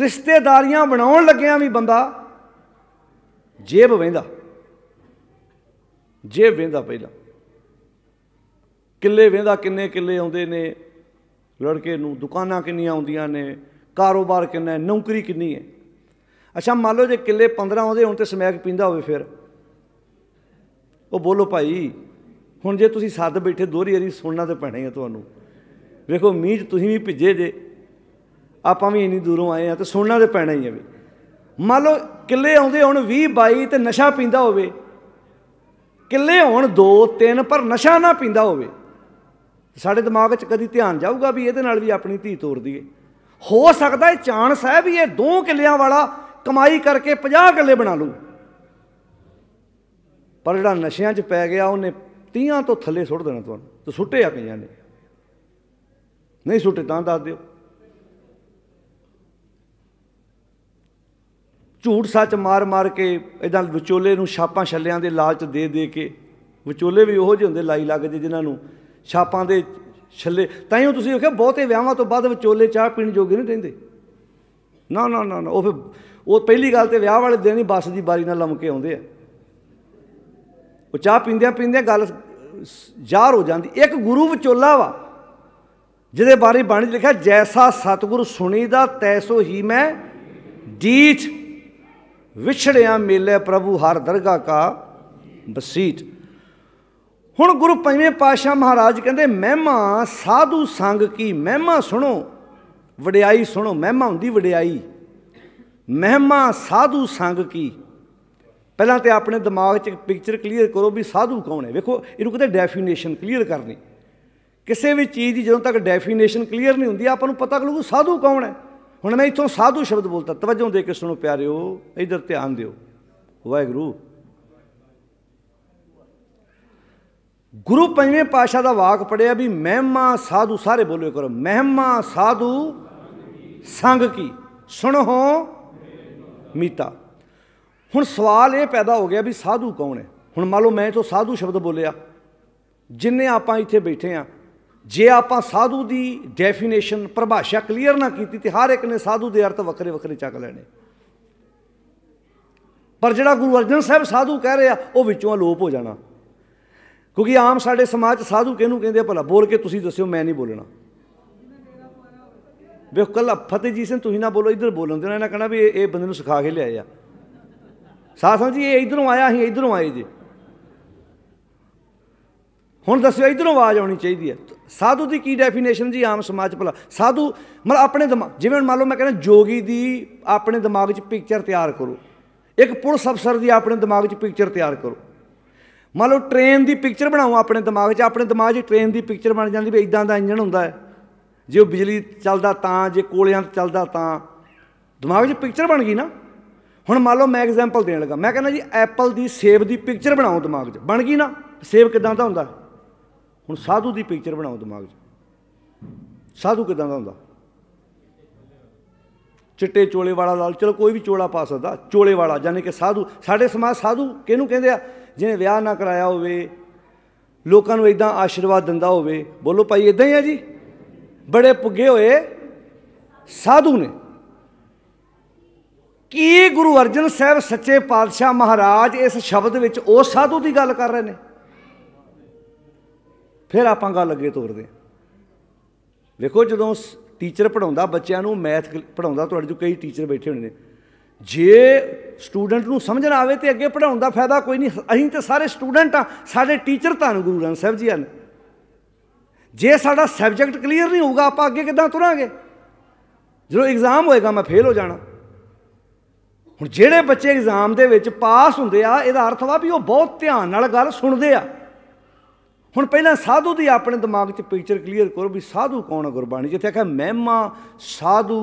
ਰਿਸ਼ਤੇਦਾਰੀਆਂ ਬਣਾਉਣ ਲੱਗਿਆਂ ਵੀ ਬੰਦਾ ਜੇਬ ਵੇਂਦਾ ਜੇਬ ਵੇਂਦਾ ਪਹਿਲਾਂ ਕਿੱਲੇ ਵੇਂਦਾ ਕਿੰਨੇ ਕਿੱਲੇ ਆਉਂਦੇ ਨੇ ਲੜਕੇ ਨੂੰ ਦੁਕਾਨਾਂ ਕਿੰਨੀਆਂ ਆਉਂਦੀਆਂ ਨੇ ਕਾਰੋਬਾਰ ਕਿੰਨਾ ਨੌਕਰੀ ਕਿੰਨੀ ਹੈ ਅੱਛਾ ਮੰਨ ਲਓ ਜੇ ਕਿੱਲੇ 15 ਆਉਂਦੇ ਹੁਣ ਤੇ ਸਮੈਕ ਪੀਂਦਾ ਹੋਵੇ ਫਿਰ ਉਹ ਬੋਲੋ ਭਾਈ ਹੁਣ ਜੇ ਤੁਸੀਂ ਸੱਦ ਬੈਠੇ ਦੋਹਰੀ ਅਰੀ ਸੁਣਨਾ ਤੇ ਪੈਣਾ ਹੀ ਹੈ ਤੁਹਾਨੂੰ ਵੇਖੋ ਮੀਂਹ ਤੁਸੀਂ ਵੀ ਭਿੱਜੇ ਜੇ ਆਪਾਂ ਵੀ ਇੰਨੀ ਦੂਰੋਂ ਆਏ ਆ ਤੇ ਸੁਣਨਾ ਤੇ ਪੈਣਾ ਹੀ ਆ ਵੀ ਮੰਨ ਲਓ ਕਿੱਲੇ ਆਉਂਦੇ ਹੁਣ 20 22 ਤੇ ਨਸ਼ਾ ਪੀਂਦਾ ਹੋਵੇ ਕਿੱਲੇ ਹੁਣ 2 3 ਪਰ ਨਸ਼ਾ ਨਾ ਪੀਂਦਾ ਹੋਵੇ ਸਾਡੇ ਦਿਮਾਗ 'ਚ ਕਦੀ ਧਿਆਨ ਜਾਊਗਾ ਵੀ ਇਹਦੇ ਨਾਲ ਵੀ ਆਪਣੀ ਧੀ ਤੋੜ ਦਈਏ ਹੋ ਸਕਦਾ ਇਹ ਚਾਂਸ ਹੈ ਵੀ ਇਹ ਦੋ ਕਿੱਲਿਆਂ ਵਾਲਾ ਕਮਾਈ ਕਰਕੇ 50 ਕਿੱਲੇ ਬਣਾ ਲੂ ਪਰ ਜਿਹੜਾ ਨਸ਼ਿਆਂ 'ਚ ਪੈ ਗਿਆ ਉਹਨੇ 30 ਤੋਂ ਥੱਲੇ ਸੁੱਟ ਦੇਣਾ ਤੁਹਾਨੂੰ ਤੇ ਸੁੱਟੇ ਆ ਕਈਆਂ ਨੇ ਨਹੀਂ ਸੁੱਟੇ ਤਾਂ ਦੱਸ ਦਿਓ ਝੂਠ ਸੱਚ ਮਾਰ-ਮਾਰ ਕੇ ਇਦਾਂ ਵਿਚੋਲੇ ਨੂੰ ਛਾਪਾਂ ਛੱਲਿਆਂ ਦੇ ਲਾਲਚ ਦੇ ਦੇ ਕੇ ਵਿਚੋਲੇ ਵੀ ਉਹੋ ਜਿਹੇ ਹੁੰਦੇ ਲਾਈ ਲੱਗਦੇ ਜਿਨ੍ਹਾਂ ਨੂੰ ਛਾਪਾਂ ਦੇ ਛੱਲੇ ਤਾਂ ਹੀ ਤੁਸੀਂ ਵੇਖਿਆ ਬਹੁਤੇ ਵਿਆਹਾਂ ਤੋਂ ਬਾਅਦ ਵਿਚੋਲੇ ਚਾਹ ਪੀਣ ਜੋਗੇ ਨਹੀਂ ਰਹਿੰਦੇ ਨਾ ਨਾ ਨਾ ਉਹ ਫਿਰ ਉਹ ਪਹਿਲੀ ਗੱਲ ਤੇ ਵਿਆਹ ਵਾਲੇ ਦਿਨ ਹੀ ਬੱਸ ਦੀ ਬਾਰੀ ਨਾਲ ਲਮਕੇ ਆਉਂਦੇ ਆ ਉਹ ਚਾਹ ਪੀਂਦਿਆਂ ਪੀਂਦਿਆਂ ਗੱਲ ਜ਼ਾਹਰ ਹੋ ਜਾਂਦੀ ਇੱਕ ਗੁਰੂ ਵਿਚੋਲਾ ਵਾ ਜਿਹਦੇ ਬਾਰੇ ਬਾਣੀ ਲਿਖਿਆ ਜੈਸਾ ਸਤਗੁਰ ਸੁਣੀ ਦਾ ਤੈਸੋ ਹੀ ਮੈਂ ਡੀਠ ਵਿਛੜਿਆ ਮੇਲੇ ਪ੍ਰਭੂ ਹਰ ਦਰਗਾ ਕਾ ਬਸੀਟ ਹੁਣ ਗੁਰੂ ਪੰਜਵੇਂ ਪਾਤਸ਼ਾਹ ਮਹਾਰਾਜ ਕਹਿੰਦੇ ਮਹਿਮਾ ਸਾਧੂ ਸੰਗ ਕੀ ਮਹਿਮਾ ਸੁਣੋ ਵਡਿਆਈ ਸੁਣੋ ਮਹਿਮਾ ਹੁੰਦੀ ਵਡਿਆਈ ਮਹਿਮਾ ਸਾਧੂ ਸੰਗ ਕੀ ਪਹਿਲਾਂ ਤੇ ਆਪਣੇ ਦਿਮਾਗ 'ਚ ਪਿਕਚਰ ਕਲੀਅਰ ਕਰੋ ਵੀ ਸਾਧੂ ਕੌਣ ਹੈ ਵੇਖੋ ਇਹਨੂੰ ਕਿਤੇ ਡੈਫੀਨੇਸ਼ਨ ਕਲੀਅਰ ਕਰਨੀ ਕਿਸੇ ਵੀ ਚੀਜ਼ ਦੀ ਜਦੋਂ ਤੱਕ ਡੈਫੀਨੇਸ਼ਨ ਕਲੀਅਰ ਨਹੀਂ ਹੁੰਦੀ ਆਪਾਂ ਨੂੰ ਪਤਾ ਕਿ ਸਾਧੂ ਕੌਣ ਹੈ ਹੁਣ ਮੈਂ ਇਥੋਂ ਸਾਧੂ ਸ਼ਬਦ ਬੋਲਤਾ ਤਵੱਜੋ ਦੇ ਕੇ ਸੁਣੋ ਪਿਆਰਿਓ ਇਧਰ ਧਿਆਨ ਦਿਓ ਵਾਹਿਗੁਰੂ ਗੁਰੂ ਪੰਜਵੇਂ ਪਾਸ਼ਾ ਦਾ ਵਾਕ ਪੜਿਆ ਵੀ ਮਹਿਮਾ ਸਾਧੂ ਸਾਰੇ ਬੋਲਿਓ ਕਰੋ ਮਹਿਮਾ ਸਾਧੂ ਸੰਗ ਕੀ ਸੁਣੋ ਮੀਤਾ ਹੁਣ ਸਵਾਲ ਇਹ ਪੈਦਾ ਹੋ ਗਿਆ ਵੀ ਸਾਧੂ ਕੌਣ ਹੈ ਹੁਣ ਮੰਨ ਲਓ ਮੈਂ ਤੋਂ ਸਾਧੂ ਸ਼ਬਦ ਬੋਲਿਆ ਜਿੰਨੇ ਆਪਾਂ ਇੱਥੇ ਬੈਠੇ ਆ ਜੇ ਆਪਾਂ ਸਾਧੂ ਦੀ ਡੈਫੀਨੇਸ਼ਨ ਪਰਿਭਾਸ਼ਾ ਕਲੀਅਰ ਨਾ ਕੀਤੀ ਤੇ ਹਰ ਇੱਕ ਨੇ ਸਾਧੂ ਦੇ ਅਰਥ ਵੱਖਰੇ ਵੱਖਰੇ ਚੱਕ ਲੈਣੇ ਪਰ ਜਿਹੜਾ ਗੁਰੂ ਅਰਜਨ ਸਾਹਿਬ ਸਾਧੂ ਕਹਿ ਰਿਹਾ ਉਹ ਵਿੱਚੋਂ ਅਲੋਪ ਹੋ ਜਾਣਾ ਕਿਉਂਕਿ ਆਮ ਸਾਡੇ ਸਮਾਜ 'ਚ ਸਾਧੂ ਕਿਹਨੂੰ ਕਹਿੰਦੇ ਭਲਾ ਬੋਲ ਕੇ ਤੁਸੀਂ ਦੱਸਿਓ ਮੈਂ ਨਹੀਂ ਬੋਲਣਾ ਵੇਖ ਕੱਲ ਫਤਿਹ ਜੀ ਸਿੰਘ ਤੁਸੀਂ ਨਾ ਬੋਲੋ ਇੱਧਰ ਬੋਲਣ ਦੇਣਾ ਇਹਨਾਂ ਕਹਣਾ ਵੀ ਇਹ ਬੰਦੇ ਨੂੰ ਸਿਖਾ ਕੇ ਆ ਸਾਧ ਸੰਗਤ ਜੀ ਇਹ ਇਧਰੋਂ ਆਇਆ ਸੀ ਇਧਰੋਂ ਆਏ ਜੀ ਹੁਣ ਦੱਸਿਓ ਇਧਰੋਂ ਆਵਾਜ਼ ਆਉਣੀ ਚਾਹੀਦੀ ਹੈ ਸਾਧੂ ਦੀ ਕੀ ਡੈਫੀਨੇਸ਼ਨ ਜੀ ਆਮ ਸਮਾਜ ਭਲਾ ਸਾਧੂ ਮਤਲਬ ਆਪਣੇ ਦਿਮਾਗ ਜਿਵੇਂ ਮੰਨ ਲਓ ਮੈਂ ਕਹਿੰਦਾ ਜੋਗੀ ਦੀ ਆਪਣੇ ਦਿਮਾਗ 'ਚ ਪਿਕਚਰ ਤਿਆਰ ਕਰੋ ਇੱਕ ਪੁਲਿਸ ਅਫਸਰ ਦੀ ਆਪਣੇ ਦਿਮਾਗ 'ਚ ਪਿਕਚਰ ਤਿਆਰ ਕਰੋ ਮੰਨ ਲਓ ਟ੍ਰੇਨ ਦੀ ਪਿਕਚਰ ਬਣਾਓ ਆਪਣੇ ਦਿਮਾਗ 'ਚ ਆਪਣੇ ਦਿਮਾਗ 'ਚ ਟ੍ਰੇਨ ਦੀ ਪਿਕਚਰ ਬਣ ਜਾਂਦੀ ਵੀ ਇਦਾਂ ਦਾ ਇੰਜਨ ਹੁੰਦਾ ਹੈ ਜੇ ਉਹ ਬਿਜਲੀ ਚੱਲਦਾ ਤਾਂ ਜੇ ਕੋਲਿਆਂ ਤੇ ਚੱਲਦਾ ਤਾਂ ਦਿਮਾਗ 'ਚ ਪਿਕਚਰ ਬਣ ਗਈ ਨਾ ਹੁਣ ਮੰਨ ਲਓ ਮੈਂ ਐਗਜ਼ਾਮਪਲ ਦੇਣ ਲੱਗਾ ਮੈਂ ਕਹਿੰਦਾ ਜੀ ਐਪਲ ਦੀ ਸੇਬ ਦੀ ਪਿਕਚਰ ਬਣਾਓ ਦਿਮਾਗ 'ਚ ਬਣ ਗਈ ਨਾ ਸੇਬ ਕਿਦਾਂ ਦਾ ਹੁੰਦਾ ਹੁਣ ਸਾਧੂ ਦੀ ਪਿਕਚਰ ਬਣਾਓ ਦਿਮਾਗ 'ਚ ਸਾਧੂ ਕਿਦਾਂ ਦਾ ਹੁੰਦਾ ਚਿੱਟੇ ਚੋਲੇ ਵਾਲਾ ਲਾਲ ਚਲੋ ਕੋਈ ਵੀ ਚੋਲਾ ਪਾ ਸਕਦਾ ਚੋਲੇ ਵਾਲਾ ਯਾਨੀ ਕਿ ਸਾਧੂ ਸਾਡੇ ਸਮਾਜ ਸਾਧੂ ਕਿਹਨੂੰ ਕਹਿੰਦੇ ਆ ਜਿਹਨੇ ਵਿਆਹ ਨਾ ਕਰਾਇਆ ਹੋਵੇ ਲੋਕਾਂ ਨੂੰ ਇਦਾਂ ਆਸ਼ੀਰਵਾਦ ਦਿੰਦਾ ਹੋਵੇ ਬੋਲੋ ਭਾਈ ਇਦਾਂ ਹੀ ਆ ਜੀ ਬੜੇ ਪੁੱਗੇ ਹੋਏ ਸਾਧੂ ਨੇ ਕੀ ਗੁਰੂ ਅਰਜਨ ਸਾਹਿਬ ਸੱਚੇ ਪਾਤਸ਼ਾਹ ਮਹਾਰਾਜ ਇਸ ਸ਼ਬਦ ਵਿੱਚ ਉਹ ਸਾਧੂ ਦੀ ਗੱਲ ਕਰ ਰਹੇ ਨੇ ਫਿਰ ਆਪਾਂ ਗੱਲ ਅੱਗੇ ਤੋਰਦੇ ਵੇਖੋ ਜਦੋਂ ਟੀਚਰ ਪੜਾਉਂਦਾ ਬੱਚਿਆਂ ਨੂੰ ਮੈਥ ਪੜਾਉਂਦਾ ਤੁਹਾਡੇ ਜੋ ਕਈ ਟੀਚਰ ਬੈਠੇ ਹੋਣੇ ਨੇ ਜੇ ਸਟੂਡੈਂਟ ਨੂੰ ਸਮਝ ਨਾ ਆਵੇ ਤੇ ਅੱਗੇ ਪੜਾਉਣ ਦਾ ਫਾਇਦਾ ਕੋਈ ਨਹੀਂ ਅਸੀਂ ਤੇ ਸਾਰੇ ਸਟੂਡੈਂਟ ਆ ਸਾਡੇ ਟੀਚਰ ਤਾਂ ਗੁਰੂ ਗ੍ਰੰਥ ਸਾਹਿਬ ਜੀ ਹਨ ਜੇ ਸਾਡਾ ਸਬਜੈਕਟ ਕਲੀਅਰ ਨਹੀਂ ਹੋਊਗਾ ਆਪਾਂ ਅੱਗੇ ਕਿੱਦਾਂ ਤੁਰਾਂਗੇ ਜਦੋਂ ਐਗਜ਼ਾਮ ਹੋਏਗਾ ਮੈਂ ਫੇਲ ਹੋ ਜਾਣਾ ਹੁਣ ਜਿਹੜੇ ਬੱਚੇ ਐਗਜ਼ਾਮ ਦੇ ਵਿੱਚ ਪਾਸ ਹੁੰਦੇ ਆ ਇਹਦਾ ਅਰਥ ਵਾ ਵੀ ਉਹ ਬਹੁਤ ਧਿਆਨ ਨਾਲ ਗੱਲ ਸੁਣਦੇ ਆ ਹੁਣ ਪਹਿਲਾਂ ਸਾਧੂ ਦੀ ਆਪਣੇ ਦਿਮਾਗ 'ਚ ਪਿਕਚਰ ਕਲੀਅਰ ਕਰੋ ਵੀ ਸਾਧੂ ਕੌਣ ਹੈ ਗੁਰਬਾਣੀ ਜਿੱਥੇ ਆਖਿਆ ਮਹਿਮਾ ਸਾਧੂ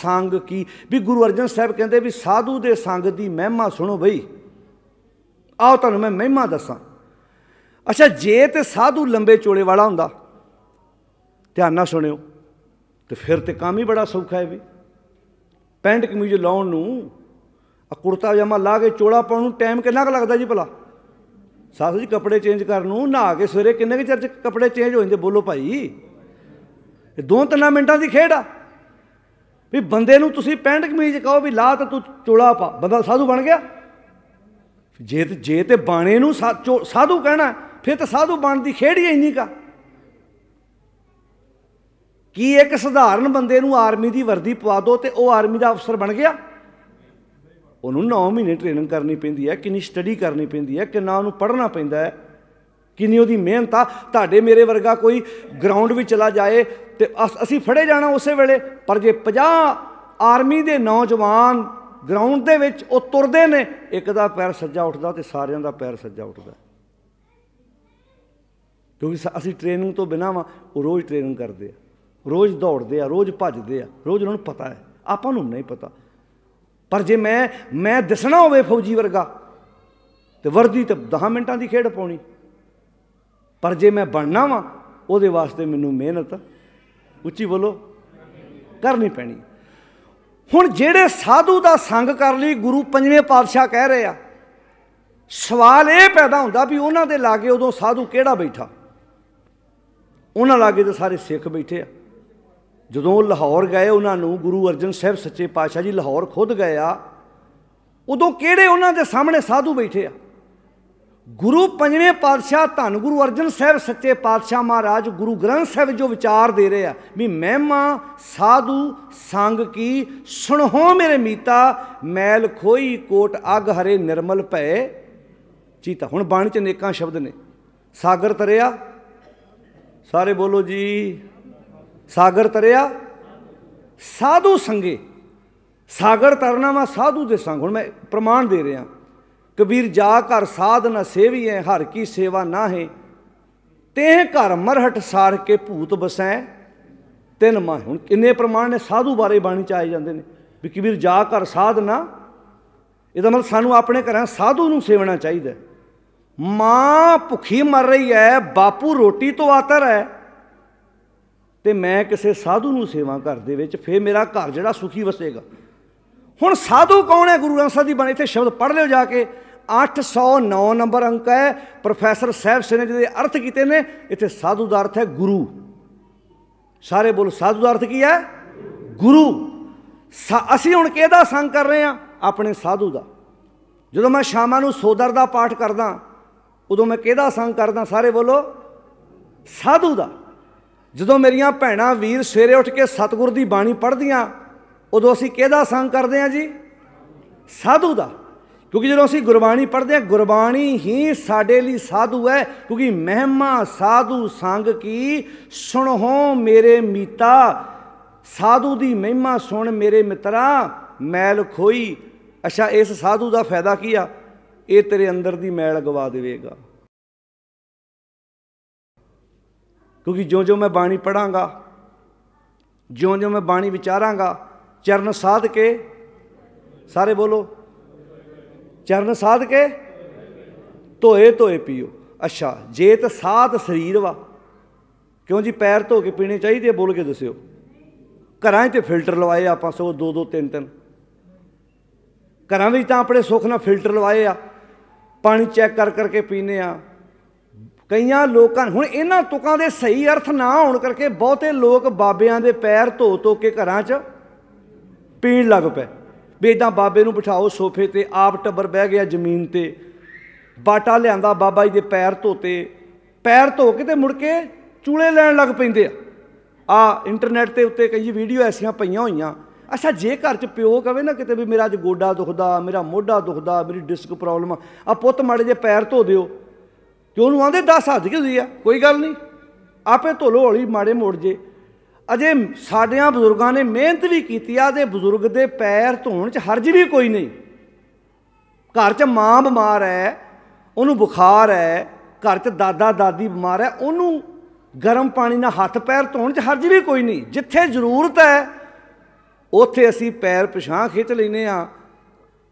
ਸੰਗ ਕੀ ਵੀ ਗੁਰੂ ਅਰਜਨ ਸਾਹਿਬ ਕਹਿੰਦੇ ਵੀ ਸਾਧੂ ਦੇ ਸੰਗ ਦੀ ਮਹਿਮਾ ਸੁਣੋ ਬਈ ਆਓ ਤੁਹਾਨੂੰ ਮੈਂ ਮਹਿਮਾ ਦੱਸਾਂ ਅੱਛਾ ਜੇ ਤੇ ਸਾਧੂ ਲੰਬੇ ਚੋਲੇ ਵਾਲਾ ਹੁੰਦਾ ਧਿਆਨ ਨਾਲ ਸੁਣਿਓ ਤੇ ਫਿਰ ਤੇ ਕੰਮ ਹੀ ਬੜਾ ਸੌਖਾ ਹੈ ਵੀ ਪੈਂਟ ਕਮੀਜ਼ ਲਾਉਣ ਨੂੰ ਆ ਕੁਰਤਾ ਜਮਾ ਲਾ ਕੇ ਚੋਲਾ ਪਾਉਣ ਨੂੰ ਟਾਈਮ ਕਿੰਨਾ ਕੁ ਲੱਗਦਾ ਜੀ ਭਲਾ ਸਾਸੂ ਜੀ ਕੱਪੜੇ ਚੇਂਜ ਕਰਨ ਨੂੰ ਨਹਾ ਕੇ ਸਵੇਰੇ ਕਿੰਨੇ ਕਿ ਚਿਰ ਚ ਕੱਪੜੇ ਚੇਂਜ ਹੋ ਜਾਂਦੇ ਬੋਲੋ ਭਾਈ ਇਹ ਦੋ ਤਿੰਨਾਂ ਮਿੰਟਾਂ ਦੀ ਖੇਡ ਆ ਵੀ ਬੰਦੇ ਨੂੰ ਤੁਸੀਂ ਪੈਂਟ ਕਮੀਜ਼ ਕਹੋ ਵੀ ਲਾ ਤਾ ਤੂੰ ਚੋਲਾ ਪਾ ਬੰਦਾ ਸਾਧੂ ਬਣ ਗਿਆ ਜੇ ਤੇ ਜੇ ਤੇ ਬਾਣੇ ਨੂੰ ਸਾਧੂ ਕਹਿਣਾ ਫਿਰ ਤਾਂ ਸਾਧੂ ਬਣ ਦੀ ਖੇਡ ਹੀ ਇੰਨੀ ਕਾ ਕੀ ਇੱਕ ਸਧਾਰਨ ਬੰਦੇ ਨੂੰ ਆਰਮੀ ਦੀ ਵਰਦੀ ਪਵਾ ਦੋ ਤੇ ਉਹ ਆਰਮੀ ਦਾ ਅਫਸਰ ਬਣ ਗਿਆ ਉਹਨੂੰ 9 ਮਹੀਨੇ ਟ੍ਰੇਨਿੰਗ ਕਰਨੀ ਪੈਂਦੀ ਹੈ ਕਿੰਨੀ ਸਟੱਡੀ ਕਰਨੀ ਪੈਂਦੀ ਹੈ ਕਿੰਨਾ ਉਹਨੂੰ ਪੜ੍ਹਨਾ ਪੈਂਦਾ ਹੈ ਕਿੰਨੀ ਉਹਦੀ ਮਿਹਨਤ ਆ ਤੁਹਾਡੇ ਮੇਰੇ ਵਰਗਾ ਕੋਈ ਗਰਾਊਂਡ ਵਿੱਚ ਚਲਾ ਜਾਏ ਤੇ ਅਸੀਂ ਫੜੇ ਜਾਣਾ ਉਸੇ ਵੇਲੇ ਪਰ ਜੇ 50 ਆਰਮੀ ਦੇ ਨੌਜਵਾਨ ਗਰਾਊਂਡ ਦੇ ਵਿੱਚ ਉਹ ਤੁਰਦੇ ਨੇ ਇੱਕ ਦਾ ਪੈਰ ਸੱਜਾ ਉੱਠਦਾ ਤੇ ਸਾਰਿਆਂ ਦਾ ਪੈਰ ਸੱਜਾ ਉੱਠਦਾ ਕਿਉਂਕਿ ਅਸੀਂ ਟ੍ਰੇਨਿੰਗ ਤੋਂ ਬਿਨਾਂ ਵਾ ਉਹ ਰੋਜ਼ ਟ੍ਰੇਨਿੰਗ ਕਰਦੇ ਆ ਰੋਜ਼ ਦੌੜਦੇ ਆ ਰੋਜ਼ ਭੱਜਦੇ ਆ ਰੋਜ਼ ਉਹਨਾਂ ਨੂੰ ਪਤਾ ਹੈ ਆਪਾਂ ਨੂੰ ਨਹੀਂ ਪਤਾ ਪਰ ਜੇ ਮੈਂ ਮੈਂ ਦਿਸਣਾ ਹੋਵੇ ਫੌਜੀ ਵਰਗਾ ਤੇ ਵਰਦੀ ਤੇ 10 ਮਿੰਟਾਂ ਦੀ ਖੇਡ ਪਾਉਣੀ ਪਰ ਜੇ ਮੈਂ ਬਣਨਾ ਵਾਂ ਉਹਦੇ ਵਾਸਤੇ ਮੈਨੂੰ ਮਿਹਨਤ ਉੱਚੀ ਬੋਲੋ ਕਰਨੀ ਪੈਣੀ ਹੁਣ ਜਿਹੜੇ ਸਾਧੂ ਦਾ ਸੰਗ ਕਰ ਲਈ ਗੁਰੂ ਪੰਜਵੇਂ ਪਾਤਸ਼ਾਹ ਕਹਿ ਰਹੇ ਆ ਸਵਾਲ ਇਹ ਪੈਦਾ ਹੁੰਦਾ ਵੀ ਉਹਨਾਂ ਦੇ ਲਾਗੇ ਉਦੋਂ ਸਾਧੂ ਕਿਹੜਾ ਬੈਠਾ ਉਹਨਾਂ ਲਾਗੇ ਤਾਂ ਸਾਰੇ ਸਿੱਖ ਬੈਠੇ ਆ ਜਦੋਂ ਲਾਹੌਰ ਗਏ ਉਹਨਾਂ ਨੂੰ ਗੁਰੂ ਅਰਜਨ ਸਾਹਿਬ ਸੱਚੇ ਪਾਤਸ਼ਾਹ ਜੀ ਲਾਹੌਰ ਖੁਦ ਗਏ ਆ ਉਦੋਂ ਕਿਹੜੇ ਉਹਨਾਂ ਦੇ ਸਾਹਮਣੇ ਸਾਧੂ ਬੈਠੇ ਆ ਗੁਰੂ ਪੰਜਵੇਂ ਪਾਤਸ਼ਾਹ ਧੰਨ ਗੁਰੂ ਅਰਜਨ ਸਾਹਿਬ ਸੱਚੇ ਪਾਤਸ਼ਾਹ ਮਹਾਰਾਜ ਗੁਰੂ ਗ੍ਰੰਥ ਸਾਹਿਬ ਜੋ ਵਿਚਾਰ ਦੇ ਰਹੇ ਆ ਵੀ ਮਹਿਮਾ ਸਾਧੂ ਸੰਗ ਕੀ ਸੁਣੋ ਮੇਰੇ ਮੀਤਾ ਮੈਲ ਖੋਈ ਕੋਟ ਅਗ ਹਰੇ ਨਿਰਮਲ ਭੈ ਚੀਤਾ ਹੁਣ ਬਾਣੀ ਚ ਨੇਕਾਂ ਸ਼ਬਦ ਨੇ ਸਾਗਰ ਤਰਿਆ ਸਾਰੇ ਬੋਲੋ ਜੀ ਸਾਗਰ ਤਰਿਆ ਸਾਧੂ ਸੰਗੇ ਸਾਗਰ ਤਰਨਾ ਮੈਂ ਸਾਧੂ ਦੇ ਸੰਗ ਹੁਣ ਮੈਂ ਪ੍ਰਮਾਣ ਦੇ ਰਿਹਾ ਕਬੀਰ ਜਾ ਘਰ ਸਾਧ ਨਾ ਸੇਵੀ ਹੈ ਹਰ ਕੀ ਸੇਵਾ ਨਾ ਹੈ ਤੇ ਘਰ ਮਰਹਟ ਸਾਰ ਕੇ ਭੂਤ ਬਸੈ ਤਿੰਨ ਮਾ ਹੁਣ ਕਿੰਨੇ ਪ੍ਰਮਾਣ ਨੇ ਸਾਧੂ ਬਾਰੇ ਬਾਣੀ ਚ ਆਏ ਜਾਂਦੇ ਨੇ ਵੀ ਕਬੀਰ ਜਾ ਘਰ ਸਾਧ ਨਾ ਇਹਦਾ ਮਤਲਬ ਸਾਨੂੰ ਆਪਣੇ ਘਰਾਂ ਸਾਧੂ ਨੂੰ ਸੇਵਣਾ ਚਾਹੀਦਾ ਮਾਂ ਭੁੱਖੀ ਮਰ ਰਹੀ ਹੈ ਬਾਪੂ ਰੋਟੀ ਤੋਂ ਆਤਰ ਹੈ ਤੇ ਮੈਂ ਕਿਸੇ ਸਾਧੂ ਨੂੰ ਸੇਵਾ ਕਰ ਦੇ ਵਿੱਚ ਫੇਰ ਮੇਰਾ ਘਰ ਜਿਹੜਾ ਸੁਖੀ ਵਸੇਗਾ ਹੁਣ ਸਾਧੂ ਕੌਣ ਹੈ ਗੁਰੂ ਗ੍ਰੰਥ ਸਾਹਿਬ ਦੀ ਬਾਣੀ ਇੱਥੇ ਸ਼ਬਦ ਪੜ੍ਹ ਲਿਓ ਜਾ ਕੇ 809 ਨੰਬਰ ਅੰਕ ਹੈ ਪ੍ਰੋਫੈਸਰ ਸਾਹਿਬ ਸਿੰਘ ਜੀ ਦੇ ਅਰਥ ਕੀਤੇ ਨੇ ਇੱਥੇ ਸਾਧੂ ਦਾ ਅਰਥ ਹੈ ਗੁਰੂ ਸਾਰੇ ਬੋਲ ਸਾਧੂ ਦਾ ਅਰਥ ਕੀ ਹੈ ਗੁਰੂ ਅਸੀਂ ਹੁਣ ਕਿਹਦਾ ਸੰਗ ਕਰ ਰਹੇ ਆ ਆਪਣੇ ਸਾਧੂ ਦਾ ਜਦੋਂ ਮੈਂ ਸ਼ਾਮਾਂ ਨੂੰ ਸੋਦਰ ਦਾ ਪਾਠ ਕਰਦਾ ਉਦੋਂ ਮੈਂ ਕਿਹਦਾ ਸੰਗ ਕਰਦਾ ਸਾਰੇ ਬੋਲੋ ਸਾਧੂ ਦਾ ਜਦੋਂ ਮੇਰੀਆਂ ਭੈਣਾਂ ਵੀਰ ਸਵੇਰੇ ਉੱਠ ਕੇ ਸਤਿਗੁਰ ਦੀ ਬਾਣੀ ਪੜ੍ਹਦੀਆਂ ਉਦੋਂ ਅਸੀਂ ਕਿਹਦਾ ਸੰਗ ਕਰਦੇ ਹਾਂ ਜੀ ਸਾਧੂ ਦਾ ਕਿਉਂਕਿ ਜਦੋਂ ਅਸੀਂ ਗੁਰਬਾਣੀ ਪੜ੍ਹਦੇ ਹਾਂ ਗੁਰਬਾਣੀ ਹੀ ਸਾਡੇ ਲਈ ਸਾਧੂ ਹੈ ਕਿਉਂਕਿ ਮਹਿਮਾ ਸਾਧੂ ਸੰਗ ਕੀ ਸੁਣੋ ਮੇਰੇ ਮੀਤਾ ਸਾਧੂ ਦੀ ਮਹਿਮਾ ਸੁਣ ਮੇਰੇ ਮਿੱਤਰਾ ਮੈਲ ਖੋਈ ਅੱਛਾ ਇਸ ਸਾਧੂ ਦਾ ਫਾਇਦਾ ਕੀ ਆ ਇਹ ਤੇਰੇ ਅੰਦਰ ਦੀ ਮੈਲ ਗਵਾ ਦੇਵੇਗਾ ਕਿਉਂਕਿ ਜਿਉਂ-ਜਿਉਂ ਮੈਂ ਬਾਣੀ ਪੜਾਂਗਾ ਜਿਉਂ-ਜਿਉਂ ਮੈਂ ਬਾਣੀ ਵਿਚਾਰਾਂਗਾ ਚਰਨ ਸਾਧ ਕੇ ਸਾਰੇ ਬੋਲੋ ਚਰਨ ਸਾਧ ਕੇ ਧੋਏ ਧੋਏ ਪੀਓ ਅੱਛਾ ਜੇ ਤਾਂ ਸਾਧ ਸਰੀਰ ਵਾ ਕਿਉਂ ਜੀ ਪੈਰ ਧੋ ਕੇ ਪੀਣੇ ਚਾਹੀਦੇ ਬੋਲ ਕੇ ਦੱਸਿਓ ਘਰਾਂ 'ਚ ਫਿਲਟਰ ਲਵਾਏ ਆਪਾਂ ਸੋ ਦੋ ਦੋ ਤਿੰਨ ਤਿੰਨ ਘਰਾਂ ਵਿੱਚ ਤਾਂ ਆਪਣੇ ਸੁੱਖ ਨਾਲ ਫਿਲਟਰ ਲਵਾਏ ਆ ਪਾਣੀ ਚੈੱਕ ਕਰ ਕਰਕੇ ਪੀਨੇ ਆ ਕਈਆਂ ਲੋਕਾਂ ਹੁਣ ਇਹਨਾਂ ਤੁਕਾਂ ਦੇ ਸਹੀ ਅਰਥ ਨਾ ਹੋਣ ਕਰਕੇ ਬਹੁਤੇ ਲੋਕ ਬਾਬਿਆਂ ਦੇ ਪੈਰ ਧੋ ਧੋ ਕੇ ਘਰਾਂ 'ਚ ਪੀਣ ਲੱਗ ਪਏ ਵੀ ਇਦਾਂ ਬਾਬੇ ਨੂੰ ਬਿਠਾਓ ਸੋਫੇ ਤੇ ਆਪ ਟੱਬਰ ਬਹਿ ਗਿਆ ਜ਼ਮੀਨ ਤੇ ਬਾਟਾ ਲਿਆਂਦਾ ਬਾਬਾ ਜੀ ਦੇ ਪੈਰ ਧੋਤੇ ਪੈਰ ਧੋ ਕੇ ਤੇ ਮੁੜ ਕੇ ਚੂਲੇ ਲੈਣ ਲੱਗ ਪੈਂਦੇ ਆ ਆ ਇੰਟਰਨੈਟ ਤੇ ਉੱਤੇ ਕਈ ਵੀਡੀਓ ਐਸੀਆਂ ਪਈਆਂ ਹੋਈਆਂ ਅੱਛਾ ਜੇ ਘਰ 'ਚ ਪਿਓ ਕਵੇ ਨਾ ਕਿਤੇ ਵੀ ਮੇਰਾ ਅੱਜ ਗੋਡਾ ਦੁਖਦਾ ਮੇਰਾ ਮੋਢਾ ਦੁਖਦਾ ਮੇਰੀ ਡਿਸਕ ਪ੍ਰੋਬਲਮ ਆ ਪੁੱਤ ਮੜੇ ਜੇ ਪੈਰ ਧੋ ਦਿਓ ਤੇ ਉਹਨੂੰ ਆਂਦੇ 10 ਹੱਦ ਕਿਸੀ ਆ ਕੋਈ ਗੱਲ ਨਹੀਂ ਆਪੇ ਧੋਲੋ ਹੌਲੀ ਮਾੜੇ ਮੋੜ ਜੇ ਅਜੇ ਸਾਡਿਆਂ ਬਜ਼ੁਰਗਾਂ ਨੇ ਮਿਹਨਤ ਵੀ ਕੀਤੀ ਆ ਤੇ ਬਜ਼ੁਰਗ ਦੇ ਪੈਰ ਧੋਣ 'ਚ ਹਰਜ ਵੀ ਕੋਈ ਨਹੀਂ ਘਰ 'ਚ ਮਾਂ ਬਿਮਾਰ ਐ ਉਹਨੂੰ ਬੁਖਾਰ ਐ ਘਰ 'ਚ ਦਾਦਾ ਦਾਦੀ ਬਿਮਾਰ ਐ ਉਹਨੂੰ ਗਰਮ ਪਾਣੀ ਨਾਲ ਹੱਥ ਪੈਰ ਧੋਣ 'ਚ ਹਰਜ ਵੀ ਕੋਈ ਨਹੀਂ ਜਿੱਥੇ ਜ਼ਰੂਰਤ ਐ ਉੱਥੇ ਅਸੀਂ ਪੈਰ ਪਿਛਾਂ ਖਿੱਚ ਲੈਨੇ ਆ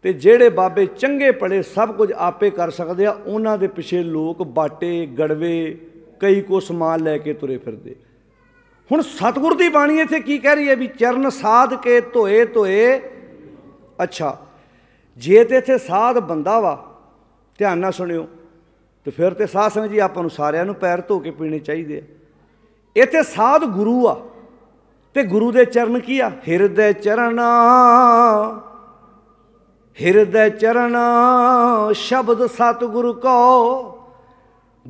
ਤੇ ਜਿਹੜੇ ਬਾਬੇ ਚੰਗੇ ਪੜੇ ਸਭ ਕੁਝ ਆਪੇ ਕਰ ਸਕਦੇ ਆ ਉਹਨਾਂ ਦੇ ਪਿੱਛੇ ਲੋਕ ਬਾਟੇ ਗੜਵੇ ਕਈ ਕੋ ਸਮਾਨ ਲੈ ਕੇ ਤੁਰੇ ਫਿਰਦੇ ਹੁਣ ਸਤਗੁਰ ਦੀ ਬਾਣੀ ਇੱਥੇ ਕੀ ਕਹਿ ਰਹੀ ਹੈ ਵੀ ਚਰਨ ਸਾਧ ਕੇ ਧੋਏ ਧੋਏ ਅੱਛਾ ਜੇ ਤੇ ਇੱਥੇ ਸਾਧ ਬੰਦਾ ਵਾ ਧਿਆਨ ਨਾਲ ਸੁਣਿਓ ਤੇ ਫਿਰ ਤੇ ਸਾਧ ਸੰਗ ਜੀ ਆਪਾਂ ਨੂੰ ਸਾਰਿਆਂ ਨੂੰ ਪੈਰ ਧੋ ਕੇ ਪੀਣੇ ਚਾਹੀਦੇ ਆ ਇੱਥੇ ਸਾਧ ਗੁਰੂ ਆ ਤੇ ਗੁਰੂ ਦੇ ਚਰਨ ਕੀ ਆ ਹਿਰਦੇ ਚਰਨਾ ਹਿਰਦੈ ਚਰਨ ਸ਼ਬਦ ਸਤਿਗੁਰ ਕੋ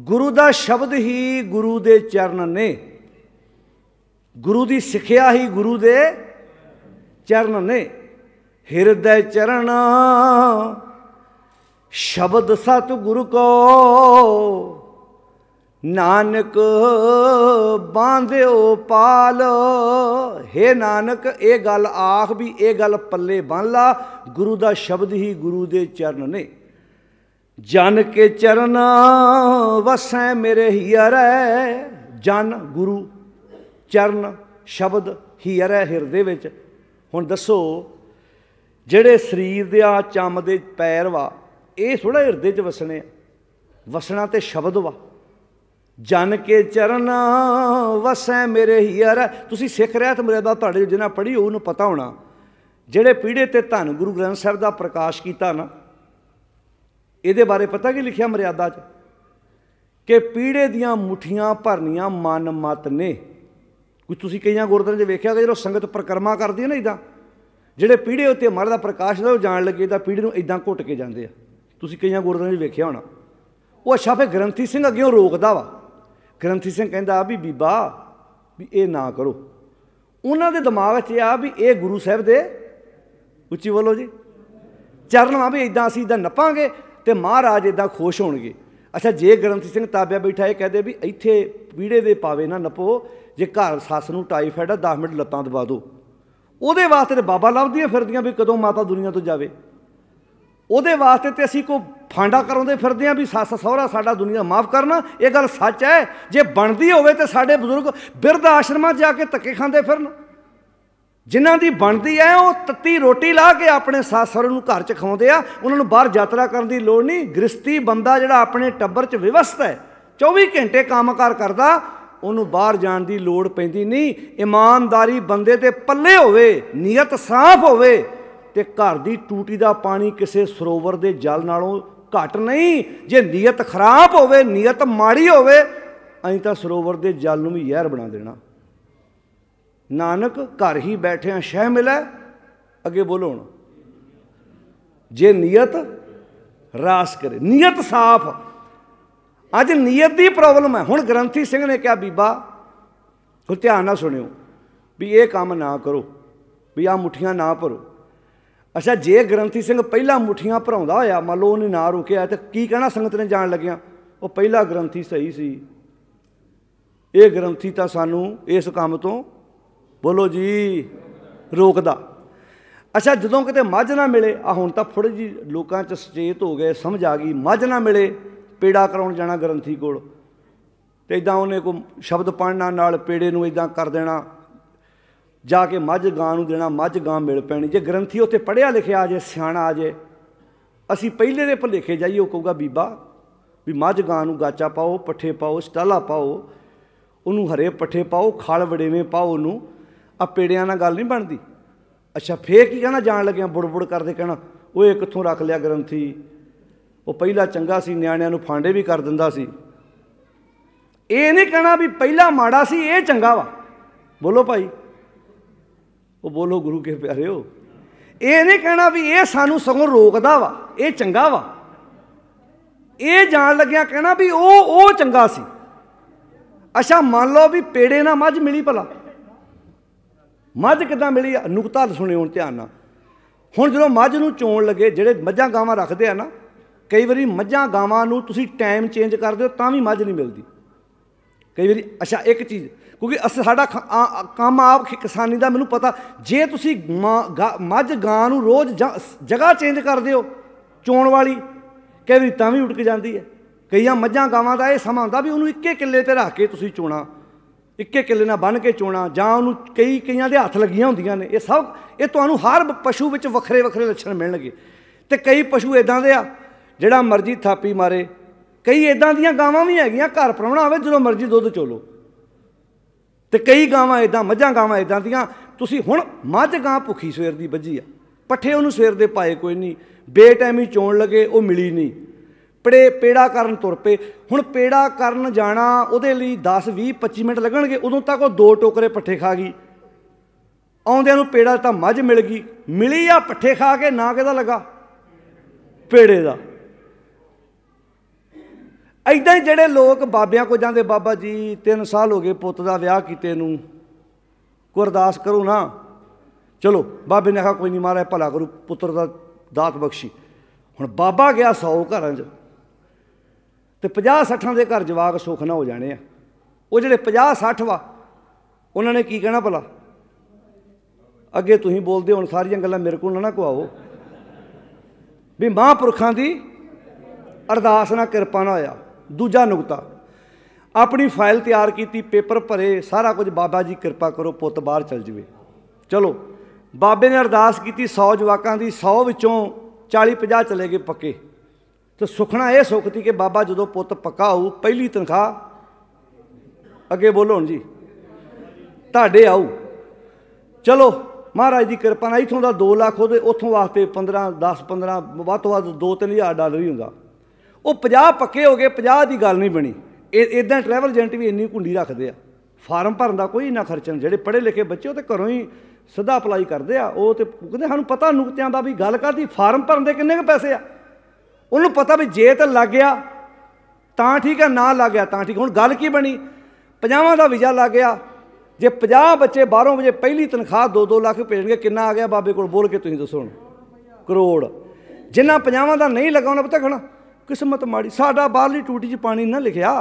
ਗੁਰੂ ਦਾ ਸ਼ਬਦ ਹੀ ਗੁਰੂ ਦੇ ਚਰਨ ਨੇ ਗੁਰੂ ਦੀ ਸਿੱਖਿਆ ਹੀ ਗੁਰੂ ਦੇ ਚਰਨ ਨੇ ਹਿਰਦੈ ਚਰਨ ਸ਼ਬਦ ਸਤਿਗੁਰ ਕੋ ਨਾਨਕ ਬਾਂਧਿਓ ਪਾਲ हे ਨਾਨਕ ਇਹ ਗੱਲ ਆਖ ਵੀ ਇਹ ਗੱਲ ਪੱਲੇ ਬੰਨ ਲਾ ਗੁਰੂ ਦਾ ਸ਼ਬਦ ਹੀ ਗੁਰੂ ਦੇ ਚਰਨ ਨੇ ਜਨ ਕੇ ਚਰਨ ਵਸੈ ਮੇਰੇ ਹਿਰੈ ਜਨ ਗੁਰੂ ਚਰਨ ਸ਼ਬਦ ਹਿਰੈ ਹਿਰਦੇ ਵਿੱਚ ਹੁਣ ਦੱਸੋ ਜਿਹੜੇ ਸਰੀਰ ਦੇ ਆ ਚੰਮ ਦੇ ਪੈਰ ਵਾ ਇਹ ਥੋੜਾ ਹਿਰਦੇ 'ਚ ਵਸਣੇ ਆ ਵਸਣਾ ਤੇ ਸ਼ਬਦ ਵਾ ਜਨ ਕੇ ਚਰਨ ਵਸੈ ਮੇਰੇ ਹੀਰ ਤੁਸੀਂ ਸਿੱਖ ਰਹਿ ਤਾਂ ਮਰਿਆਦਾ ਤੁਹਾਡੇ ਜਿਹਨਾਂ ਪੜ੍ਹੀ ਉਹਨੂੰ ਪਤਾ ਹੋਣਾ ਜਿਹੜੇ ਪੀੜੇ ਤੇ ਧੰਨ ਗੁਰੂ ਗ੍ਰੰਥ ਸਾਹਿਬ ਦਾ ਪ੍ਰਕਾਸ਼ ਕੀਤਾ ਨਾ ਇਹਦੇ ਬਾਰੇ ਪਤਾ ਕੀ ਲਿਖਿਆ ਮਰਿਆਦਾ 'ਚ ਕਿ ਪੀੜੇ ਦੀਆਂ ਮੁਠੀਆਂ ਭਰਨੀਆਂ ਮਨ ਮਤ ਨੇ ਕੁਝ ਤੁਸੀਂ ਕਈਆਂ ਗੁਰਦੁਆਰੇ 'ਚ ਵੇਖਿਆ ਕਿ ਜਦੋਂ ਸੰਗਤ ਪ੍ਰਕਰਮਾ ਕਰਦੀ ਹੈ ਨਾ ਇਦਾਂ ਜਿਹੜੇ ਪੀੜੇ ਉੱਤੇ ਮਰ ਦਾ ਪ੍ਰਕਾਸ਼ ਦਾ ਉਹ ਜਾਣ ਲੱਗੇ ਤਾਂ ਪੀੜੇ ਨੂੰ ਇਦਾਂ ਘੁੱਟ ਕੇ ਜਾਂਦੇ ਆ ਤੁਸੀਂ ਕਈਆਂ ਗੁਰਦੁਆਰੇ 'ਚ ਵੇਖਿਆ ਹੋਣਾ ਉਹ ਅੱਛਾ ਫੇ ਗ੍ਰੰਥੀ ਸਿੰਘ ਅੱਗੇ ਰੋਕਦਾ ਵਾ ਗ੍ਰੰਥੀ ਸਿੰਘ ਕਹਿੰਦਾ ਵੀ ਬੀਬਾ ਵੀ ਇਹ ਨਾ ਕਰੋ ਉਹਨਾਂ ਦੇ ਦਿਮਾਗ 'ਚ ਆ ਵੀ ਇਹ ਗੁਰੂ ਸਾਹਿਬ ਦੇ ਉੱਚੀ ਬੋਲੋ ਜੀ ਚਰਨਾਂ ਵੀ ਇਦਾਂ ਅਸੀਂ ਇਦਾਂ ਨਪਾਂਗੇ ਤੇ ਮਹਾਰਾਜ ਇਦਾਂ ਖੁਸ਼ ਹੋਣਗੇ ਅੱਛਾ ਜੇ ਗ੍ਰੰਥੀ ਸਿੰਘ ਤਾਬਿਆ ਬੈਠਾ ਇਹ ਕਹਦੇ ਵੀ ਇੱਥੇ ਪੀੜੇ ਦੇ ਪਾਵੇ ਨਾ ਨਪੋ ਜੇ ਘਰ ਸੱਸ ਨੂੰ ਟਾਈਫਾਇਡ ਆ 10 ਮਿੰਟ ਲੱਤਾਂ ਦਬਾ ਦਿਓ ਉਹਦੇ ਵਾਸਤੇ ਤੇ ਬਾਬਾ ਲੱਭਦੀਆਂ ਫਿਰਦੀਆਂ ਵੀ ਕਦੋਂ ਮਾਤਾ ਦੁਨੀਆ ਤੋਂ ਜਾਵੇ ਉਹਦੇ ਵਾਸਤੇ ਤੇ ਅਸੀਂ ਕੋ ਫਾਂਡਾ ਕਰਾਉਂਦੇ ਫਿਰਦੇ ਆ ਵੀ ਸੱਸ ਸਹੁਰਾ ਸਾਡਾ ਦੁਨੀਆ ਮਾਫ ਕਰਨਾ ਇਹ ਗੱਲ ਸੱਚ ਹੈ ਜੇ ਬਣਦੀ ਹੋਵੇ ਤੇ ਸਾਡੇ ਬਜ਼ੁਰਗ ਬਿਰਧ ਆਸ਼ਰਮਾਂ ਜਾ ਕੇ ਤੱਕੇ ਖਾਂਦੇ ਫਿਰਨ ਜਿਨ੍ਹਾਂ ਦੀ ਬਣਦੀ ਹੈ ਉਹ ਤੱਤੀ ਰੋਟੀ ਲਾ ਕੇ ਆਪਣੇ ਸੱਸ ਸਹੁਰੇ ਨੂੰ ਘਰ 'ਚ ਖਵਾਉਂਦੇ ਆ ਉਹਨਾਂ ਨੂੰ ਬਾਹਰ ਯਾਤਰਾ ਕਰਨ ਦੀ ਲੋੜ ਨਹੀਂ ਗ੍ਰਸਤੀ ਬੰਦਾ ਜਿਹੜਾ ਆਪਣੇ ਟੱਬਰ 'ਚ ਵਿਵਸਥ ਹੈ 24 ਘੰਟੇ ਕੰਮਕਾਰ ਕਰਦਾ ਉਹਨੂੰ ਬਾਹਰ ਜਾਣ ਦੀ ਲੋੜ ਪੈਂਦੀ ਨਹੀਂ ਇਮਾਨਦਾਰੀ ਬੰਦੇ ਤੇ ਪੱਲੇ ਹੋਵੇ ਨੀਅਤ ਸਾਫ਼ ਹੋਵੇ ਤੇ ਘਰ ਦੀ ਟੂਟੀ ਦਾ ਪਾਣੀ ਕਿਸੇ ਸਰੋਵਰ ਦੇ ਜਲ ਨਾਲੋਂ ਘਟ ਨਹੀਂ ਜੇ ਨੀਅਤ ਖਰਾਬ ਹੋਵੇ ਨੀਅਤ ਮਾੜੀ ਹੋਵੇ ਅਸੀਂ ਤਾਂ ਸਰੋਵਰ ਦੇ ਜਲ ਨੂੰ ਵੀ ਯਹਿਰ ਬਣਾ ਦੇਣਾ ਨਾਨਕ ਘਰ ਹੀ ਬੈਠਿਆਂ ਸ਼ਹਿ ਮਿਲੈ ਅੱਗੇ ਬੋਲੋ ਹੁਣ ਜੇ ਨੀਅਤ ਰਾਸ ਕਰੇ ਨੀਅਤ ਸਾਫ਼ ਅੱਜ ਨੀਅਤ ਦੀ ਪ੍ਰੋਬਲਮ ਹੈ ਹੁਣ ਗ੍ਰੰਥੀ ਸਿੰਘ ਨੇ ਕਿਹਾ ਬੀਬਾ ਹੁਣ ਧਿਆਨ ਨਾਲ ਸੁਣਿਓ ਵੀ ਇਹ ਕੰਮ ਨਾ ਕਰੋ ਵੀ ਆ ਮੁਠੀਆਂ ਨਾ ਭਰੋ ਅੱਛਾ ਜੇ ਗ੍ਰੰਥੀ ਸਿੰਘ ਪਹਿਲਾਂ ਮੁਠੀਆਂ ਭਰਾਉਂਦਾ ਹੋਇਆ ਮੰਨ ਲਓ ਉਹਨੇ ਨਾ ਰੁਕਿਆ ਤੇ ਕੀ ਕਹਿਣਾ ਸੰਗਤ ਨੇ ਜਾਣ ਲੱਗਿਆ ਉਹ ਪਹਿਲਾ ਗ੍ਰੰਥੀ ਸਹੀ ਸੀ ਇਹ ਗ੍ਰੰਥੀ ਤਾਂ ਸਾਨੂੰ ਇਸ ਕੰਮ ਤੋਂ ਬੋਲੋ ਜੀ ਰੋਕਦਾ ਅੱਛਾ ਜਦੋਂ ਕਿਤੇ ਮੱਝ ਨਾ ਮਿਲੇ ਆ ਹੁਣ ਤਾਂ ਫੁੜ ਜੀ ਲੋਕਾਂ 'ਚ ਸੁਚੇਤ ਹੋ ਗਏ ਸਮਝ ਆ ਗਈ ਮੱਝ ਨਾ ਮਿਲੇ ਪੇੜਾ ਕਰਾਉਣ ਜਾਣਾ ਗ੍ਰੰਥੀ ਕੋਲ ਤੇ ਇਦਾਂ ਉਹਨੇ ਕੋ ਸ਼ਬਦ ਪੜਨਾ ਨਾਲ ਪੇੜੇ ਨੂੰ ਇਦਾਂ ਕਰ ਦੇਣਾ ਜਾ ਕੇ ਮੱਝ ਗਾਂ ਨੂੰ ਦੇਣਾ ਮੱਝ ਗਾਂ ਮਿਲ ਪੈਣੀ ਜੇ ਗ੍ਰੰਥੀ ਉੱਥੇ ਪੜਿਆ ਲਿਖਿਆ ਆ ਜੇ ਸਿਆਣਾ ਆ ਜੇ ਅਸੀਂ ਪਹਿਲੇ ਦੇ ਭਲੇਖੇ ਜਾਈਏ ਉਹ ਕਹੂਗਾ ਬੀਬਾ ਵੀ ਮੱਝ ਗਾਂ ਨੂੰ ਗਾਚਾ ਪਾਓ ਪੱਠੇ ਪਾਓ ਸਟਾਲਾ ਪਾਓ ਉਹਨੂੰ ਹਰੇ ਪੱਠੇ ਪਾਓ ਖਾਲ ਵੜੇਵੇਂ ਪਾਓ ਉਹਨੂੰ ਆ ਪੇੜਿਆਂ ਨਾਲ ਗੱਲ ਨਹੀਂ ਬਣਦੀ ਅੱਛਾ ਫੇਰ ਕੀ ਕਹਿਣਾ ਜਾਣ ਲੱਗਿਆ ਬੁੜਬੁੜ ਕਰਦੇ ਕਹਿਣਾ ਇਹ ਕਿੱਥੋਂ ਰੱਖ ਲਿਆ ਗ੍ਰੰਥੀ ਉਹ ਪਹਿਲਾਂ ਚੰਗਾ ਸੀ ਨਿਆਣਿਆਂ ਨੂੰ ਫਾਂਡੇ ਵੀ ਕਰ ਦਿੰਦਾ ਸੀ ਇਹ ਨਹੀਂ ਕਹਿਣਾ ਵੀ ਪਹਿਲਾਂ ਮਾੜਾ ਸੀ ਇਹ ਚੰਗਾ ਵਾ ਬੋਲੋ ਭਾਈ ਉਹ ਬੋਲੋ ਗੁਰੂ ਕੇ ਪਿਆਰਿਓ ਇਹ ਨਹੀਂ ਕਹਿਣਾ ਵੀ ਇਹ ਸਾਨੂੰ ਸਗੋਂ ਰੋਕਦਾ ਵਾ ਇਹ ਚੰਗਾ ਵਾ ਇਹ ਜਾਣ ਲੱਗਿਆ ਕਹਿਣਾ ਵੀ ਉਹ ਉਹ ਚੰਗਾ ਸੀ ਅਛਾ ਮੰਨ ਲਓ ਵੀ ਪੇੜੇ ਨਾਲ ਮੱਝ ਮਿਲੀ ਭਲਾ ਮੱਝ ਕਿਦਾਂ ਮਿਲੀ ਨੁਕਤਾ ਸੁਣਿਓ ਧਿਆਨ ਨਾਲ ਹੁਣ ਜਦੋਂ ਮੱਝ ਨੂੰ ਚੋਣ ਲੱਗੇ ਜਿਹੜੇ ਮੱਝਾਂ ਗਾਵਾਂ ਰੱਖਦੇ ਆ ਨਾ ਕਈ ਵਾਰੀ ਮੱਝਾਂ ਗਾਵਾਂ ਨੂੰ ਤੁਸੀਂ ਟਾਈਮ ਚੇਂਜ ਕਰਦੇ ਹੋ ਤਾਂ ਵੀ ਮੱਝ ਨਹੀਂ ਮਿਲਦੀ ਕਈ ਵਾਰੀ ਅਛਾ ਇੱਕ ਚੀਜ਼ ਕਿਉਂਕਿ ਅਸ ਸਾਡਾ ਕੰਮ ਆਪ ਕਿਸਾਨੀ ਦਾ ਮੈਨੂੰ ਪਤਾ ਜੇ ਤੁਸੀਂ ਮੱਝ ਗਾਂ ਨੂੰ ਰੋਜ਼ ਜਗ੍ਹਾ ਚੇਂਜ ਕਰਦੇ ਹੋ ਚੋਣ ਵਾਲੀ ਕਈ ਵਾਰੀ ਤਾਂ ਵੀ ਉਟਕ ਜਾਂਦੀ ਹੈ ਕਈਆਂ ਮੱਝਾਂ ਗਾਵਾਂ ਦਾ ਇਹ ਸਮਾਂ ਹੁੰਦਾ ਵੀ ਉਹਨੂੰ ਇੱਕੇ ਕਿੱਲੇ ਤੇ ਰੱਖ ਕੇ ਤੁਸੀਂ ਚੋਣਾ ਇੱਕੇ ਕਿੱਲੇ ਨਾਲ ਬੰਨ ਕੇ ਚੋਣਾ ਜਾਂ ਉਹਨੂੰ ਕਈ ਕਈਆਂ ਦੇ ਹੱਥ ਲੱਗੀਆਂ ਹੁੰਦੀਆਂ ਨੇ ਇਹ ਸਭ ਇਹ ਤੁਹਾਨੂੰ ਹਰ ਪਸ਼ੂ ਵਿੱਚ ਵੱਖਰੇ ਵੱਖਰੇ ਲੱਛਣ ਮਿਲਣਗੇ ਤੇ ਕਈ ਪਸ਼ੂ ਇਦਾਂ ਦੇ ਆ ਜਿਹੜਾ ਮਰਜ਼ੀ ਥਾਪੀ ਮਾਰੇ ਕਈ ਇਦਾਂ ਦੀਆਂ ਗਾਵਾਂ ਵੀ ਹੈਗੀਆਂ ਘਰ ਪਰਵਣਾ ਆਵੇ ਜਦੋਂ ਮਰਜ਼ੀ ਦੁੱਧ ਚੋਲੋ ਤੇ ਕਈ ਗਾਵਾਂ ਇਦਾਂ ਮੱਝਾਂ ਗਾਵਾਂ ਇਦਾਂ ਦੀਆਂ ਤੁਸੀਂ ਹੁਣ ਮੱਝ ਗਾਂ ਭੁੱਖੀ ਸਵੇਰ ਦੀ ਵੱਜੀ ਆ ਪੱਠੇ ਉਹਨੂੰ ਸਵੇਰ ਦੇ ਪਾਏ ਕੋਈ ਨਹੀਂ ਬੇਟਾਈਮੀ ਚੋਣ ਲਗੇ ਉਹ ਮਿਲੀ ਨਹੀਂ ਪੜੇ ਪੇੜਾ ਕਰਨ ਤੁਰ ਪਏ ਹੁਣ ਪੇੜਾ ਕਰਨ ਜਾਣਾ ਉਹਦੇ ਲਈ 10 20 25 ਮਿੰਟ ਲੱਗਣਗੇ ਉਦੋਂ ਤੱਕ ਉਹ ਦੋ ਟੋਕਰੇ ਪੱਠੇ ਖਾ ਗਈ ਆਉਂਦਿਆਂ ਨੂੰ ਪੇੜਾ ਤਾਂ ਮੱਝ ਮਿਲ ਗਈ ਮਿਲੀ ਆ ਪੱਠੇ ਖਾ ਕੇ ਨਾ ਕਿਹਦਾ ਲੱਗਾ ਪੇੜੇ ਦਾ ਐਦਾਂ ਹੀ ਜਿਹੜੇ ਲੋਕ ਬਾਬਿਆਂ ਕੋ ਜਾਂਦੇ ਬਾਬਾ ਜੀ 3 ਸਾਲ ਹੋ ਗਏ ਪੁੱਤ ਦਾ ਵਿਆਹ ਕੀਤੇ ਨੂੰ ਕੋ ਅਰਦਾਸ ਕਰੋ ਨਾ ਚਲੋ ਬਾਬੇ ਨੇ ਕਿਹਾ ਕੋਈ ਨਹੀਂ ਮਾਰਿਆ ਭਲਾ ਕਰੂ ਪੁੱਤਰ ਦਾ ਦਾਤ ਬਖਸ਼ੀ ਹੁਣ ਬਾਬਾ ਗਿਆ 100 ਘਰਾਂ 'ਚ ਤੇ 50 60 ਦੇ ਘਰ ਜਵਾਕ ਸੁਖ ਨਾ ਹੋ ਜਾਣੇ ਆ ਉਹ ਜਿਹੜੇ 50 60 ਵਾ ਉਹਨਾਂ ਨੇ ਕੀ ਕਹਿਣਾ ਭਲਾ ਅੱਗੇ ਤੁਸੀਂ ਬੋਲਦੇ ਹੁਣ ਸਾਰੀਆਂ ਗੱਲਾਂ ਮੇਰੇ ਕੋਲ ਨਾ ਕਵਾਓ ਵੀ ਮਹਾਂਪੁਰਖਾਂ ਦੀ ਅਰਦਾਸ ਨਾਲ ਕਿਰਪਾ ਨਾ ਹੋਇਆ ਦੂਜਾ ਨੁਕਤਾ ਆਪਣੀ ਫਾਈਲ ਤਿਆਰ ਕੀਤੀ ਪੇਪਰ ਭਰੇ ਸਾਰਾ ਕੁਝ ਬਾਬਾ ਜੀ ਕਿਰਪਾ ਕਰੋ ਪੁੱਤ ਬਾਹਰ ਚਲ ਜਵੇ ਚਲੋ ਬਾਬੇ ਨੇ ਅਰਦਾਸ ਕੀਤੀ 100 ਜਵਾਕਾਂ ਦੀ 100 ਵਿੱਚੋਂ 40 50 ਚਲੇ ਗਏ ਪੱਕੇ ਤੇ ਸੁਖਣਾ ਇਹ ਸੁਖਤੀ ਕਿ ਬਾਬਾ ਜਦੋਂ ਪੁੱਤ ਪੱਕਾ ਹੋਊ ਪਹਿਲੀ ਤਨਖਾਹ ਅੱਗੇ ਬੋਲੋ ਜੀ ਤੁਹਾਡੇ ਆਉ ਚਲੋ ਮਹਾਰਾਜ ਦੀ ਕਿਰਪਾ ਨਾਲ ਇਥੋਂ ਦਾ 2 ਲੱਖ ਉਹਦੇ ਉਥੋਂ ਵਾਸਤੇ 15 10 15 ਵੱਧ ਤੋਂ ਵੱਧ 2-3000 ਡਾਲਰ ਹੀ ਹੁੰਦਾ ਉਹ 50 ਪੱਕੇ ਹੋ ਗਏ 50 ਦੀ ਗੱਲ ਨਹੀਂ ਬਣੀ ਇਹ ਇਦਾਂ ਟਰੈਵਲ ਏਜੰਟ ਵੀ ਇੰਨੀ ਕੁੰਡੀ ਰੱਖਦੇ ਆ ਫਾਰਮ ਭਰਨ ਦਾ ਕੋਈ ਨਾ ਖਰਚਣ ਜਿਹੜੇ ਪੜ੍ਹੇ ਲਿਖੇ ਬੱਚੇ ਉਹ ਤੇ ਘਰੋਂ ਹੀ ਸਿੱਧਾ ਅਪਲਾਈ ਕਰਦੇ ਆ ਉਹ ਤੇ ਕਹਿੰਦੇ ਸਾਨੂੰ ਪਤਾ ਨੁਕਤਿਆਂ ਦਾ ਵੀ ਗੱਲ ਕਰਦੀ ਫਾਰਮ ਭਰਨ ਦੇ ਕਿੰਨੇ ਕ ਪੈਸੇ ਆ ਉਹਨੂੰ ਪਤਾ ਵੀ ਜੇ ਤਾਂ ਲੱਗ ਗਿਆ ਤਾਂ ਠੀਕ ਆ ਨਾ ਲੱਗ ਗਿਆ ਤਾਂ ਠੀਕ ਹੁਣ ਗੱਲ ਕੀ ਬਣੀ 50 ਦਾ ਵੀਜ਼ਾ ਲੱਗ ਗਿਆ ਜੇ 50 ਬੱਚੇ 12 ਵਜੇ ਪਹਿਲੀ ਤਨਖਾਹ 2-2 ਲੱਖ ਭੇਜਣਗੇ ਕਿੰਨਾ ਆ ਗਿਆ ਬਾਬੇ ਕੋਲ ਬੋਲ ਕੇ ਤੁਸੀਂ ਦੱਸੋ ਹੁਣ ਕਰੋੜ ਜਿਨ੍ਹਾਂ 50 ਦਾ ਨਹੀਂ ਲੱਗਾ ਉਹਨਾਂ ਪਤਾ ਖਣਾ ਕਿਸਮਤ ਮਾੜੀ ਸਾਡਾ ਬਾਹਰਲੀ ਟੂਟੀ 'ਚ ਪਾਣੀ ਨਾ ਲਿਖਿਆ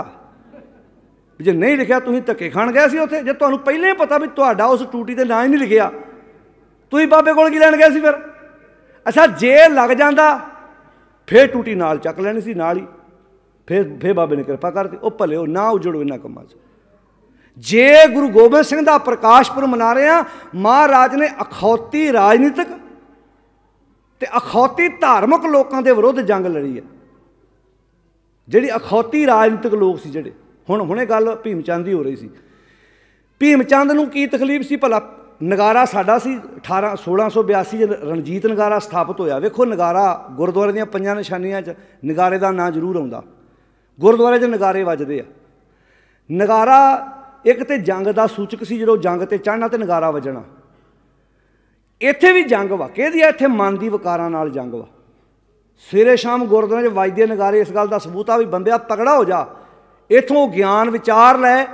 ਜੇ ਨਹੀਂ ਲਿਖਿਆ ਤੁਸੀਂ ਧੱਕੇ ਖਾਣ ਗਏ ਸੀ ਉੱਥੇ ਜੇ ਤੁਹਾਨੂੰ ਪਹਿਲਾਂ ਹੀ ਪਤਾ ਵੀ ਤੁਹਾਡਾ ਉਸ ਟੂਟੀ ਤੇ ਨਾਂ ਹੀ ਨਹੀਂ ਲਿਖਿਆ ਤੁਸੀਂ ਬਾਬੇ ਕੋਲ ਕੀ ਲੈਣ ਗਏ ਸੀ ਫਿਰ ਅੱਛਾ ਜੇ ਲੱਗ ਜਾਂਦਾ ਫੇਰ ਟੂਟੀ ਨਾਲ ਚੱਕ ਲੈਣੀ ਸੀ ਨਾਲ ਹੀ ਫੇਰ ਫੇਰ ਬਾਬੇ ਨੇ ਕਿਰਪਾ ਕਰਤੀ ਉਹ ਭਲੇ ਉਹ ਨਾ ਉਜੜੋ ਇਹਨਾਂ ਕਮਾਜ ਜੇ ਗੁਰੂ ਗੋਬਿੰਦ ਸਿੰਘ ਦਾ ਪ੍ਰਕਾਸ਼ ਪੁਰ ਮਨਾ ਰਹੇ ਆ ਮਹਾਰਾਜ ਨੇ ਅਖੌਤੀ ਰਾਜਨੀਤਿਕ ਤੇ ਅਖੌਤੀ ਧਾਰਮਿਕ ਲੋਕਾਂ ਦੇ ਵਿਰੁੱਧ ਜੰਗ ਲੜੀ ਹੈ ਜਿਹੜੀ ਅਖੌਤੀ ਰਾਜਨੀਤਿਕ ਲੋਕ ਸੀ ਜਿਹੜੇ ਹੁਣ ਹੁਣੇ ਗੱਲ ਭੀਮ ਚੰਦ ਦੀ ਹੋ ਰਹੀ ਸੀ ਭੀਮ ਚੰਦ ਨੂੰ ਕੀ ਤਕਲੀਫ ਸੀ ਭਲਾ ਨਗਾਰਾ ਸਾਡਾ ਸੀ 18 1682 ਚ ਰਣਜੀਤ ਨਗਾਰਾ ਸਥਾਪਿਤ ਹੋਇਆ ਵੇਖੋ ਨਗਾਰਾ ਗੁਰਦੁਆਰੇ ਦੀਆਂ ਪੰਜਾਂ ਨਿਸ਼ਾਨੀਆਂ 'ਚ ਨਗਾਰੇ ਦਾ ਨਾਂ ਜ਼ਰੂਰ ਆਉਂਦਾ ਗੁਰਦੁਆਰੇ 'ਚ ਨਗਾਰੇ ਵੱਜਦੇ ਆ ਨਗਾਰਾ ਇੱਕ ਤੇ ਜੰਗ ਦਾ ਸੂਚਕ ਸੀ ਜਦੋਂ ਜੰਗ ਤੇ ਚੜਨਾ ਤੇ ਨਗਾਰਾ ਵੱਜਣਾ ਇੱਥੇ ਵੀ ਜੰਗ ਵਾ ਕਿਹਦੀ ਆ ਇੱਥੇ ਮਨ ਦੀ ਵਿਕਾਰਾਂ ਨਾਲ ਜੰਗ ਵਾ ਸਵੇਰੇ ਸ਼ਾਮ ਗੁਰਦੁਆਰੇ 'ਚ ਵਜਦੇ ਨਗਾਰੇ ਇਸ ਗੱਲ ਦਾ ਸਬੂਤ ਆ ਵੀ ਬੰਦਿਆ ਤਗੜਾ ਹੋ ਜਾ ਇਥੋਂ ਗਿਆਨ ਵਿਚਾਰ ਲੈ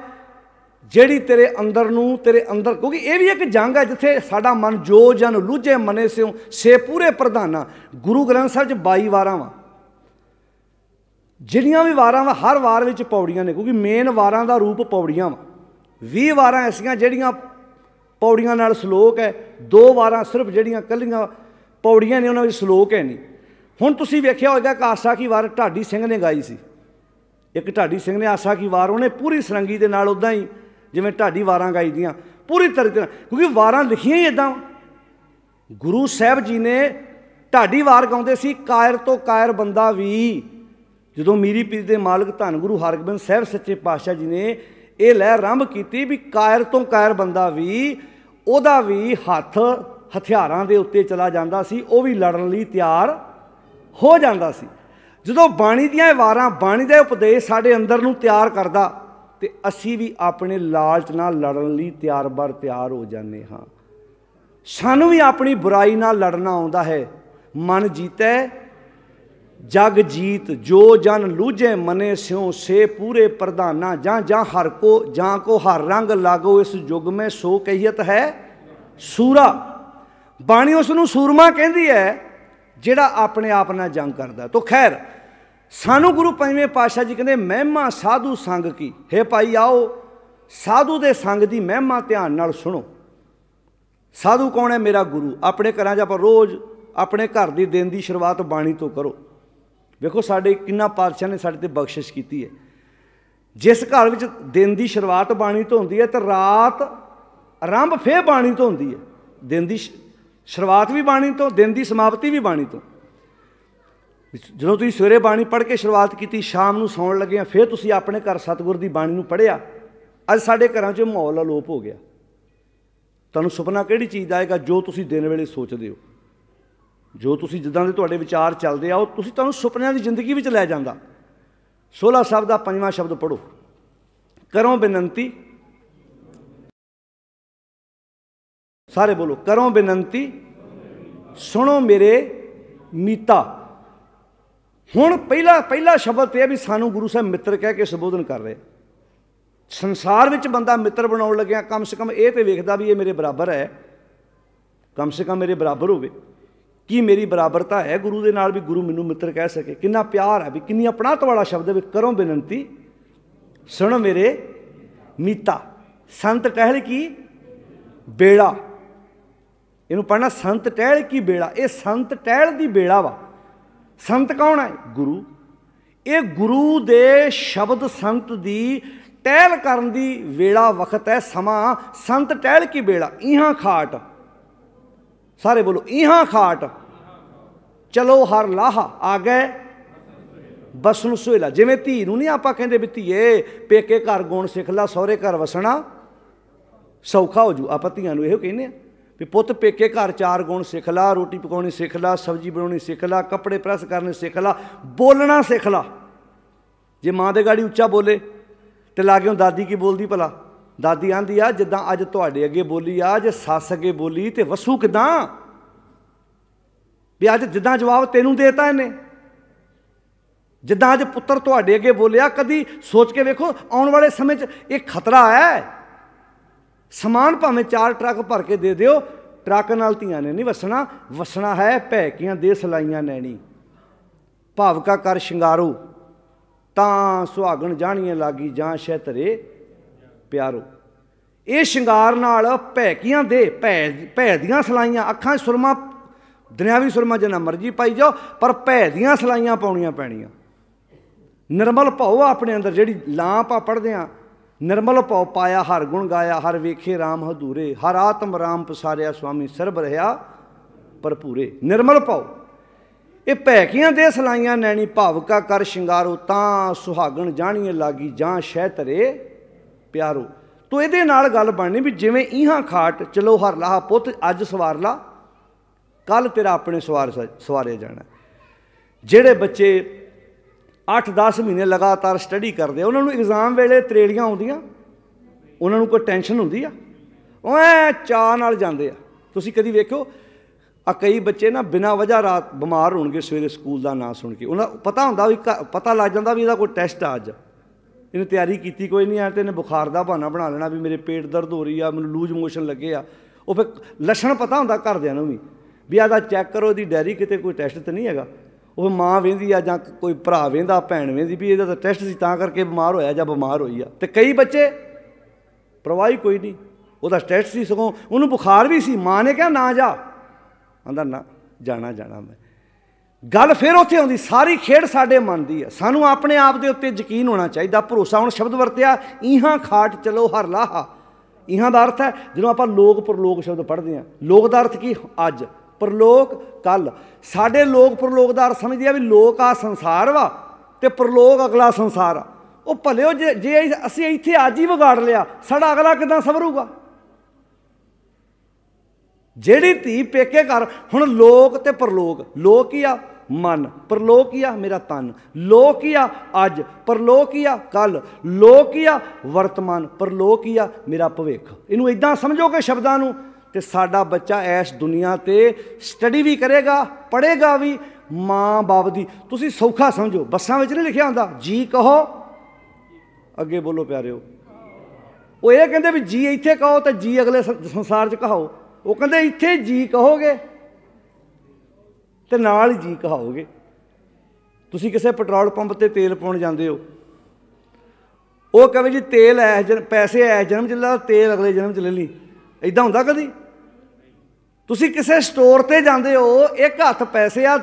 ਜਿਹੜੀ ਤੇਰੇ ਅੰਦਰ ਨੂੰ ਤੇਰੇ ਅੰਦਰ ਕਿਉਂਕਿ ਇਹ ਵੀ ਇੱਕ ਜੰਗ ਹੈ ਜਿੱਥੇ ਸਾਡਾ ਮਨ ਜੋ ਜਨ ਲੂਝੇ ਮਨੇ ਸਿਉ ਸੇ ਪੂਰੇ ਪ੍ਰਧਾਨਾ ਗੁਰੂ ਗ੍ਰੰਥ ਸਾਹਿਬ 'ਚ 22 ਵਾਰਾਂ ਵਾ ਜਿਹੜੀਆਂ ਵੀ ਵਾਰਾਂ ਵਾ ਹਰ ਵਾਰ ਵਿੱਚ ਪੌੜੀਆਂ ਨੇ ਕਿਉਂਕਿ ਮੇਨ ਵਾਰਾਂ ਦਾ ਰੂਪ ਪੌੜੀਆਂ ਵਾ 20 ਵਾਰਾਂ ਐਸੀਆਂ ਜਿਹੜੀਆਂ ਪੌੜੀਆਂ ਨਾਲ ਸ਼ਲੋਕ ਹੈ ਦੋ ਵਾਰਾਂ ਸਿਰਫ ਜਿਹੜੀਆਂ ਕੱਲੀਆਂ ਪੌੜੀਆਂ ਨੇ ਉਹਨਾਂ ਵਿੱਚ ਸ਼ਲੋਕ ਹੈ ਨਹੀਂ ਹੁਣ ਤੁਸੀਂ ਵੇਖਿਆ ਹੋਵੇਗਾ ਕਿ ਆਸਾ ਕੀ ਵਾਰ ਢਾਡੀ ਸਿੰਘ ਨੇ ਗਾਈ ਸੀ ਇੱਕ ਢਾਡੀ ਸਿੰਘ ਨੇ ਆਸਾ ਕੀ ਵਾਰ ਉਹਨੇ ਪੂਰੀ ਸਰੰਗੀ ਦੇ ਨਾਲ ਉਦਾਂ ਹੀ ਜਿਵੇਂ ਢਾਡੀ ਵਾਰਾਂ ਗਾਈਦੀਆਂ ਪੂਰੀ ਤਰ੍ਹਾਂ ਕਿਉਂਕਿ ਵਾਰਾਂ ਲਿਖੀਆਂ ਹੀ ਇਦਾਂ ਗੁਰੂ ਸਾਹਿਬ ਜੀ ਨੇ ਢਾਡੀ ਵਾਰ ਗਾਉਂਦੇ ਸੀ ਕਾਇਰ ਤੋਂ ਕਾਇਰ ਬੰਦਾ ਵੀ ਜਦੋਂ ਮੀਰੀ ਪੀਰ ਦੇ ਮਾਲਕ ਧੰਨ ਗੁਰੂ ਹਰਗੋਬਿੰਦ ਸਾਹਿਬ ਸੱਚੇ ਪਾਤਸ਼ਾਹ ਜੀ ਨੇ ਇਹ ਲੈ ਆਰੰਭ ਕੀਤੀ ਵੀ ਕਾਇਰ ਤੋਂ ਕਾਇਰ ਬੰਦਾ ਵੀ ਉਹਦਾ ਵੀ ਹੱਥ ਹਥਿਆਰਾਂ ਦੇ ਉੱਤੇ ਚਲਾ ਜਾਂਦਾ ਸੀ ਉਹ ਵੀ ਲੜਨ ਲਈ ਤਿਆਰ ਹੋ ਜਾਂਦਾ ਸੀ ਜਦੋਂ ਬਾਣੀ ਦੀਆਂ ਵਾਰਾਂ ਬਾਣੀ ਦੇ ਉਪਦੇਸ਼ ਸਾਡੇ ਅੰਦਰ ਨੂੰ ਤਿਆਰ ਕਰਦਾ ਤੇ ਅਸੀਂ ਵੀ ਆਪਣੇ ਲਾਲਚ ਨਾਲ ਲੜਨ ਲਈ ਤਿਆਰ-ਬਰ ਤਿਆਰ ਹੋ ਜਾਂਦੇ ਹਾਂ ਸਾਨੂੰ ਵੀ ਆਪਣੀ ਬੁਰਾਈ ਨਾਲ ਲੜਨਾ ਆਉਂਦਾ ਹੈ ਮਨ ਜੀਤੈ ਜਗ ਜੀਤ ਜੋ ਜਨ ਲੂਝੇ ਮਨੇ ਸਿਓ ਸੇ ਪੂਰੇ ਪ੍ਰਧਾਨਾ ਜਾਂ ਜਾਂ ਹਰ ਕੋ ਜਾਂ ਕੋ ਹਰ ਰੰਗ ਲਾਗੋ ਇਸ ਯੁਗ ਮੇ ਸੋ ਕਹੀਤ ਹੈ ਸੂਰਾ ਬਾਣੀ ਉਸ ਨੂੰ ਸੂਰਮਾ ਕਹਿੰਦੀ ਹੈ ਜਿਹੜਾ ਆਪਣੇ ਆਪ ਨਾਲ ਜੰਗ ਕਰਦਾ ਤੋ ਖੈਰ ਸਾਨੂੰ ਗੁਰੂ ਪੰਜਵੇਂ ਪਾਤਸ਼ਾਹ ਜੀ ਕਹਿੰਦੇ ਮਹਿਮਾ ਸਾਧੂ ਸੰਗ ਕੀ ਹੇ ਭਾਈ ਆਓ ਸਾਧੂ ਦੇ ਸੰਗ ਦੀ ਮਹਿਮਾ ਧਿਆਨ ਨਾਲ ਸੁਣੋ ਸਾਧੂ ਕੌਣ ਹੈ ਮੇਰਾ ਗੁਰੂ ਆਪਣੇ ਘਰਾਂ 'ਚ ਆਪਾਂ ਰੋਜ਼ ਆਪਣੇ ਘਰ ਦੀ ਦਿਨ ਦੀ ਸ਼ੁਰੂਆਤ ਬਾਣੀ ਤੋਂ ਕਰੋ ਵੇਖੋ ਸਾਡੇ ਕਿੰਨਾ ਪਾਤਸ਼ਾਹ ਨੇ ਸਾਡੇ ਤੇ ਬਖਸ਼ਿਸ਼ ਕੀਤੀ ਹੈ ਜਿਸ ਘਰ ਵਿੱਚ ਦਿਨ ਦੀ ਸ਼ੁਰੂਆਤ ਬਾਣੀ ਤੋਂ ਹੁੰਦੀ ਹੈ ਤੇ ਰਾਤ ਆਰੰਭ ਫੇਰ ਬਾਣੀ ਤੋਂ ਹੁੰਦੀ ਹੈ ਦਿਨ ਦੀ ਸ਼ੁਰੂਆਤ ਵੀ ਬਾਣੀ ਤੋਂ ਦਿਨ ਦੀ ਸਮਾਪਤੀ ਵੀ ਬਾਣੀ ਤੋਂ ਜਦੋਂ ਤੁਸੀਂ ਸਵੇਰੇ ਬਾਣੀ ਪੜ੍ਹ ਕੇ ਸ਼ੁਰੂਆਤ ਕੀਤੀ ਸ਼ਾਮ ਨੂੰ ਸੌਣ ਲੱਗੇ ਆ ਫਿਰ ਤੁਸੀਂ ਆਪਣੇ ਘਰ ਸਤਗੁਰ ਦੀ ਬਾਣੀ ਨੂੰ ਪੜ੍ਹਿਆ ਅੱਜ ਸਾਡੇ ਘਰਾਂ 'ਚ ਮਾਹੌਲ ਅਲੋਪ ਹੋ ਗਿਆ ਤੁਹਾਨੂੰ ਸੁਪਨਾ ਕਿਹੜੀ ਚੀਜ਼ ਦਾ ਆਏਗਾ ਜੋ ਤੁਸੀਂ ਦਿਨ ਵੇਲੇ ਸੋਚਦੇ ਹੋ ਜੋ ਤੁਸੀਂ ਜਿੱਦਾਂ ਦੇ ਤੁਹਾਡੇ ਵਿਚਾਰ ਚੱਲਦੇ ਆ ਉਹ ਤੁਸੀਂ ਤੁਹਾਨੂੰ ਸੁਪਨਿਆਂ ਦੀ ਜ਼ਿੰਦਗੀ ਵਿੱਚ ਲੈ ਜਾਂਦਾ 16 ਸ਼ਬਦ ਦਾ ਪੰਜਵਾਂ ਸ਼ਬਦ ਪੜੋ ਕਰੋ ਬੇਨਤੀ ਸਾਰੇ ਬੋਲੋ ਕਰੋ ਬੇਨੰਤੀ ਸੁਣੋ ਮੇਰੇ ਮੀਤਾ ਹੁਣ ਪਹਿਲਾ ਪਹਿਲਾ ਸ਼ਬਦ ਤੇ ਹੈ ਵੀ ਸਾਨੂੰ ਗੁਰੂ ਸਾਹਿਬ ਮਿੱਤਰ ਕਹਿ ਕੇ ਸੰਬੋਧਨ ਕਰ ਰਹੇ ਸੰਸਾਰ ਵਿੱਚ ਬੰਦਾ ਮਿੱਤਰ ਬਣਾਉਣ ਲੱਗਿਆ ਕਮ ਸੇ ਕਮ ਇਹ ਤੇ ਵੇਖਦਾ ਵੀ ਇਹ ਮੇਰੇ ਬਰਾਬਰ ਹੈ ਕਮ ਸੇ ਕਮ ਮੇਰੇ ਬਰਾਬਰ ਹੋਵੇ ਕੀ ਮੇਰੀ ਬਰਾਬਰਤਾ ਹੈ ਗੁਰੂ ਦੇ ਨਾਲ ਵੀ ਗੁਰੂ ਮੈਨੂੰ ਮਿੱਤਰ ਕਹਿ ਸਕੇ ਕਿੰਨਾ ਪਿਆਰ ਹੈ ਵੀ ਕਿੰਨੀ ਆਪਣਾਤ ਵਾਲਾ ਸ਼ਬਦ ਹੈ ਵੀ ਕਰੋ ਬੇਨਤੀ ਸੁਣ ਮੇਰੇ ਮੀਤਾ ਸੰਤ ਟਹਿਲ ਕੀ ਬੇੜਾ ਇਹਨੂੰ ਪੜਨਾ ਸੰਤ ਟਹਿਲ ਕੀ ਬੇੜਾ ਇਹ ਸੰਤ ਟਹਿਲ ਦੀ ਬੇੜਾ ਵਾ ਸੰਤ ਕੌਣ ਹੈ ਗੁਰੂ ਇਹ ਗੁਰੂ ਦੇ ਸ਼ਬਦ ਸੰਤ ਦੀ ਟਹਿਲ ਕਰਨ ਦੀ ਵੇਲਾ ਵਕਤ ਹੈ ਸਮਾਂ ਸੰਤ ਟਹਿਲ ਕੀ ਵੇਲਾ ਇਹਾਂ ਖਾਟ ਸਾਰੇ ਬੋਲੋ ਇਹਾਂ ਖਾਟ ਚਲੋ ਹਰ ਲਾਹਾ ਆ ਗਏ ਬਸਨ ਸੋਇਲਾ ਜਿਵੇਂ ਧੀ ਨੂੰ ਨਹੀਂ ਆਪਾਂ ਕਹਿੰਦੇ ਵੀ ਧੀਏ ਪੇਕੇ ਘਰ ਗੋਣ ਸਿੱਖ ਲਾ ਸਹੁਰੇ ਘਰ ਵਸਣਾ ਸੌਖਾ ਹੋ ਜੂ ਆਪਾਂ ਧੀਆਂ ਨੂੰ ਇਹੋ ਕਹਿੰਦੇ ਆ ਵੀ ਪੁੱਤ ਪੇਕੇ ਘਰ ਚਾਰ ਗੁਣ ਸਿੱਖ ਲਾ ਰੋਟੀ ਪਕਾਉਣੀ ਸਿੱਖ ਲਾ ਸਬਜ਼ੀ ਬਣਾਉਣੀ ਸਿੱਖ ਲਾ ਕੱਪੜੇ ਪ੍ਰੈਸ ਕਰਨੇ ਸਿੱਖ ਲਾ ਬੋਲਣਾ ਸਿੱਖ ਲਾ ਜੇ ਮਾਂ ਦੇ ਗਾੜੀ ਉੱਚਾ ਬੋਲੇ ਤੇ ਲਾਗਿਓ ਦਾਦੀ ਕੀ ਬੋਲਦੀ ਭਲਾ ਦਾਦੀ ਆਂਦੀ ਆ ਜਿੱਦਾਂ ਅੱਜ ਤੁਹਾਡੇ ਅੱਗੇ ਬੋਲੀ ਆ ਜੇ ਸੱਸ ਅੱਗੇ ਬੋਲੀ ਤੇ ਵਸੂ ਕਿਦਾਂ ਵੀ ਅੱਜ ਜਿੱਦਾਂ ਜਵਾਬ ਤੈਨੂੰ ਦੇਤਾ ਇਹਨੇ ਜਿੱਦਾਂ ਅੱਜ ਪੁੱਤਰ ਤੁਹਾਡੇ ਅੱਗੇ ਬੋਲਿਆ ਕਦੀ ਸੋਚ ਕੇ ਵੇਖੋ ਆਉਣ ਵਾਲੇ ਸਮੇਂ 'ਚ ਇਹ ਖਤਰਾ ਹੈ ਸਮਾਨ ਭਾਵੇਂ ਚਾਰ ਟਰੱਕ ਭਰ ਕੇ ਦੇ ਦਿਓ ਟਰੱਕ ਨਾਲ ਧੀਆਂ ਨੇ ਨਹੀਂ ਵਸਣਾ ਵਸਣਾ ਹੈ ਭੈ ਕੀਆਂ ਦੇ ਸਲਾਈਆਂ ਨੈਣੀ ਭਾਵਕਾ ਕਰ ਸ਼ਿੰਗਾਰੋ ਤਾਂ ਸੁਹਾਗਣ ਜਾਣੀਆਂ ਲਾਗੀ ਜਾਂ ਸ਼ਹਿਤਰੇ ਪਿਆਰੋ ਇਹ ਸ਼ਿੰਗਾਰ ਨਾਲ ਭੈਕੀਆਂ ਦੇ ਭੈ ਭੈ ਦੀਆਂ ਸਲਾਈਆਂ ਅੱਖਾਂ 'ਚ ਸੁਰਮਾ ਦੁਨਿਆਵੀ ਸੁਰਮਾ ਜਿੰਨਾ ਮਰਜ਼ੀ ਪਾਈ ਜਾਓ ਪਰ ਭੈ ਦੀਆਂ ਸਲਾਈਆਂ ਪਾਉਣੀਆਂ ਪੈਣੀਆਂ ਨਿਰਮਲ ਭਾਉ ਆਪਣੇ ਅੰਦਰ ਜਿਹੜੀ ਲਾਂਪਾ ਪੜਦੇ ਆ ਨਿਰਮਲ ਪਉ ਪਾਇਆ ਹਰ ਗੁਣ ਗਾਇਆ ਹਰ ਵੇਖੇ RAM ਹਦੂਰੇ ਹਰ ਆਤਮ RAM ਪਸਾਰਿਆ ਸੁਆਮੀ ਸਰਬ ਰਹਾ ਭਰਪੂਰੇ ਨਿਰਮਲ ਪਉ ਇਹ ਭੈਕੀਆਂ ਦੇ ਸਲਾਈਆਂ ਨੈਣੀ ਭਾਵਕਾ ਕਰ ਸ਼ਿੰਗਾਰੋ ਤਾਂ ਸੁਹਾਗਣ ਜਾਣੀਏ ਲਾਗੀ ਜਾਂ ਸ਼ਹਿ ਤਰੇ ਪਿਆਰੋ ਤੋ ਇਹਦੇ ਨਾਲ ਗੱਲ ਬਣਨੀ ਵੀ ਜਿਵੇਂ ਇਹਾਂ ਖਾਟ ਚਲੋ ਹਰ ਲਾਹ ਪੁੱਤ ਅੱਜ ਸਵਾਰ ਲਾ ਕੱਲ ਤੇਰਾ ਆਪਣੇ ਸਵਾਰ ਸਵਾਰੇ ਜਾਣਾ ਜਿਹੜੇ ਬੱਚੇ 8-10 ਮਹੀਨੇ ਲਗਾਤਾਰ ਸਟੱਡੀ ਕਰਦੇ ਉਹਨਾਂ ਨੂੰ ਐਗਜ਼ਾਮ ਵੇਲੇ ਤਰੇੜੀਆਂ ਆਉਂਦੀਆਂ ਉਹਨਾਂ ਨੂੰ ਕੋਈ ਟੈਨਸ਼ਨ ਹੁੰਦੀ ਆ ਓਏ ਚਾਹ ਨਾਲ ਜਾਂਦੇ ਆ ਤੁਸੀਂ ਕਦੀ ਵੇਖੋ ਆ ਕਈ ਬੱਚੇ ਨਾ ਬਿਨਾਂ ਵਜ੍ਹਾ ਰਾਤ ਬਿਮਾਰ ਹੋਣਗੇ ਸਵੇਰੇ ਸਕੂਲ ਦਾ ਨਾਂ ਸੁਣ ਕੇ ਉਹਨਾਂ ਪਤਾ ਹੁੰਦਾ ਵੀ ਪਤਾ ਲੱਗ ਜਾਂਦਾ ਵੀ ਇਹਦਾ ਕੋਈ ਟੈਸਟ ਆ ਅੱਜ ਇਹਨੇ ਤਿਆਰੀ ਕੀਤੀ ਕੋਈ ਨਹੀਂ ਆ ਤੇ ਇਹਨੇ ਬੁਖਾਰ ਦਾ ਬਹਾਨਾ ਬਣਾ ਲੈਣਾ ਵੀ ਮੇਰੇ ਪੇਟ ਦਰਦ ਹੋ ਰਹੀ ਆ ਮੈਨੂੰ ਲੂਜ ਮੋਸ਼ਨ ਲੱਗੇ ਆ ਉਹ ਫਿਰ ਲੱਛਣ ਪਤਾ ਹੁੰਦਾ ਘਰਦਿਆਂ ਨੂੰ ਵੀ ਵੀ ਆਦਾ ਚੈੱਕ ਕਰੋ ਇਹਦੀ ਡਾਇਰੀ ਕਿਤੇ ਕੋਈ ਟੈਸਟ ਤੇ ਨਹੀਂ ਹੈਗਾ ਉਹ ਮਾਂ ਵੇਂਦੀ ਆ ਜਾਂ ਕੋਈ ਭਰਾ ਵੇਂਦਾ ਭੈਣ ਵੇਂਦੀ ਵੀ ਇਹਦਾ ਤਾਂ ਟੈਸਟ ਸੀ ਤਾਂ ਕਰਕੇ ਬਿਮਾਰ ਹੋਇਆ ਜਾਂ ਬਿਮਾਰ ਹੋਈ ਆ ਤੇ ਕਈ ਬੱਚੇ ਪ੍ਰਵਾਹੀ ਕੋਈ ਨਹੀਂ ਉਹਦਾ ਟੈਸਟ ਸੀ ਸਗੋਂ ਉਹਨੂੰ ਬੁਖਾਰ ਵੀ ਸੀ ਮਾਂ ਨੇ ਕਿਹਾ ਨਾ ਜਾ ਆਂਦਾ ਨਾ ਜਾਣਾ ਜਾਣਾ ਮੈਂ ਗੱਲ ਫਿਰ ਉੱਥੇ ਆਉਂਦੀ ਸਾਰੀ ਖੇਡ ਸਾਡੇ ਮਨ ਦੀ ਹੈ ਸਾਨੂੰ ਆਪਣੇ ਆਪ ਦੇ ਉੱਤੇ ਯਕੀਨ ਹੋਣਾ ਚਾਹੀਦਾ ਭਰੋਸਾ ਹੁਣ ਸ਼ਬਦ ਵਰਤਿਆ ਇਹਾਂ ਖਾਟ ਚਲੋ ਹਰ ਲਾਹਾ ਇਹਾਂ ਦਾ ਅਰਥ ਹੈ ਜਦੋਂ ਆਪਾਂ ਲੋਕ ਲੋਕ ਸ਼ਬਦ ਪੜ੍ਹਦੇ ਆ ਲੋਕ ਦਾ ਅਰਥ ਕੀ ਅੱਜ ਪਰਲੋਕ ਕੱਲ ਸਾਡੇ ਲੋਕ ਪਰਲੋਕ ਦਾ ਅਰਥ ਸਮਝਦੇ ਆ ਵੀ ਲੋਕ ਆ ਸੰਸਾਰ ਵਾ ਤੇ ਪਰਲੋਕ ਅਗਲਾ ਸੰਸਾਰ ਆ ਉਹ ਭਲੇ ਉਹ ਜੇ ਅਸੀਂ ਇੱਥੇ ਅੱਜ ਹੀ ਵਿਗਾੜ ਲਿਆ ਸਾਡਾ ਅਗਲਾ ਕਿਦਾਂ ਸਵਰੂਗਾ ਜਿਹੜੀ ਧੀ ਪੇਕੇ ਘਰ ਹੁਣ ਲੋਕ ਤੇ ਪਰਲੋਕ ਲੋਕ ਹੀ ਆ ਮਨ ਪਰਲੋਕ ਹੀ ਆ ਮੇਰਾ ਤਨ ਲੋਕ ਹੀ ਆ ਅੱਜ ਪਰਲੋਕ ਹੀ ਆ ਕੱਲ ਲੋਕ ਹੀ ਆ ਵਰਤਮਾਨ ਪਰਲੋਕ ਹੀ ਆ ਮੇਰਾ ਭਵਿੱਖ ਇਹਨੂੰ ਇਦਾਂ ਸਮਝੋ ਕਿ ਸ਼ਬਦਾਂ ਨੂੰ ਤੇ ਸਾਡਾ ਬੱਚਾ ਐਸ ਦੁਨੀਆ ਤੇ ਸਟੱਡੀ ਵੀ ਕਰੇਗਾ ਪੜ੍ਹੇਗਾ ਵੀ ਮਾਂ-ਬਾਪ ਦੀ ਤੁਸੀਂ ਸੌਖਾ ਸਮਝੋ ਬੱਸਾਂ ਵਿੱਚ ਨਹੀਂ ਲਿਖਿਆ ਹੁੰਦਾ ਜੀ ਕਹੋ ਅੱਗੇ ਬੋਲੋ ਪਿਆਰਿਓ ਉਹ ਇਹ ਕਹਿੰਦੇ ਵੀ ਜੀ ਇੱਥੇ ਕਹੋ ਤੇ ਜੀ ਅਗਲੇ ਸੰਸਾਰ 'ਚ ਕਹਾਓ ਉਹ ਕਹਿੰਦੇ ਇੱਥੇ ਜੀ ਕਹੋਗੇ ਤੇ ਨਾਲ ਜੀ ਕਹਾਓਗੇ ਤੁਸੀਂ ਕਿਸੇ ਪੈਟਰੋਲ ਪੰਪ ਤੇ ਤੇਲ ਪਾਉਣ ਜਾਂਦੇ ਹੋ ਉਹ ਕਹਵੇ ਜੀ ਤੇਲ ਐ ਪੈਸੇ ਐ ਜਨਮ ਚ ਤੇਲ ਅਗਲੇ ਜਨਮ ਚ ਲੈ ਲਈ ਐਦਾਂ ਹੁੰਦਾ ਕਦੀ ਤੁਸੀਂ ਕਿਸੇ ਸਟੋਰ ਤੇ ਜਾਂਦੇ ਹੋ ਇੱਕ ਹੱਥ ਪੈਸੇ ਆ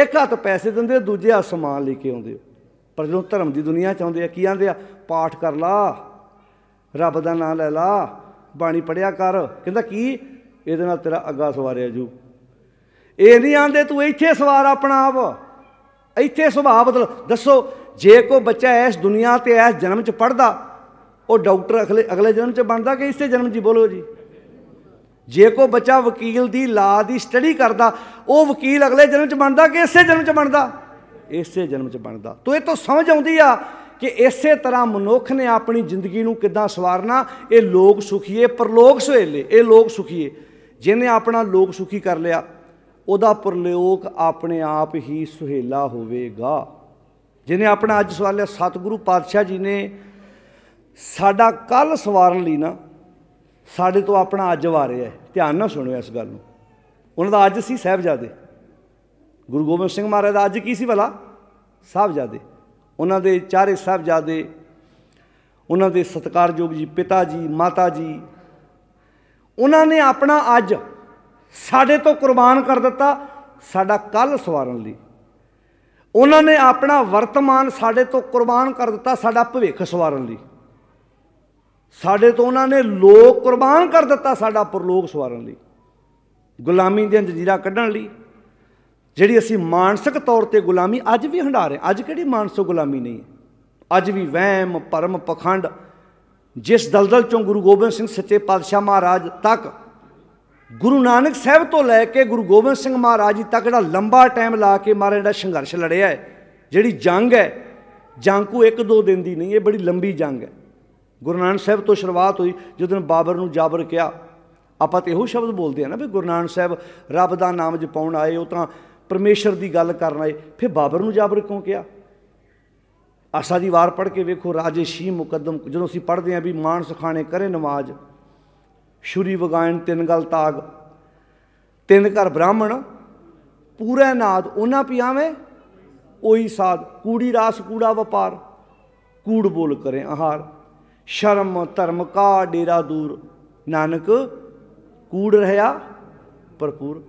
ਇੱਕ ਹੱਥ ਪੈਸੇ ਦਿੰਦੇ ਦੂਜੇ ਹੱਥ ਸਮਾਨ ਲੈ ਕੇ ਆਉਂਦੇ ਹੋ ਪਰ ਜਦੋਂ ਧਰਮ ਦੀ ਦੁਨੀਆ ਚ ਆਉਂਦੇ ਆ ਕੀ ਆਂਦੇ ਆ ਪਾਠ ਕਰ ਲਾ ਰੱਬ ਦਾ ਨਾਮ ਲੈ ਲਾ ਬਾਣੀ ਪੜਿਆ ਕਰ ਕਹਿੰਦਾ ਕੀ ਇਹਦੇ ਨਾਲ ਤੇਰਾ ਅੱਗਾ ਸਵਾਰਿਆ ਜੂ ਇਹ ਨਹੀਂ ਆਂਦੇ ਤੂੰ ਇੱਥੇ ਸਵਾਰ ਆਪਣਾ ਆਪ ਇੱਥੇ ਸੁਭਾਅ ਬਦਲ ਦੱਸੋ ਜੇ ਕੋ ਬੱਚਾ ਇਸ ਦੁਨੀਆ ਤੇ ਇਸ ਜਨਮ ਚ ਪੜਦਾ ਉਹ ਡਾਕਟਰ ਅਗਲੇ ਅਗਲੇ ਜਨਮ ਚ ਬਣਦਾ ਕਿ ਇਸੇ ਜਨਮ ਜੀ ਬੋਲੋ ਜੀ ਜੇ ਕੋ ਬੱਚਾ ਵਕੀਲ ਦੀ ਲਾ ਦੀ ਸਟੱਡੀ ਕਰਦਾ ਉਹ ਵਕੀਲ ਅਗਲੇ ਜਨਮ ਚ ਬਣਦਾ ਕਿ ਇਸੇ ਜਨਮ ਚ ਬਣਦਾ ਇਸੇ ਜਨਮ ਚ ਬਣਦਾ ਤੋ ਇਹ ਤੋਂ ਸਮਝ ਆਉਂਦੀ ਆ ਕਿ ਇਸੇ ਤਰ੍ਹਾਂ ਮਨੁੱਖ ਨੇ ਆਪਣੀ ਜ਼ਿੰਦਗੀ ਨੂੰ ਕਿੱਦਾਂ ਸਵਾਰਨਾ ਇਹ ਲੋਕ ਸੁਖੀਏ ਪਰਲੋਕ ਸੁਹੇਲੇ ਇਹ ਲੋਕ ਸੁਖੀਏ ਜਿਹਨੇ ਆਪਣਾ ਲੋਕ ਸੁਖੀ ਕਰ ਲਿਆ ਉਹਦਾ ਪਰਲੋਕ ਆਪਣੇ ਆਪ ਹੀ ਸੁਹੇਲਾ ਹੋਵੇਗਾ ਜਿਹਨੇ ਆਪਣਾ ਅੱਜ ਸਵਾਲਿਆ ਸਤਿਗੁਰੂ ਪਾਤਸ਼ਾਹ ਜੀ ਨੇ ਸਾਡਾ ਕੱਲ ਸਵਾਰਨ ਲਈ ਨਾ ਸਾਡੇ ਤੋਂ ਆਪਣਾ ਅੱਜ ਵਾਰਿਆ ਹੈ ਧਿਆਨ ਨਾਲ ਸੁਣੋ ਇਸ ਗੱਲ ਨੂੰ ਉਹਨਾਂ ਦਾ ਅੱਜ ਸੀ ਸਹਿਬਜ਼ਾਦੇ ਗੁਰੂ ਗੋਬਿੰਦ ਸਿੰਘ ਮਹਾਰਾਜ ਦਾ ਅੱਜ ਕੀ ਸੀ ਭਲਾ ਸਾਹਿਬਜ਼ਾਦੇ ਉਹਨਾਂ ਦੇ ਚਾਰੇ ਸਾਹਿਬਜ਼ਾਦੇ ਉਹਨਾਂ ਦੇ ਸਤਕਾਰਯੋਗ ਜੀ ਪਿਤਾ ਜੀ ਮਾਤਾ ਜੀ ਉਹਨਾਂ ਨੇ ਆਪਣਾ ਅੱਜ ਸਾਡੇ ਤੋਂ ਕੁਰਬਾਨ ਕਰ ਦਿੱਤਾ ਸਾਡਾ ਕੱਲ ਸਵਾਰਨ ਲਈ ਉਹਨਾਂ ਨੇ ਆਪਣਾ ਵਰਤਮਾਨ ਸਾਡੇ ਤੋਂ ਕੁਰਬਾਨ ਕਰ ਦਿੱਤਾ ਸਾਡਾ ਭਵਿੱਖ ਸਵਾਰਨ ਲਈ ਸਾਡੇ ਤੋਂ ਉਹਨਾਂ ਨੇ ਲੋਕ ਕੁਰਬਾਨ ਕਰ ਦਿੱਤਾ ਸਾਡਾ ਪਰਲੋਕ ਸਵਾਰਨ ਲਈ ਗੁਲਾਮੀ ਦੇ ਜੰਜੀਰਾ ਕੱਢਣ ਲਈ ਜਿਹੜੀ ਅਸੀਂ ਮਾਨਸਿਕ ਤੌਰ ਤੇ ਗੁਲਾਮੀ ਅੱਜ ਵੀ ਹੰਡਾ ਰਹੇ ਅੱਜ ਕਿਹੜੀ ਮਾਨਸਿਕ ਗੁਲਾਮੀ ਨਹੀਂ ਹੈ ਅੱਜ ਵੀ ਵਹਿਮ ਪਰਮ ਪਖੰਡ ਜਿਸ ਦਲਦਲ ਚੋਂ ਗੁਰੂ ਗੋਬਿੰਦ ਸਿੰਘ ਸੱਚੇ ਪਾਤਸ਼ਾਹ ਮਹਾਰਾਜ ਤੱਕ ਗੁਰੂ ਨਾਨਕ ਸਾਹਿਬ ਤੋਂ ਲੈ ਕੇ ਗੁਰੂ ਗੋਬਿੰਦ ਸਿੰਘ ਮਹਾਰਾਜ ਜੀ ਤੱਕ ਜਿਹੜਾ ਲੰਬਾ ਟਾਈਮ ਲਾ ਕੇ ਮਾਰੇ ਜਿਹੜਾ ਸੰਘਰਸ਼ ਲੜਿਆ ਹੈ ਜਿਹੜੀ ਜੰਗ ਹੈ ਜੰਗ ਕੋ ਇੱਕ ਦੋ ਦਿਨ ਦੀ ਨਹੀਂ ਇਹ ਬੜੀ ਲੰਬੀ ਜੰਗ ਹੈ ਗੁਰੂ ਨਾਨਕ ਸਾਹਿਬ ਤੋਂ ਸ਼ੁਰੂਆਤ ਹੋਈ ਜਦੋਂ ਬਾਬਰ ਨੂੰ ਜਾਬਰ ਕਿਹਾ ਆਪਾਂ ਤੇ ਇਹੋ ਸ਼ਬਦ ਬੋਲਦੇ ਆ ਨਾ ਵੀ ਗੁਰੂ ਨਾਨਕ ਸਾਹਿਬ ਰੱਬ ਦਾ ਨਾਮ ਜਪਉਣ ਆਏ ਉਹ ਤਾਂ ਪਰਮੇਸ਼ਰ ਦੀ ਗੱਲ ਕਰਨ ਆਏ ਫਿਰ ਬਾਬਰ ਨੂੰ ਜਾਬਰ ਕਿਉਂ ਕਿਹਾ ਆਸਾ ਦੀ ਵਾਰ ਪੜ ਕੇ ਵੇਖੋ ਰਾਜੇ ਸ਼ੀ ਮੁਕਦਮ ਜਦੋਂ ਅਸੀਂ ਪੜਦੇ ਆ ਵੀ ਮਾਨ ਸਖਾਣੇ ਕਰੇ ਨਮਾਜ਼ ਸ਼ੁਰੀ ਵਗਾਇਣ ਤਿੰਨ ਗਲ ਤਾਗ ਤਿੰਨ ਘਰ ਬ੍ਰਾਹਮਣ ਪੂਰਾ ਨਾਦ ਉਹਨਾਂ ਪਿਆਵੇਂ ਉਹੀ ਸਾਧ ਕੂੜੀ ਰਾਸ ਕੂੜਾ ਵਪਾਰ ਕੂੜ ਬੋਲ ਕਰੇ ਆਹਾਰ ਸ਼ਰਮ ਧਰਮ ਕਾ ਡੇਰਾ ਦੂਰ ਨਾਨਕ ਕੂੜ ਰਹਾ ਭਰਪੂਰ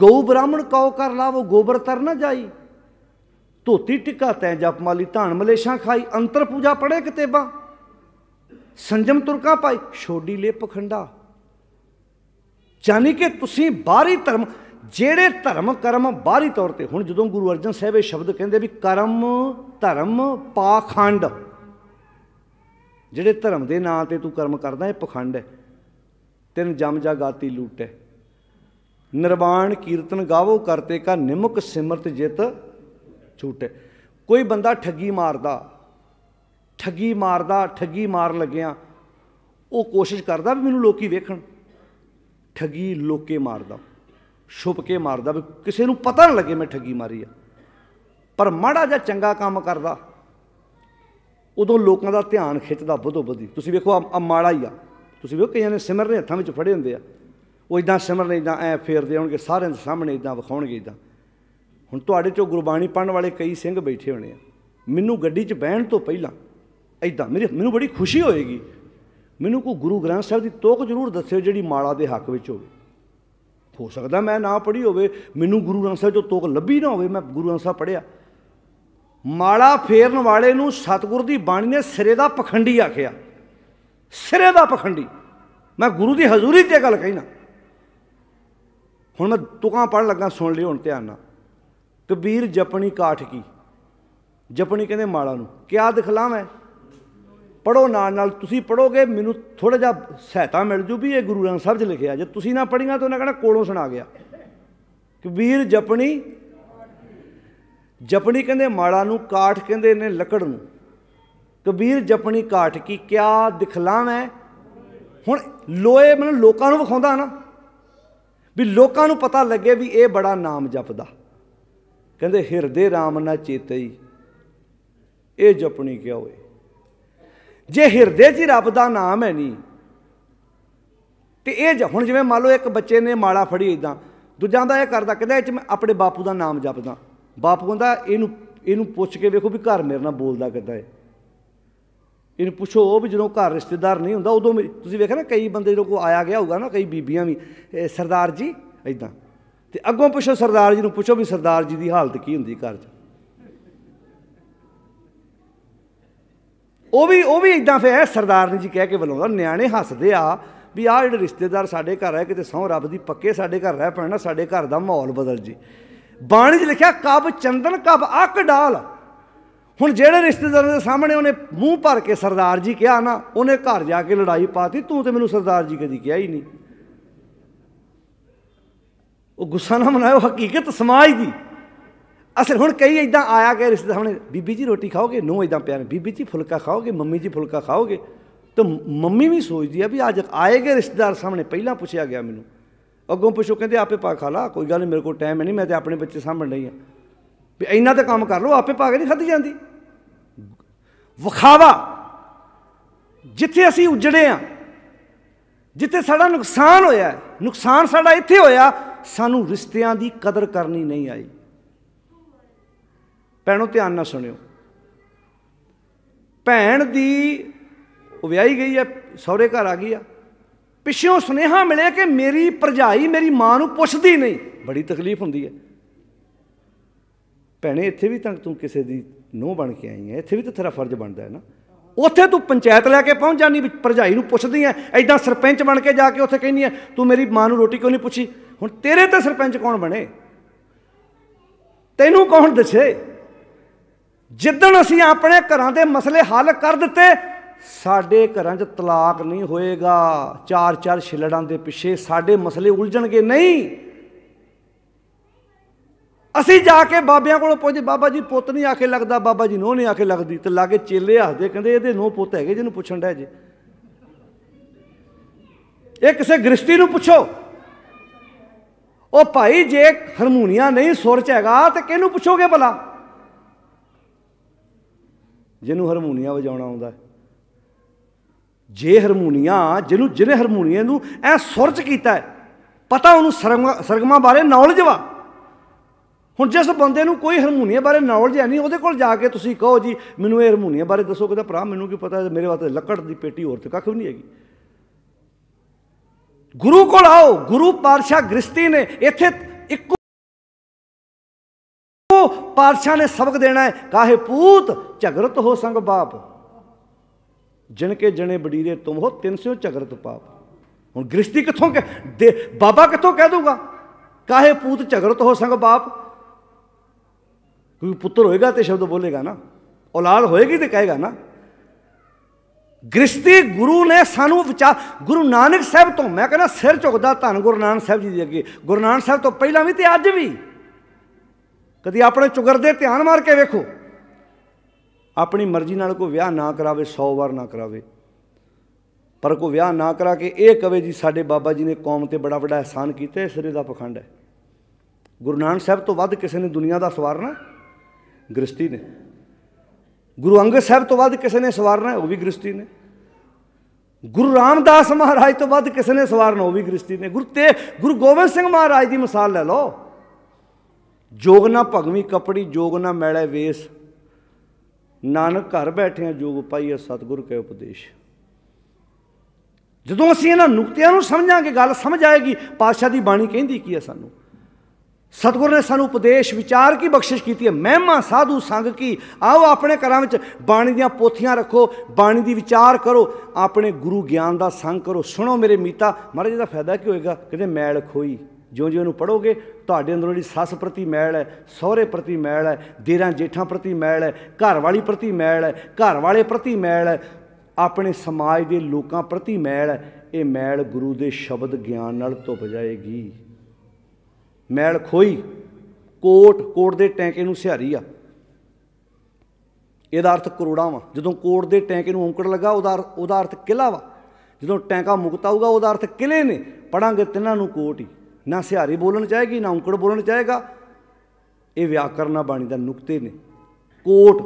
ਗਊ ਬ੍ਰਾਹਮਣ ਕਉ ਕਰ ਲਾਵੋ ਗੋਬਰ ਤਰ ਨਾ ਜਾਈ ਧੋਤੀ ਟਿਕਾ ਤੈ ਜਪਮਾਲੀ ਧਾਨ ਮਲੇਸ਼ਾਂ ਖਾਈ ਅੰਤਰ ਪੂਜਾ ਪੜੇ ਕਿਤੇਬਾਂ ਸੰਜਮ ਤੁਰਕਾ ਪਾਈ ਛੋਡੀ ਲੇ ਪਖੰਡਾ ਜਾਨੀ ਕਿ ਤੁਸੀਂ ਬਾਹਰੀ ਧਰਮ ਜਿਹੜੇ ਧਰਮ ਕਰਮ ਬਾਹਰੀ ਤੌਰ ਤੇ ਹੁਣ ਜਦੋਂ ਗੁਰੂ ਅਰਜਨ ਸਾਹਿਬ ਇਹ ਸ਼ਬਦ ਕਹਿੰਦੇ ਵੀ ਕਰਮ ਧਰਮ ਪਾਖੰਡ ਜਿਹੜੇ ਧਰਮ ਦੇ ਨਾਂ ਤੇ ਤੂੰ ਕਰਮ ਕਰਦਾ ਇਹ ਪਖੰਡ ਹੈ ਤੈਨ ਜਮ ਜਾ ਗਾਤੀ ਲੂਟੇ ਨਿਰਵਾਣ ਕੀਰਤਨ ਗਾਵੋ ਕਰਤੇ ਕਾ ਨਿਮਕ ਸਿਮਰਤ ਜਿਤ ਛੂਟੇ ਕੋਈ ਬੰਦਾ ਠੱਗੀ ਮਾਰਦਾ ਠੱਗੀ ਮਾਰਦਾ ਠੱਗੀ ਮਾਰ ਲੱਗਿਆ ਉਹ ਕੋਸ਼ਿਸ਼ ਕਰਦਾ ਵੀ ਮੈਨੂੰ ਲੋਕੀ ਵੇਖਣ ਠੱਗੀ ਲੋਕੇ ਮਾਰਦਾ ਛੁਪ ਕੇ ਮਾਰਦਾ ਵੀ ਕਿਸੇ ਨੂੰ ਪਤਾ ਨਾ ਲੱਗੇ ਮੈਂ ਠੱਗੀ ਮਾਰੀ ਆ ਪਰ ਮਾੜਾ ਜਾਂ ਚੰਗਾ ਕੰਮ ਕਰਦਾ ਉਦੋਂ ਲੋਕਾਂ ਦਾ ਧਿਆਨ ਖਿੱਚਦਾ ਬਦੋ ਬਦੀ ਤੁਸੀਂ ਵੇਖੋ ਆ ਮਾੜਾ ਹੀ ਆ ਤੁਸੀਂ ਵੇਖੋ ਕਈਆਂ ਨੇ ਸਿਮਰ ਨੇ ਹੱਥਾਂ ਵਿੱਚ ਫੜੇ ਹੁੰਦੇ ਆ ਉਹ ਇਦਾਂ ਸਿਮਰ ਨੇ ਇਦਾਂ ਐ ਫੇਰਦੇ ਹੋਣਗੇ ਸਾਰਿਆਂ ਦੇ ਸਾਹਮਣੇ ਇਦਾਂ ਵਿਖਾਉਣਗੇ ਇਦਾਂ ਹੁਣ ਤੁਹਾਡੇ ਚੋਂ ਗੁਰਬਾਣੀ ਪੜਨ ਵਾਲੇ ਕਈ ਸਿੰਘ ਬੈਠੇ ਹੋਣੇ ਆ ਮੈਨੂੰ ਗੱਡੀ 'ਚ ਬਹਿਣ ਤੋਂ ਪਹਿਲਾਂ ਇਦਾਂ ਮੇਰੇ ਮੈਨੂੰ ਬੜੀ ਖੁਸ਼ੀ ਹੋਏਗੀ ਮੈਨੂੰ ਕੋ ਗੁਰੂ ਗ੍ਰੰਥ ਸਾਹਿਬ ਦੀ ਤੋਕ ਜ਼ਰੂਰ ਦੱਸਿਓ ਜਿਹੜੀ ਮਾਲਾ ਦੇ ਹੱਕ ਵਿੱਚ ਹੋਵੇ ਹੋ ਸਕਦਾ ਮੈਂ ਨਾ ਪੜ੍ਹੀ ਹੋਵੇ ਮੈਨੂੰ ਗੁਰੂ ਗ੍ਰੰਥ ਸਾਹਿਬ ਚੋਂ ਤੋਕ ਲੱਭੀ ਨਾ ਹੋਵੇ ਮੈਂ ਗੁਰੂ ਗ੍ਰੰਥ ਸਾਹਿਬ ਪੜ੍ਹਿਆ ਮਾਲਾ ਫੇਰਨ ਵਾਲੇ ਨੂੰ ਸਤਿਗੁਰ ਦੀ ਬਾਣੀ ਨੇ ਸਿਰੇ ਦਾ ਪਖੰਡੀ ਆਖਿਆ ਸਿਰੇ ਦਾ ਪਖੰਡੀ ਮੈਂ ਗੁਰੂ ਦੀ ਹਜ਼ੂਰੀ ਤੇ ਗੱਲ ਕਹੀ ਨਾ ਹੁਣ ਮੈਂ ਤੁਕਾਂ ਪੜਨ ਲੱਗਾ ਸੁਣ ਲਿਓ ਹੁਣ ਧਿਆਨ ਨਾਲ ਕਬੀਰ ਜਪਣੀ ਕਾਠ ਕੀ ਜਪਣੀ ਕਹਿੰਦੇ ਮਾਲਾ ਨੂੰ ਕਿਆ ਦਿਖਲਾਵਾਂ ਪੜੋ ਨਾਲ ਨਾਲ ਤੁਸੀਂ ਪੜੋਗੇ ਮੈਨੂੰ ਥੋੜਾ ਜਿਹਾ ਸਹਾਇਤਾ ਮਿਲ ਜੂ ਵੀ ਇਹ ਗੁਰੂ ਗ੍ਰੰਥ ਸਾਹਿਬ 'ਚ ਲਿਖਿਆ ਜੇ ਤੁਸੀਂ ਨਾ ਪੜੀਆਂ ਤਾਂ ਉਹਨਾਂ ਕਹਣਾ ਕੋਲੋਂ ਸੁਣਾ ਗਿਆ ਕਬੀਰ ਜਪਣੀ ਜਪਣੀ ਕਹਿੰਦੇ ਮਾਲਾ ਨੂੰ ਕਾਠ ਕਹਿੰਦੇ ਨੇ ਲੱਕੜ ਨੂੰ ਕਬੀਰ ਜਪਣੀ ਕਾਠ ਕੀ ਕਿਆ ਦਿਖਲਾਵੇਂ ਹੁਣ ਲੋਏ ਮਨ ਲੋਕਾਂ ਨੂੰ ਵਿਖਾਉਂਦਾ ਨਾ ਵੀ ਲੋਕਾਂ ਨੂੰ ਪਤਾ ਲੱਗੇ ਵੀ ਇਹ ਬੜਾ ਨਾਮ ਜਪਦਾ ਕਹਿੰਦੇ ਹਿਰਦੇ RAM ਨਾ ਚੇਤਈ ਇਹ ਜਪਣੀ ਕਿਆ ਹੋਏ ਜੇ ਹਿਰਦੇ 'ਚ ਹੀ ਰੱਬ ਦਾ ਨਾਮ ਹੈ ਨਹੀਂ ਤੇ ਇਹ ਹੁਣ ਜਿਵੇਂ ਮੰਨ ਲਓ ਇੱਕ ਬੱਚੇ ਨੇ ਮਾਲਾ ਫੜੀ ਇਦਾਂ ਦੂਜਾ ਦਾ ਇਹ ਕਰਦਾ ਕਹਿੰਦਾ ਇਹ 'ਚ ਮੈਂ ਆਪਣੇ ਬਾਪੂ ਦਾ ਨਾਮ ਜਪਦਾ ਬਾਪੂ ਕਹਿੰਦਾ ਇਹਨੂੰ ਇਹਨੂੰ ਪੁੱਛ ਕੇ ਵੇਖੋ ਵੀ ਘਰ ਮੇਰੇ ਨਾਲ ਬੋਲਦਾ ਕਿੱਦਾਂ ਹੈ ਇਹਨੂੰ ਪੁੱਛੋ ਉਹ ਵੀ ਜਦੋਂ ਘਰ ਰਿਸ਼ਤੇਦਾਰ ਨਹੀਂ ਹੁੰਦਾ ਉਦੋਂ ਤੁਸੀਂ ਵੇਖਿਆ ਨਾ ਕਈ ਬੰਦੇ ਜਦੋਂ ਕੋ ਆਇਆ ਗਿਆ ਹੋਊਗਾ ਨਾ ਕਈ ਬੀਬੀਆਂ ਵੀ ਸਰਦਾਰ ਜੀ ਐਦਾਂ ਤੇ ਅੱਗੋਂ ਪੁੱਛੋ ਸਰਦਾਰ ਜੀ ਨੂੰ ਪੁੱਛੋ ਵੀ ਸਰਦਾਰ ਜੀ ਦੀ ਹਾਲਤ ਕੀ ਹੁੰਦੀ ਘਰ 'ਚ ਉਹ ਵੀ ਉਹ ਵੀ ਇਦਾਂ ਫੇ ਨੇ ਜੀ ਕਹਿ ਕੇ ਬੁਲਾਉਂਦਾ ਨਿਆਣੇ ਹੱਸਦੇ ਆ ਵੀ ਆਹ ਜਿਹੜੇ ਰਿਸ਼ਤੇਦਾਰ ਸਾਡੇ ਘਰ ਆ ਕਿਤੇ ਸੌ ਰੱਬ ਦੀ ਪੱਕੇ ਸਾਡੇ ਘਰ ਰਹਿ ਪੈਣਾ ਸਾਡੇ ਘਰ ਦਾ ਮਾਹੌਲ ਬਦਲ ਜੀ ਬਾਣੀ 'ਚ ਲਿਖਿਆ ਕਬ ਚੰਦਨ ਕਬ ਅੱਕ ਡਾਲ ਹੁਣ ਜਿਹੜੇ ਰਿਸ਼ਤੇਦਾਰਾਂ ਦੇ ਸਾਹਮਣੇ ਉਹਨੇ ਮੂੰਹ ਭਰ ਕੇ ਸਰਦਾਰ ਜੀ ਕਿਹਾ ਨਾ ਉਹਨੇ ਘਰ ਜਾ ਕੇ ਲੜਾਈ ਪਾਤੀ ਤੂੰ ਤੇ ਮੈਨੂੰ ਸਰਦਾਰ ਜੀ ਕਦੀ ਕਿਹਾ ਹੀ ਨਹੀਂ ਉਹ ਗੁੱਸਾ ਨਾ ਮਨਾਇਓ ਹਕੀਕਤ ਸਮਾਜ ਦੀ ਅਸਲ ਹੁਣ ਕਈ ਇਦਾਂ ਆਇਆ ਕਿ ਰਿਸ਼ਤੇ ਸਾਹਮਣੇ ਬੀਬੀ ਜੀ ਰੋਟੀ ਖਾਓਗੇ ਨੂੰ ਇਦਾਂ ਪਿਆਰ ਬੀਬੀ ਜੀ ਫੁਲਕਾ ਖਾਓਗੇ ਮੰਮੀ ਜੀ ਫੁਲਕਾ ਖਾਓਗੇ ਤਾਂ ਮੰਮੀ ਵੀ ਸੋਚਦੀ ਆ ਵੀ ਅੱਜ ਆਏਗੇ ਰਿਸ਼ਤੇਦਾਰ ਸਾਹਮਣੇ ਪਹਿਲਾਂ ਪੁੱਛਿਆ ਗਿਆ ਮੈਨੂੰ ਅੱਗੋਂ ਪੁੱਛੋ ਕਹਿੰਦੇ ਆਪੇ ਪਾ ਖਾ ਲਾ ਕੋਈ ਗੱਲ ਨਹੀਂ ਮੇਰੇ ਕੋਲ ਟਾਈਮ ਹੈ ਨਹੀਂ ਮੈਂ ਤੇ ਆਪਣੇ ਬੱਚੇ ਸਾਂਭਣ ਲਈ ਆ ਵੀ ਇੰਨਾ ਤਾਂ ਕੰਮ ਕਰ ਲਓ ਆਪੇ ਪਾ ਕੇ ਨਹੀਂ ਖਾਧੀ ਜਾਂਦੀ ਵਖਾਵਾ ਜਿੱਥੇ ਅਸੀਂ ਉਜੜੇ ਆ ਜਿੱਥੇ ਸਾਡਾ ਨੁਕਸਾਨ ਹੋਇਆ ਨੁਕਸਾਨ ਸਾਡਾ ਇੱਥੇ ਹੋਇਆ ਸਾਨੂੰ ਰਿਸ਼ਤਿਆਂ ਦੀ ਕਦਰ ਕਰਨੀ ਨਹੀਂ ਆਈ ਪੈਣੋ ਧਿਆਨ ਨਾਲ ਸੁਣਿਓ ਭੈਣ ਦੀ ਵਿਆਹੀ ਗਈ ਹੈ ਸਹੁਰੇ ਘਰ ਆ ਗਈ ਆ ਪਿੱਛੋਂ ਸੁਨੇਹਾ ਮਿਲੇ ਕਿ ਮੇਰੀ ਪਰਜਾਈ ਮੇਰੀ ਮਾਂ ਨੂੰ ਪੁੱਛਦੀ ਨਹੀਂ ਬੜੀ ਤਕਲੀਫ ਹੁੰਦੀ ਹੈ ਭੈਣੇ ਇੱਥੇ ਵੀ ਤਾਂ ਤੂੰ ਕਿਸੇ ਦੀ ਨੋ ਬਣ ਕੇ ਆਈ ਹੈ ਇੱਥੇ ਵੀ ਤਾਂ ਤੇਰਾ ਫਰਜ਼ ਬਣਦਾ ਹੈ ਨਾ ਉੱਥੇ ਤੂੰ ਪੰਚਾਇਤ ਲੈ ਕੇ ਪਹੁੰਚ ਜਾਨੀ ਪਰਜਾਈ ਨੂੰ ਪੁੱਛਦੀ ਹੈ ਐਦਾਂ ਸਰਪੰਚ ਬਣ ਕੇ ਜਾ ਕੇ ਉੱਥੇ ਕਹਿੰਦੀ ਹੈ ਤੂੰ ਮੇਰੀ ਮਾਂ ਨੂੰ ਰੋਟੀ ਕਿਉਂ ਨਹੀਂ ਪੁੱਛੀ ਹੁਣ ਤੇਰੇ ਤੇ ਸਰਪੰਚ ਕੌਣ ਬਣੇ ਤੈਨੂੰ ਕੌਣ ਦੱਸੇ ਜਿੱਦਣ ਅਸੀਂ ਆਪਣੇ ਘਰਾਂ ਦੇ ਮਸਲੇ ਹੱਲ ਕਰ ਦਿੱਤੇ ਸਾਡੇ ਘਰਾਂ 'ਚ ਤਲਾਕ ਨਹੀਂ ਹੋਏਗਾ ਚਾਰ ਚਾਰ ਛਿਲੜਾਂ ਦੇ ਪਿੱਛੇ ਸਾਡੇ ਮਸਲੇ ਉਲਝਣਗੇ ਨਹੀਂ ਅਸੀਂ ਜਾ ਕੇ ਬਾਬਿਆਂ ਕੋਲ ਪੁੱਜ ਬਾਬਾ ਜੀ ਪੁੱਤ ਨਹੀਂ ਆ ਕੇ ਲੱਗਦਾ ਬਾਬਾ ਜੀ ਨੋ ਨਹੀਂ ਆ ਕੇ ਲੱਗਦੀ ਤੇ ਲਾਗੇ ਚੇਲੇ ਹੱਸਦੇ ਕਹਿੰਦੇ ਇਹਦੇ ਨੋ ਪੁੱਤ ਹੈਗੇ ਜਿਹਨੂੰ ਪੁੱਛਣ ਡੈ ਜੇ ਇਹ ਕਿਸੇ ਗ੍ਰਸਤੀ ਨੂੰ ਪੁੱਛੋ ਉਹ ਭਾਈ ਜੇ ਹਰਮੋਨੀਆ ਨਹੀਂ ਸੁਰ ਚ ਹੈਗਾ ਤੇ ਕਿਹਨੂੰ ਪੁੱਛੋਗੇ ਭਲਾ ਜਿਹਨੂੰ ਹਰਮੋਨੀਆ ਵਜਾਉਣਾ ਆਉਂਦਾ ਹੈ ਜੇ ਹਰਮੋਨੀਆ ਜਿਹਨੂੰ ਜਿਹਨੇ ਹਰਮੋਨੀਆ ਨੂੰ ਇਹ ਸੁਰਜ ਕੀਤਾ ਹੈ ਪਤਾ ਉਹਨੂੰ ਸਰਗਮਾ ਬਾਰੇ ਨੌਲੇਜ ਵਾ ਹੁਣ ਜਿਸ ਬੰਦੇ ਨੂੰ ਕੋਈ ਹਰਮੋਨੀਆ ਬਾਰੇ ਨੌਲੇਜ ਹੈ ਨਹੀਂ ਉਹਦੇ ਕੋਲ ਜਾ ਕੇ ਤੁਸੀਂ ਕਹੋ ਜੀ ਮੈਨੂੰ ਇਹ ਹਰਮੋਨੀਆ ਬਾਰੇ ਦੱਸੋ ਕਹਿੰਦਾ ਭਰਾ ਮੈਨੂੰ ਕੀ ਪਤਾ ਮੇਰੇ ਵਾਸਤੇ ਲੱਕੜ ਦੀ ਪੇਟੀ ਹੋਰ ਤੇ ਕੱਖ ਵੀ ਨਹੀਂ ਹੈਗੀ ਗੁਰੂ ਕੋਲ ਆਓ ਗੁਰੂ ਪਾਤਸ਼ਾਹ ਗ੍ਰਸਤੀ ਨੇ ਇੱਥੇ ਇੱਕੋ ਪਾਤਸ਼ਾਹ ਨੇ ਸਬਕ ਦੇਣਾ ਹੈ ਕਾਹੇ ਪੂਤ ਝਗਰਤ ਹੋ ਸੰਗ ਬਾਪ ਜਣ ਕੇ ਜਣੇ ਬੜੀਰੇ ਤੁਮ ਹੋ ਤਿੰਨ ਸਿਓ ਝਗਰਤ ਪਾਪ ਹੁਣ ਗ੍ਰਿਸ਼ਤੀ ਕਿੱਥੋਂ ਦੇ ਬਾਬਾ ਕਿੱਥੋਂ ਕਹਿ ਦੂਗਾ ਕਾਹੇ ਪੂਤ ਝਗਰਤ ਹੋ ਸੰਗ ਬਾਪ ਕੋਈ ਪੁੱਤਰ ਹੋਏਗਾ ਤੇ ਸ਼ਬਦ ਬੋਲੇਗਾ ਨਾ ਔਲਾਦ ਹੋਏਗੀ ਤੇ ਕਹੇਗਾ ਨਾ ਗ੍ਰਿਸ਼ਤੀ ਗੁਰੂ ਨੇ ਸਾਨੂੰ ਵਿਚਾਰ ਗੁਰੂ ਨਾਨਕ ਸਾਹਿਬ ਤੋਂ ਮੈਂ ਕਹਿੰਦਾ ਸਿਰ ਝੁਕਦਾ ਧੰਨ ਗੁਰੂ ਨਾਨਕ ਸਾਹਿਬ ਜੀ ਦੇ ਅੱਗੇ ਗੁਰੂ ਨਾਨਕ ਸਾਹਿਬ ਤੋਂ ਪਹਿਲਾਂ ਵੀ ਤੇ ਅੱਜ ਵੀ ਕਦੀ ਆਪਣੇ ਚੁਗਰਦੇ ਧਿਆਨ ਮਾਰ ਕੇ ਵੇਖੋ ਆਪਣੀ ਮਰਜ਼ੀ ਨਾਲ ਕੋਈ ਵਿਆਹ ਨਾ ਕਰਾਵੇ 100 ਵਾਰ ਨਾ ਕਰਾਵੇ ਪਰ ਕੋ ਵਿਆਹ ਨਾ ਕਰਾ ਕੇ ਇਹ ਕਵੇ ਜੀ ਸਾਡੇ ਬਾਬਾ ਜੀ ਨੇ ਕੌਮ ਤੇ ਬੜਾ ਵੱਡਾ ਇਹਸਾਨ ਕੀਤਾ ਇਸ ਸਿਰੇ ਦਾ ਪਖੰਡ ਹੈ ਗੁਰੂ ਨਾਨਕ ਸਾਹਿਬ ਤੋਂ ਵੱਧ ਕਿਸੇ ਨੇ ਦੁਨੀਆ ਦਾ ਸਵਾਰਨਾ ਗ੍ਰਸਤੀ ਨੇ ਗੁਰੂ ਅੰਗਦ ਸਾਹਿਬ ਤੋਂ ਵੱਧ ਕਿਸੇ ਨੇ ਸਵਾਰਨਾ ਉਹ ਵੀ ਗ੍ਰਸਤੀ ਨੇ ਗੁਰੂ ਰਾਮਦਾਸ ਮਹਾਰਾਜ ਤੋਂ ਵੱਧ ਕਿਸੇ ਨੇ ਸਵਾਰਨਾ ਉਹ ਵੀ ਗ੍ਰਸਤੀ ਨੇ ਗੁਰੂ ਤੇ ਗੁਰੂ ਗੋਬਿੰਦ ਸਿੰਘ ਮਹਾਰਾਜ ਦੀ ਮਿਸਾਲ ਲੈ ਲਓ ਜੋਗ ਨਾ ਭਗਵੀ ਕਪੜੀ ਜੋਗ ਨਾ ਮੈਲੇ ਵੇਸ ਨਾਨਕ ਘਰ ਬੈਠਿਆਂ ਜੋਗ ਪਾਈਆ ਸਤਿਗੁਰ ਕੇ ਉਪਦੇਸ਼ ਜਦੋਂ ਅਸੀਂ ਇਹਨਾਂ ਨੁਕਤਿਆਂ ਨੂੰ ਸਮਝਾਂਗੇ ਗੱਲ ਸਮਝ ਆਏਗੀ ਪਾਤਸ਼ਾਹ ਦੀ ਬਾਣੀ ਕਹਿੰਦੀ ਕੀ ਹੈ ਸਾਨੂੰ ਸਤਿਗੁਰ ਨੇ ਸਾਨੂੰ ਉਪਦੇਸ਼ ਵਿਚਾਰ ਕੀ ਬਖਸ਼ਿਸ਼ ਕੀਤੀ ਹੈ ਮਹਿਮਾ ਸਾਧੂ ਸੰਗ ਕੀ ਆਓ ਆਪਣੇ ਘਰਾਂ ਵਿੱਚ ਬਾਣੀ ਦੀਆਂ ਪੋਥੀਆਂ ਰੱਖੋ ਬਾਣੀ ਦੀ ਵਿਚਾਰ ਕਰੋ ਆਪਣੇ ਗੁਰੂ ਗਿਆਨ ਦਾ ਸੰਗ ਕਰੋ ਸੁਣੋ ਮੇਰੇ ਮੀਤਾ ਮਹਾਰਾਜ ਦਾ ਫਾਇਦਾ ਕੀ ਹੋਏਗਾ ਕਹਿੰਦੇ ਮੈਲ ਖੋਈ ਜਿਉਂ-ਜਿਉਂ ਨੂੰ ਪੜੋਗੇ ਤੁਹਾਡੇ ਅੰਦਰੋਂ ਜਿਹੜੀ ਸੱਸ ਪ੍ਰਤੀ ਮੈਲ ਹੈ ਸਹੁਰੇ ਪ੍ਰਤੀ ਮੈਲ ਹੈ ਦੇਰਾਂ ਜੇਠਾਂ ਪ੍ਰਤੀ ਮੈਲ ਹੈ ਘਰ ਵਾਲੀ ਪ੍ਰਤੀ ਮੈਲ ਹੈ ਘਰ ਵਾਲੇ ਪ੍ਰਤੀ ਮੈਲ ਹੈ ਆਪਣੇ ਸਮਾਜ ਦੇ ਲੋਕਾਂ ਪ੍ਰਤੀ ਮੈਲ ਹੈ ਇਹ ਮੈਲ ਗੁਰੂ ਦੇ ਸ਼ਬਦ ਗਿਆਨ ਨਾਲ ਧੁੱਪ ਜਾਏਗੀ ਮੈਲ ਖੋਈ ਕੋਟ ਕੋਟ ਦੇ ਟੈਂਕੇ ਨੂੰ ਸਿਹਾਰੀ ਆ ਇਹਦਾ ਅਰਥ ਕਰੋੜਾਂ ਵਾ ਜਦੋਂ ਕੋਟ ਦੇ ਟੈਂਕੇ ਨੂੰ ਔਂਕੜ ਲੱਗਾ ਉਹਦਾ ਉਹਦਾ ਅਰਥ ਕਿਲਾ ਵਾ ਜਦੋਂ ਟੈਂਕਾ ਮੁਕਤ ਆਊਗਾ ਉਹਦਾ ਅਰਥ ਕਿਲੇ ਨੇ ਪੜਾਂਗੇ ਤਿੰਨਾਂ ਨੂੰ ਕੋਟ ਹੀ ਨਾ ਸਿਹਾਰੀ ਬੋਲਣ ਚਾਹੇਗੀ ਨਾ ਔਂਕੜ ਬੋਲਣ ਚਾਹੇਗਾ ਇਹ ਵਿਆਕਰਨ ਵਿਆਕਰਨਾ ਬਾਣੀ ਦਾ ਨੁਕਤੇ ਨੇ ਕੋਟ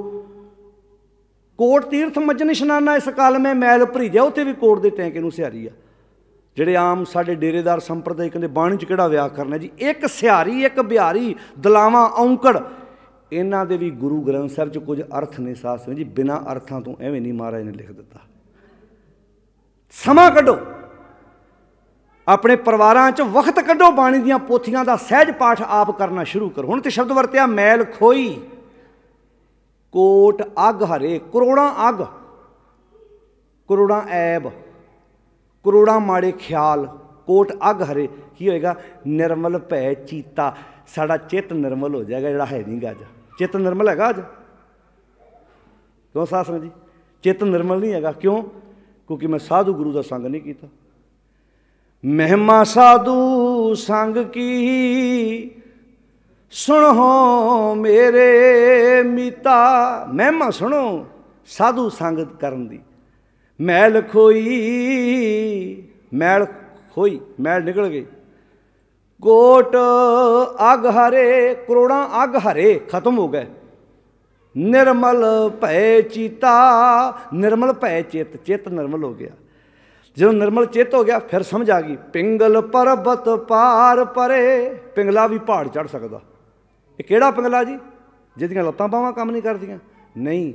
ਕੋਟ ਤੀਰਥ ਮੱਜਨ ਇਸ਼ਨਾਨਾ ਇਸ ਕਾਲ ਮੈਂ ਮੈਲ ਭਰੀ ਜਾ ਉੱਥੇ ਵੀ ਕੋਟ ਦੇ ਟੈਂਕੇ ਨੂੰ ਸਿਹਾਰੀ ਆ ਜਿਹੜੇ ਆਮ ਸਾਡੇ ਡੇਰੇਦਾਰ ਸੰਪਰਦਾਇ ਕਹਿੰਦੇ ਬਾਣੀ ਚ ਕਿਹੜਾ ਵਿਆਕਰਨ ਹੈ ਜੀ ਇੱਕ ਸਿਹਾਰੀ ਇੱਕ ਬਿਹਾਰੀ ਦਲਾਵਾ ਔਂਕੜ ਇਹਨਾਂ ਦੇ ਵੀ ਗੁਰੂ ਗ੍ਰੰਥ ਸਾਹਿਬ ਚ ਕੁਝ ਅਰਥ ਨੇ ਸਾਸ ਜੀ ਬਿਨਾ ਅਰਥਾਂ ਤੋਂ ਐਵੇਂ ਨਹੀਂ ਮਹਾਰਾਜ ਨੇ ਲਿਖ ਦਿੱਤਾ ਸਮਾਂ ਕੱਢੋ ਆਪਣੇ ਪਰਿਵਾਰਾਂ 'ਚ ਵਕਤ ਕੱਢੋ ਬਾਣੀ ਦੀਆਂ ਪੋਥੀਆਂ ਦਾ ਸਹਿਜ ਪਾਠ ਆਪ ਕਰਨਾ ਸ਼ੁਰੂ ਕਰੋ ਹੁਣ ਤੇ ਸ਼ਬਦ ਵਰਤਿਆ ਮੈਲ ਖੋਈ ਕੋਟ ਅਗ ਹਰੇ ਕਰੋੜਾਂ ਅਗ ਕਰੋੜਾਂ ਐਬ ਕਰੋੜਾਂ ਮਾੜੇ ਖਿਆਲ ਕੋਟ ਅਗ ਹਰੇ ਕੀ ਹੋਏਗਾ ਨਿਰਮਲ ਭੈ ਚੀਤਾ ਸਾਡਾ ਚਿੱਤ ਨਿਰਮਲ ਹੋ ਜਾਏਗਾ ਜਿਹੜਾ ਹੈ ਨਹੀਂ ਅੱਜ ਚਿੱਤ ਨਿਰਮਲ ਹੈਗਾ ਅੱਜ ਕਿਉਂ ਸਾਸ ਜੀ ਚਿੱਤ ਨਿਰਮਲ ਨਹੀਂ ਹੈਗਾ ਕਿਉਂ ਕਿਉਂਕਿ ਮੈਂ ਸਾਧੂ ਗੁਰੂ ਦਾ ਸੰਗ ਨਹੀਂ ਕੀਤਾ ਮਹਿਮਾ ਸਾਧੂ ਸੰਗ ਕੀ ਸੁਣੋ ਮੇਰੇ ਮੀਤਾ ਮਹਿਮਾ ਸੁਣੋ ਸਾਧੂ ਸੰਗਤ ਕਰਨ ਦੀ ਮੈਲ ਖੋਈ ਮੈਲ ਖੋਈ ਮੈਲ ਨਿਕਲ ਗਈ ਕੋਟ ਅਗ ਹਰੇ ਕਰੋੜਾਂ ਅਗ ਹਰੇ ਖਤਮ ਹੋ ਗਏ ਨਿਰਮਲ ਭੈ ਚੀਤਾ ਨਿਰਮਲ ਭੈ ਚਿਤ ਚਿਤ ਨਿਰਮਲ ਹੋ ਗਿਆ ਜਦੋਂ ਨਿਰਮਲ ਚੇਤ ਹੋ ਗਿਆ ਫਿਰ ਸਮਝ ਆ ਗਈ ਪਿੰਗਲ ਪਰਬਤ ਪਾਰ ਪਰੇ ਪਿੰਗਲਾ ਵੀ ਪਹਾੜ ਚੜ ਸਕਦਾ ਇਹ ਕਿਹੜਾ ਪਿੰਗਲਾ ਜੀ ਜਿਹਦੀਆਂ ਲੱਤਾਂ ਬਾਹਾਂ ਕੰਮ ਨਹੀਂ ਕਰਦੀਆਂ ਨਹੀਂ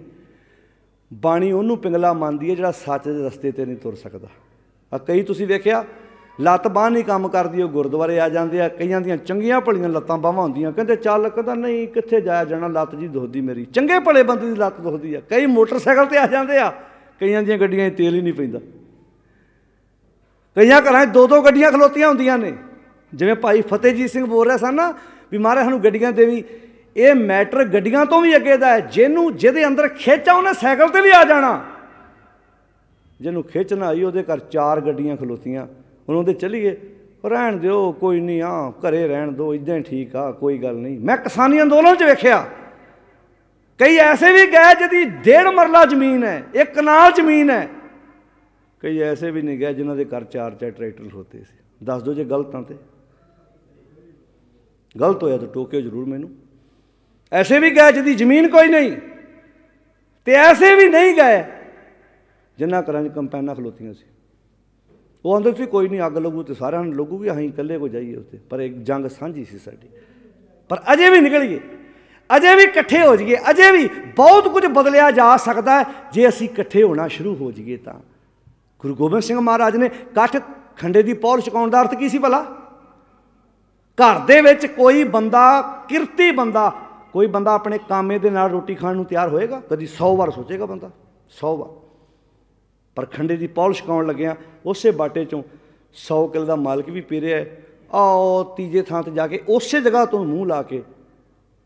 ਬਾਣੀ ਉਹਨੂੰ ਪਿੰਗਲਾ ਮੰਨਦੀ ਹੈ ਜਿਹੜਾ ਸੱਚ ਦੇ ਰਸਤੇ ਤੇ ਨਹੀਂ ਤੁਰ ਸਕਦਾ ਆ ਕਈ ਤੁਸੀਂ ਵੇਖਿਆ ਲੱਤ ਬਾਹ ਨਹੀਂ ਕੰਮ ਕਰਦੀ ਉਹ ਗੁਰਦੁਆਰੇ ਆ ਜਾਂਦੇ ਆ ਕਈਆਂ ਦੀਆਂ ਚੰਗੀਆਂ ਭਲੀਆਂ ਲੱਤਾਂ ਬਾਹਾਂ ਹੁੰਦੀਆਂ ਕਹਿੰਦੇ ਚੱਲ ਕਹਿੰਦਾ ਨਹੀਂ ਕਿੱਥੇ ਜਾਇਆ ਜਾਣਾ ਲੱਤ ਜੀ ਦੁਖਦੀ ਮੇਰੀ ਚੰਗੇ ਭਲੇ ਬੰਦੇ ਦੀ ਲੱਤ ਦੁਖਦੀ ਆ ਕਈ ਮੋਟਰਸਾਈਕਲ ਤੇ ਆ ਜਾਂਦੇ ਆ ਕਈਆਂ ਦੀਆਂ ਗੱਡੀਆਂ 'ਚ ਤੇਲ ਹੀ ਨਹੀਂ ਪੈਂਦਾ ਕਈਆਂ ਘਰਾਂ 'ਚ ਦੋ ਦੋ ਗੱਡੀਆਂ ਖਲੋਤੀਆਂ ਹੁੰਦੀਆਂ ਨੇ ਜਿਵੇਂ ਭਾਈ ਫਤਿਹਜੀਤ ਸਿੰਘ ਬੋਲ ਰਿਹਾ ਸਨ ਨਾ ਵੀ ਮਹਾਰਾਜ ਸਾਨੂੰ ਗੱਡੀਆਂ ਦੇਵੀ ਵੀ ਇਹ ਮੈਟਰ ਗੱਡੀਆਂ ਤੋਂ ਵੀ ਅੱਗੇ ਦਾ ਹੈ ਜਿਹਨੂੰ ਜਿਹਦੇ ਅੰਦਰ ਖੇਚਾ ਉਹਨੇ ਸਾਈਕਲ ਤੇ ਵੀ ਆ ਜਾਣਾ ਜਿਹਨੂੰ ਖੇਚਣਾ ਆਈ ਉਹਦੇ ਘਰ ਚਾਰ ਗੱਡੀਆਂ ਖਲੋਤੀਆਂ ਉਹਨਾਂ ਦੇ ਚਲੀਏ ਰਹਿਣ ਦਿਓ ਕੋਈ ਨਹੀਂ ਆ ਘਰੇ ਰਹਿਣ ਦਿਓ ਇਦਾਂ ਹੀ ਠੀਕ ਆ ਕੋਈ ਗੱਲ ਨਹੀਂ ਮੈਂ ਕਿਸਾਨੀ ਅੰਦੋਲਨ 'ਚ ਵੇਖਿਆ ਕਈ ਐਸੇ ਵੀ ਗਏ ਜਿਹਦੀ ਡੇਢ ਮਰਲਾ ਜ਼ਮੀਨ ਹੈ ਇੱਕ ਕਨਾਲ ਜ਼ਮੀਨ ਹੈ ਕਈ ਐਸੇ ਵੀ ਨਹੀਂ ਗਏ ਜਿਨ੍ਹਾਂ ਦੇ ਘਰ ਚਾਰ ਚਾਰ ਟਰੈਕਟਰ ਹੁੰਦੇ ਸੀ ਦੱਸ ਦੋ ਜੇ ਗਲਤ ਤਾਂ ਤੇ ਗਲਤ ਹੋਇਆ ਤਾਂ ਟੋਕਿਓ ਜ਼ਰੂਰ ਮੈਨੂੰ ਐਸੇ ਵੀ ਗਏ ਜਿਹਦੀ ਜ਼ਮੀਨ ਕੋਈ ਨਹੀਂ ਤੇ ਐਸੇ ਵੀ ਨਹੀਂ ਗਏ ਜਿਨ੍ਹਾਂ ਘਰਾਂ 'ਚ ਕੰਪੈਨਾਂ ਖਲੋਤੀਆਂ ਸੀ ਉਹ ਅੰਦਰ ਸੀ ਕੋਈ ਨਹੀਂ ਅੱਗ ਲੱਗੂ ਤੇ ਸਾਰਿਆਂ ਨੂੰ ਲੱਗੂ ਵੀ ਅਸੀਂ ਇਕੱਲੇ ਕੋ ਜਾਈਏ ਉੱਥੇ ਪਰ ਇੱਕ ਜੰਗ ਸਾਂਝੀ ਸੀ ਸਾਡੀ ਪਰ ਅਜੇ ਵੀ ਨਿਕਲੀਏ ਅਜੇ ਵੀ ਇਕੱਠੇ ਹੋ ਜਾਈਏ ਅਜੇ ਵੀ ਬਹੁਤ ਕੁਝ ਬਦਲਿਆ ਜਾ ਸਕਦਾ ਜੇ ਅਸੀਂ ਇਕੱਠੇ ਹੋਣਾ ਸ਼ੁਰੂ ਹੋ ਜਾਈਏ ਤਾਂ ਗੁਰੂ ਗੋਬਿੰਦ ਸਿੰਘ ਮਹਾਰਾਜ ਨੇ ਕੱਠ ਖੰਡੇ ਦੀ ਪੌਲ ਛਕਾਉਣ ਦਾ ਅਰਥ ਕੀ ਸੀ ਭਲਾ ਘਰ ਦੇ ਵਿੱਚ ਕੋਈ ਬੰਦਾ ਕਿਰਤੀ ਬੰਦਾ ਕੋਈ ਬੰਦਾ ਆਪਣੇ ਕਾਮੇ ਦੇ ਨਾਲ ਰੋਟੀ ਖਾਣ ਨੂੰ ਤਿਆਰ ਹੋਏਗਾ ਕਦੀ 100 ਵਾਰ ਸੋਚੇਗਾ ਬੰਦਾ 100 ਵਾਰ ਪਰ ਖੰਡੇ ਦੀ ਪੌਲ ਛਕਾਉਣ ਲੱਗਿਆ ਉਸੇ ਬਾਟੇ ਚੋਂ 100 ਕਿਲ ਦਾ ਮਾਲਕ ਵੀ ਪੀ ਰਿਹਾ ਆਓ ਤੀਜੇ ਥਾਂ ਤੇ ਜਾ ਕੇ ਉਸੇ ਜਗ੍ਹਾ ਤੋਂ ਮੂੰਹ ਲਾ ਕੇ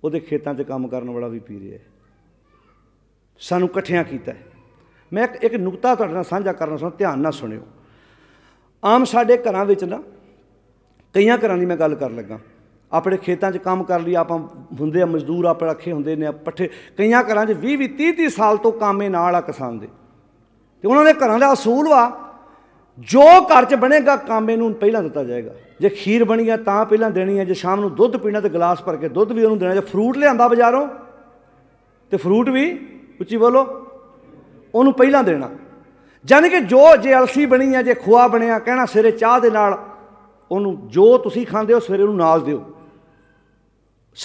ਉਹਦੇ ਖੇਤਾਂ 'ਚ ਕੰਮ ਕਰਨ ਵਾਲਾ ਵੀ ਪੀ ਰਿਹਾ ਸਾਨੂੰ ਇਕੱਠਿਆਂ ਕੀਤਾ ਹੈ ਮੈਂ ਇੱਕ ਇੱਕ ਨੁਕਤਾ ਤੁਹਾਡੇ ਨਾਲ ਸਾਂਝਾ ਕਰਨਾ ਚਾਹੁੰਦਾ ਧਿਆਨ ਨਾਲ ਸੁਣਿਓ ਆਮ ਸਾਡੇ ਘਰਾਂ ਵਿੱਚ ਨਾ ਕਈਆਂ ਘਰਾਂ ਦੀ ਮੈਂ ਗੱਲ ਕਰਨ ਲੱਗਾ ਆਪਣੇ ਖੇਤਾਂ 'ਚ ਕੰਮ ਕਰ ਲਈ ਆਪਾਂ ਹੁੰਦੇ ਆ ਮਜ਼ਦੂਰ ਆਪਣੇ ਰੱਖੇ ਹੁੰਦੇ ਨੇ ਪੱਠੇ ਕਈਆਂ ਘਰਾਂ 'ਚ 20 20 30 30 ਸਾਲ ਤੋਂ ਕੰਮੇ ਨਾਲ ਆ ਕਿਸਾਨ ਦੇ ਤੇ ਉਹਨਾਂ ਦੇ ਘਰਾਂ ਦਾ ਅਸੂਲ ਵਾ ਜੋ ਘਰ 'ਚ ਬਣੇਗਾ ਕੰਮੇ ਨੂੰ ਪਹਿਲਾਂ ਦਿੱਤਾ ਜਾਏਗਾ ਜੇ ਖੀਰ ਬਣੀ ਆ ਤਾਂ ਪਹਿਲਾਂ ਦੇਣੀ ਆ ਜੇ ਸ਼ਾਮ ਨੂੰ ਦੁੱਧ ਪੀਣਾ ਤੇ ਗਲਾਸ ਭਰ ਕੇ ਦੁੱਧ ਵੀ ਉਹਨੂੰ ਦੇਣਾ ਜੇ ਫਰੂਟ ਲਿਆਂਦਾ ਬਾਜ਼ਾਰੋਂ ਤੇ ਫਰੂਟ ਵੀ ਉੱਚੀ ਬੋਲੋ ਉਹਨੂੰ ਪਹਿਲਾਂ ਦੇਣਾ ਜਾਨੀ ਕਿ ਜੋ ਜੇ ਅਲਸੀ ਬਣੀ ਆ ਜੇ ਖੋਆ ਬਣਿਆ ਕਹਿਣਾ ਸਿਰੇ ਚਾਹ ਦੇ ਨਾਲ ਉਹਨੂੰ ਜੋ ਤੁਸੀਂ ਖਾਂਦੇ ਹੋ ਸਵੇਰੇ ਨੂੰ ਨਾਲ ਦਿਓ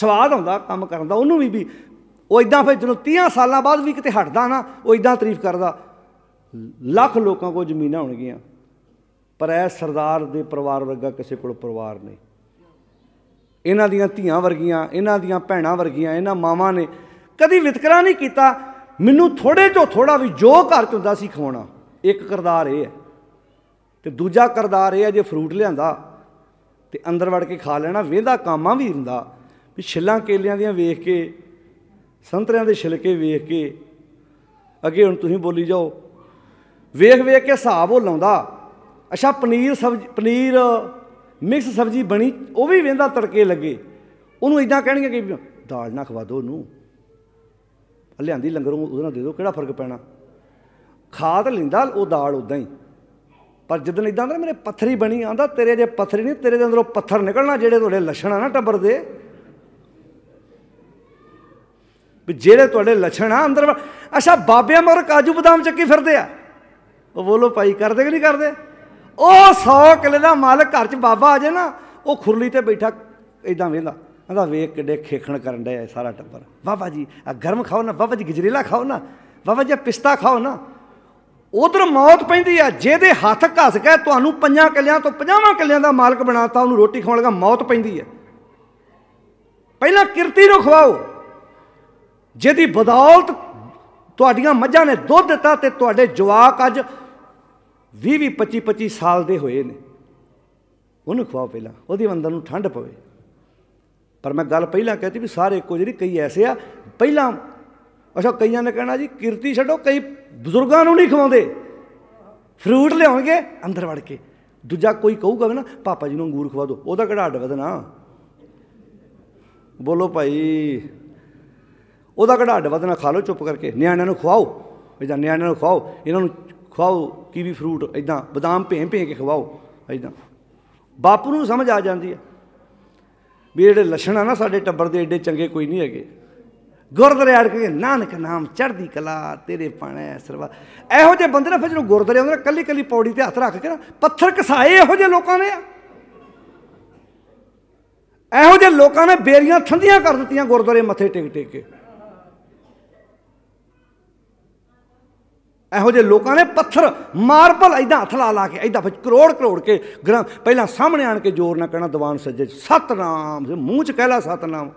ਸਵਾਦ ਆਉਂਦਾ ਕੰਮ ਕਰਨ ਦਾ ਉਹਨੂੰ ਵੀ ਵੀ ਉਹ ਇਦਾਂ ਫਿਰ ਜਦੋਂ 30 ਸਾਲਾਂ ਬਾਅਦ ਵੀ ਕਿਤੇ ਹਟਦਾ ਨਾ ਉਹ ਇਦਾਂ ਤਾਰੀਫ ਕਰਦਾ ਲੱਖ ਲੋਕਾਂ ਕੋਲ ਜ਼ਮੀਨਾਂ ਹੋਣਗੀਆਂ ਪਰ ਐ ਸਰਦਾਰ ਦੇ ਪਰਿਵਾਰ ਵਰਗਾ ਕਿਸੇ ਕੋਲ ਪਰਿਵਾਰ ਨਹੀਂ ਇਹਨਾਂ ਦੀਆਂ ਧੀਆਂ ਵਰਗੀਆਂ ਇਹਨਾਂ ਦੀਆਂ ਭੈਣਾਂ ਵਰਗੀਆਂ ਇਹਨਾਂ ਮਾਵਾਂ ਨੇ ਕਦੀ ਵਿਤਕਰਾ ਨਹੀਂ ਕੀਤਾ ਮੈਨੂੰ ਥੋੜੇ ਤੋਂ ਥੋੜਾ ਵੀ ਜੋ ਘਰ ਚ ਹੁੰਦਾ ਸੀ ਖਵਾਉਣਾ ਇੱਕ ਕਰਦਾਰ ਇਹ ਹੈ ਤੇ ਦੂਜਾ ਕਰਦਾਰ ਇਹ ਹੈ ਜੇ ਫਰੂਟ ਲਿਆਂਦਾ ਤੇ ਅੰਦਰ ਵੜ ਕੇ ਖਾ ਲੈਣਾ ਵੇਂਦਾ ਕਾਮਾ ਵੀ ਹੁੰਦਾ ਵੀ ਛਿੱਲਾਂ ਕੇਲਿਆਂ ਦੀਆਂ ਵੇਖ ਕੇ ਸੰਤਰਿਆਂ ਦੇ ਛਿਲਕੇ ਵੇਖ ਕੇ ਅੱਗੇ ਹੁਣ ਤੁਸੀਂ ਬੋਲੀ ਜਾਓ ਵੇਖ ਵੇਖ ਕੇ ਹਿਸਾਬ ਉਹ ਲਾਉਂਦਾ ਅੱਛਾ ਪਨੀਰ ਸਬਜ਼ੀ ਪਨੀਰ ਮਿਕਸ ਸਬਜ਼ੀ ਬਣੀ ਉਹ ਵੀ ਵੇਂਦਾ ਤੜਕੇ ਲੱਗੇ ਉਹਨੂੰ ਇਦਾਂ ਕਹਿਣਗੇ ਕਿ ਦਾਲ ਨਾ ਖਵਾ ਦੋ ਉਹਨੂੰ ਲਿਆਂਦੀ ਲੰਗਰੋਂ ਉਹਦੇ ਨਾਲ ਦੇ ਦਿਓ ਕਿਹੜਾ ਫਰਕ ਪੈਣਾ ਖਾ ਤਾਂ ਲਿੰਦਾ ਉਹ ਦਾਲ ਉਦਾਂ ਹੀ ਪਰ ਜਦੋਂ ਇਦਾਂ ਦਾ ਮੇਰੇ ਪੱਥਰੀ ਬਣੀ ਆਂਦਾ ਤੇਰੇ ਜੇ ਪੱਥਰੀ ਨਹੀਂ ਤੇਰੇ ਦੇ ਅੰਦਰੋਂ ਪੱਥਰ ਨਿਕਲਣਾ ਜਿਹੜੇ ਤੁਹਾਡੇ ਲੱਛਣ ਆ ਨਾ ਟੱਬਰ ਦੇ ਵੀ ਜਿਹੜੇ ਤੁਹਾਡੇ ਲੱਛਣ ਆ ਅੰਦਰ ਅੱਛਾ ਬਾਬਿਆਂ ਮਰ ਕਾਜੂ ਬਦਾਮ ਚੱਕੀ ਫਿਰਦੇ ਆ ਉਹ ਬੋਲੋ ਭਾਈ ਕਰਦੇ ਕਿ ਨਹੀਂ ਕਰਦੇ ਉਹ 100 ਕਿਲੇ ਦਾ ਮਾਲਕ ਘਰ 'ਚ ਬਾਬਾ ਆ ਜਾਏ ਨਾ ਉਹ ਖੁਰਲੀ ਤੇ ਬੈਠਾ ਇਦਾਂ ਵੇਂਦਾ ਕਹਿੰਦਾ ਵੇਖ ਕਿੱਡੇ ਖੇਖਣ ਕਰਨ ਡਿਆ ਸਾਰਾ ਟੱਬਰ ਬਾਬਾ ਜੀ ਆ ਗਰਮ ਖਾਓ ਨਾ ਬਾਬਾ ਜੀ ਗਜਰੇਲਾ ਖਾਓ ਨਾ ਬਾਬਾ ਜੀ ਪਿਸਤਾ ਖਾਓ ਨਾ ਉਧਰ ਮੌਤ ਪੈਂਦੀ ਆ ਜਿਹਦੇ ਹੱਥ ਘਸ ਕੇ ਤੁਹਾਨੂੰ ਪੰਜਾਂ ਕਿੱਲਿਆਂ ਤੋਂ 50ਵਾਂ ਕਿੱਲਿਆਂ ਦਾ ਮਾਲਕ ਬਣਾਤਾ ਉਹਨੂੰ ਰੋਟੀ ਖਵਾਉਣ ਲਗਾ ਮੌਤ ਪੈਂਦੀ ਆ ਪਹਿਲਾਂ ਕਿਰਤੀ ਨੂੰ ਖਵਾਓ ਜਿਹਦੀ ਬਦੌਲਤ ਤੁਹਾਡੀਆਂ ਮੱਝਾਂ ਨੇ ਦੁੱਧ ਦਿੱਤਾ ਤੇ ਤੁਹਾਡੇ ਜਵਾਕ ਅੱਜ 20 25 25 ਸਾਲ ਦੇ ਹੋਏ ਨੇ ਉਹਨੂੰ ਖਵਾਓ ਪਹਿਲਾਂ ਉਹਦੀ ਅੰਦਰ ਨੂੰ ਠੰਡ ਪਵੇ ਪਰ ਮੈਂ ਗੱਲ ਪਹਿਲਾਂ ਕਹਤੀ ਵੀ ਸਾਰੇ ਇੱਕੋ ਜਿਹੇ ਕਈ ਐਸੇ ਆ ਪਹਿਲਾਂ ਅੱਛਾ ਕਈਆਂ ਨੇ ਕਹਿਣਾ ਜੀ ਕਿਰਤੀ ਛੱਡੋ ਕਈ ਬਜ਼ੁਰਗਾਂ ਨੂੰ ਨਹੀਂ ਖਵਾਉਂਦੇ ਫਰੂਟ ਲਿਆਉਣਗੇ ਅੰਦਰ ਵੜ ਕੇ ਦੂਜਾ ਕੋਈ ਕਹੂਗਾ ਨਾ ਪਾਪਾ ਜੀ ਨੂੰ ਅੰਗੂਰ ਖਵਾ ਦਿਓ ਉਹਦਾ ਕਿਹੜਾ ਅੱਡ ਵਧਣਾ ਬੋਲੋ ਭਾਈ ਉਹਦਾ ਕਿਹੜਾ ਅੱਡ ਵਧਣਾ ਖਾ ਲਓ ਚੁੱਪ ਕਰਕੇ ਨਿਆਣਿਆਂ ਨੂੰ ਖਵਾਓ ਇਦਾਂ ਨਿਆਣਿਆਂ ਨੂੰ ਖਵਾਓ ਇਹਨਾਂ ਨੂੰ ਖਵਾਓ ਕੀਵੀ ਫਰੂਟ ਇਦਾਂ ਬਦਾਮ ਭੇਂ ਭੇਂ ਕੇ ਖਵਾਓ ਇਦਾਂ ਬਾਪੂ ਨੂੰ ਸਮਝ ਆ ਜਾਂਦੀ ਹੈ ਵੀ ਜਿਹੜੇ ਲੱਛਣ ਆ ਨਾ ਸਾਡੇ ਟੱਬਰ ਦੇ ਏਡੇ ਚੰਗੇ ਕੋਈ ਨਹੀਂ ਹੈਗੇ ਗੁਰਦੁਆਰੇ ਆੜ ਕੇ ਨਾਨਕ ਨਾਮ ਚੜ੍ਹਦੀ ਕਲਾ ਤੇਰੇ ਪਾਣੇ ਸਰਵਾ ਇਹੋ ਜਿਹੇ ਬੰਦੇ ਨਾ ਫਿਰ ਜਦੋਂ ਗੁਰਦੁਆਰੇ ਆਉਂਦੇ ਨੇ ਕੱਲੀ ਕੱਲੀ ਪੌੜੀ ਤੇ ਹੱਥ ਰੱਖ ਕੇ ਨਾ ਪੱਥਰ ਕਸਾਏ ਇਹੋ ਜਿਹੇ ਲੋਕਾਂ ਨੇ ਇਹੋ ਜਿਹੇ ਲੋਕਾਂ ਨੇ ਬੇਰੀਆਂ ਥੰਦੀਆਂ ਕਰ ਦਿੱਤੀਆਂ ਗੁਰਦੁਆਰੇ ਮੱਥੇ ਟੇਕ ਟੇਕ ਕੇ ਇਹੋ ਜਿਹੇ ਲੋਕਾਂ ਨੇ ਪੱਥਰ ਮਾਰਪਲ ਐਦਾਂ ਹੱਥ ਲਾ ਲਾ ਕੇ ਐਦਾਂ ਫਿਰ ਕਰੋੜ ਕਰੋੜ ਕੇ ਪਹਿਲਾਂ ਸਾਹਮਣੇ ਆਣ ਕੇ ਜ਼ੋਰ ਨਾ ਕਹਿਣਾ ਦੀਵਾਨ ਸੱਜੇ ਸਤਨਾਮ ਮੂੰਹ 'ਚ ਕਹਿਲਾ ਸਤਨਾਮ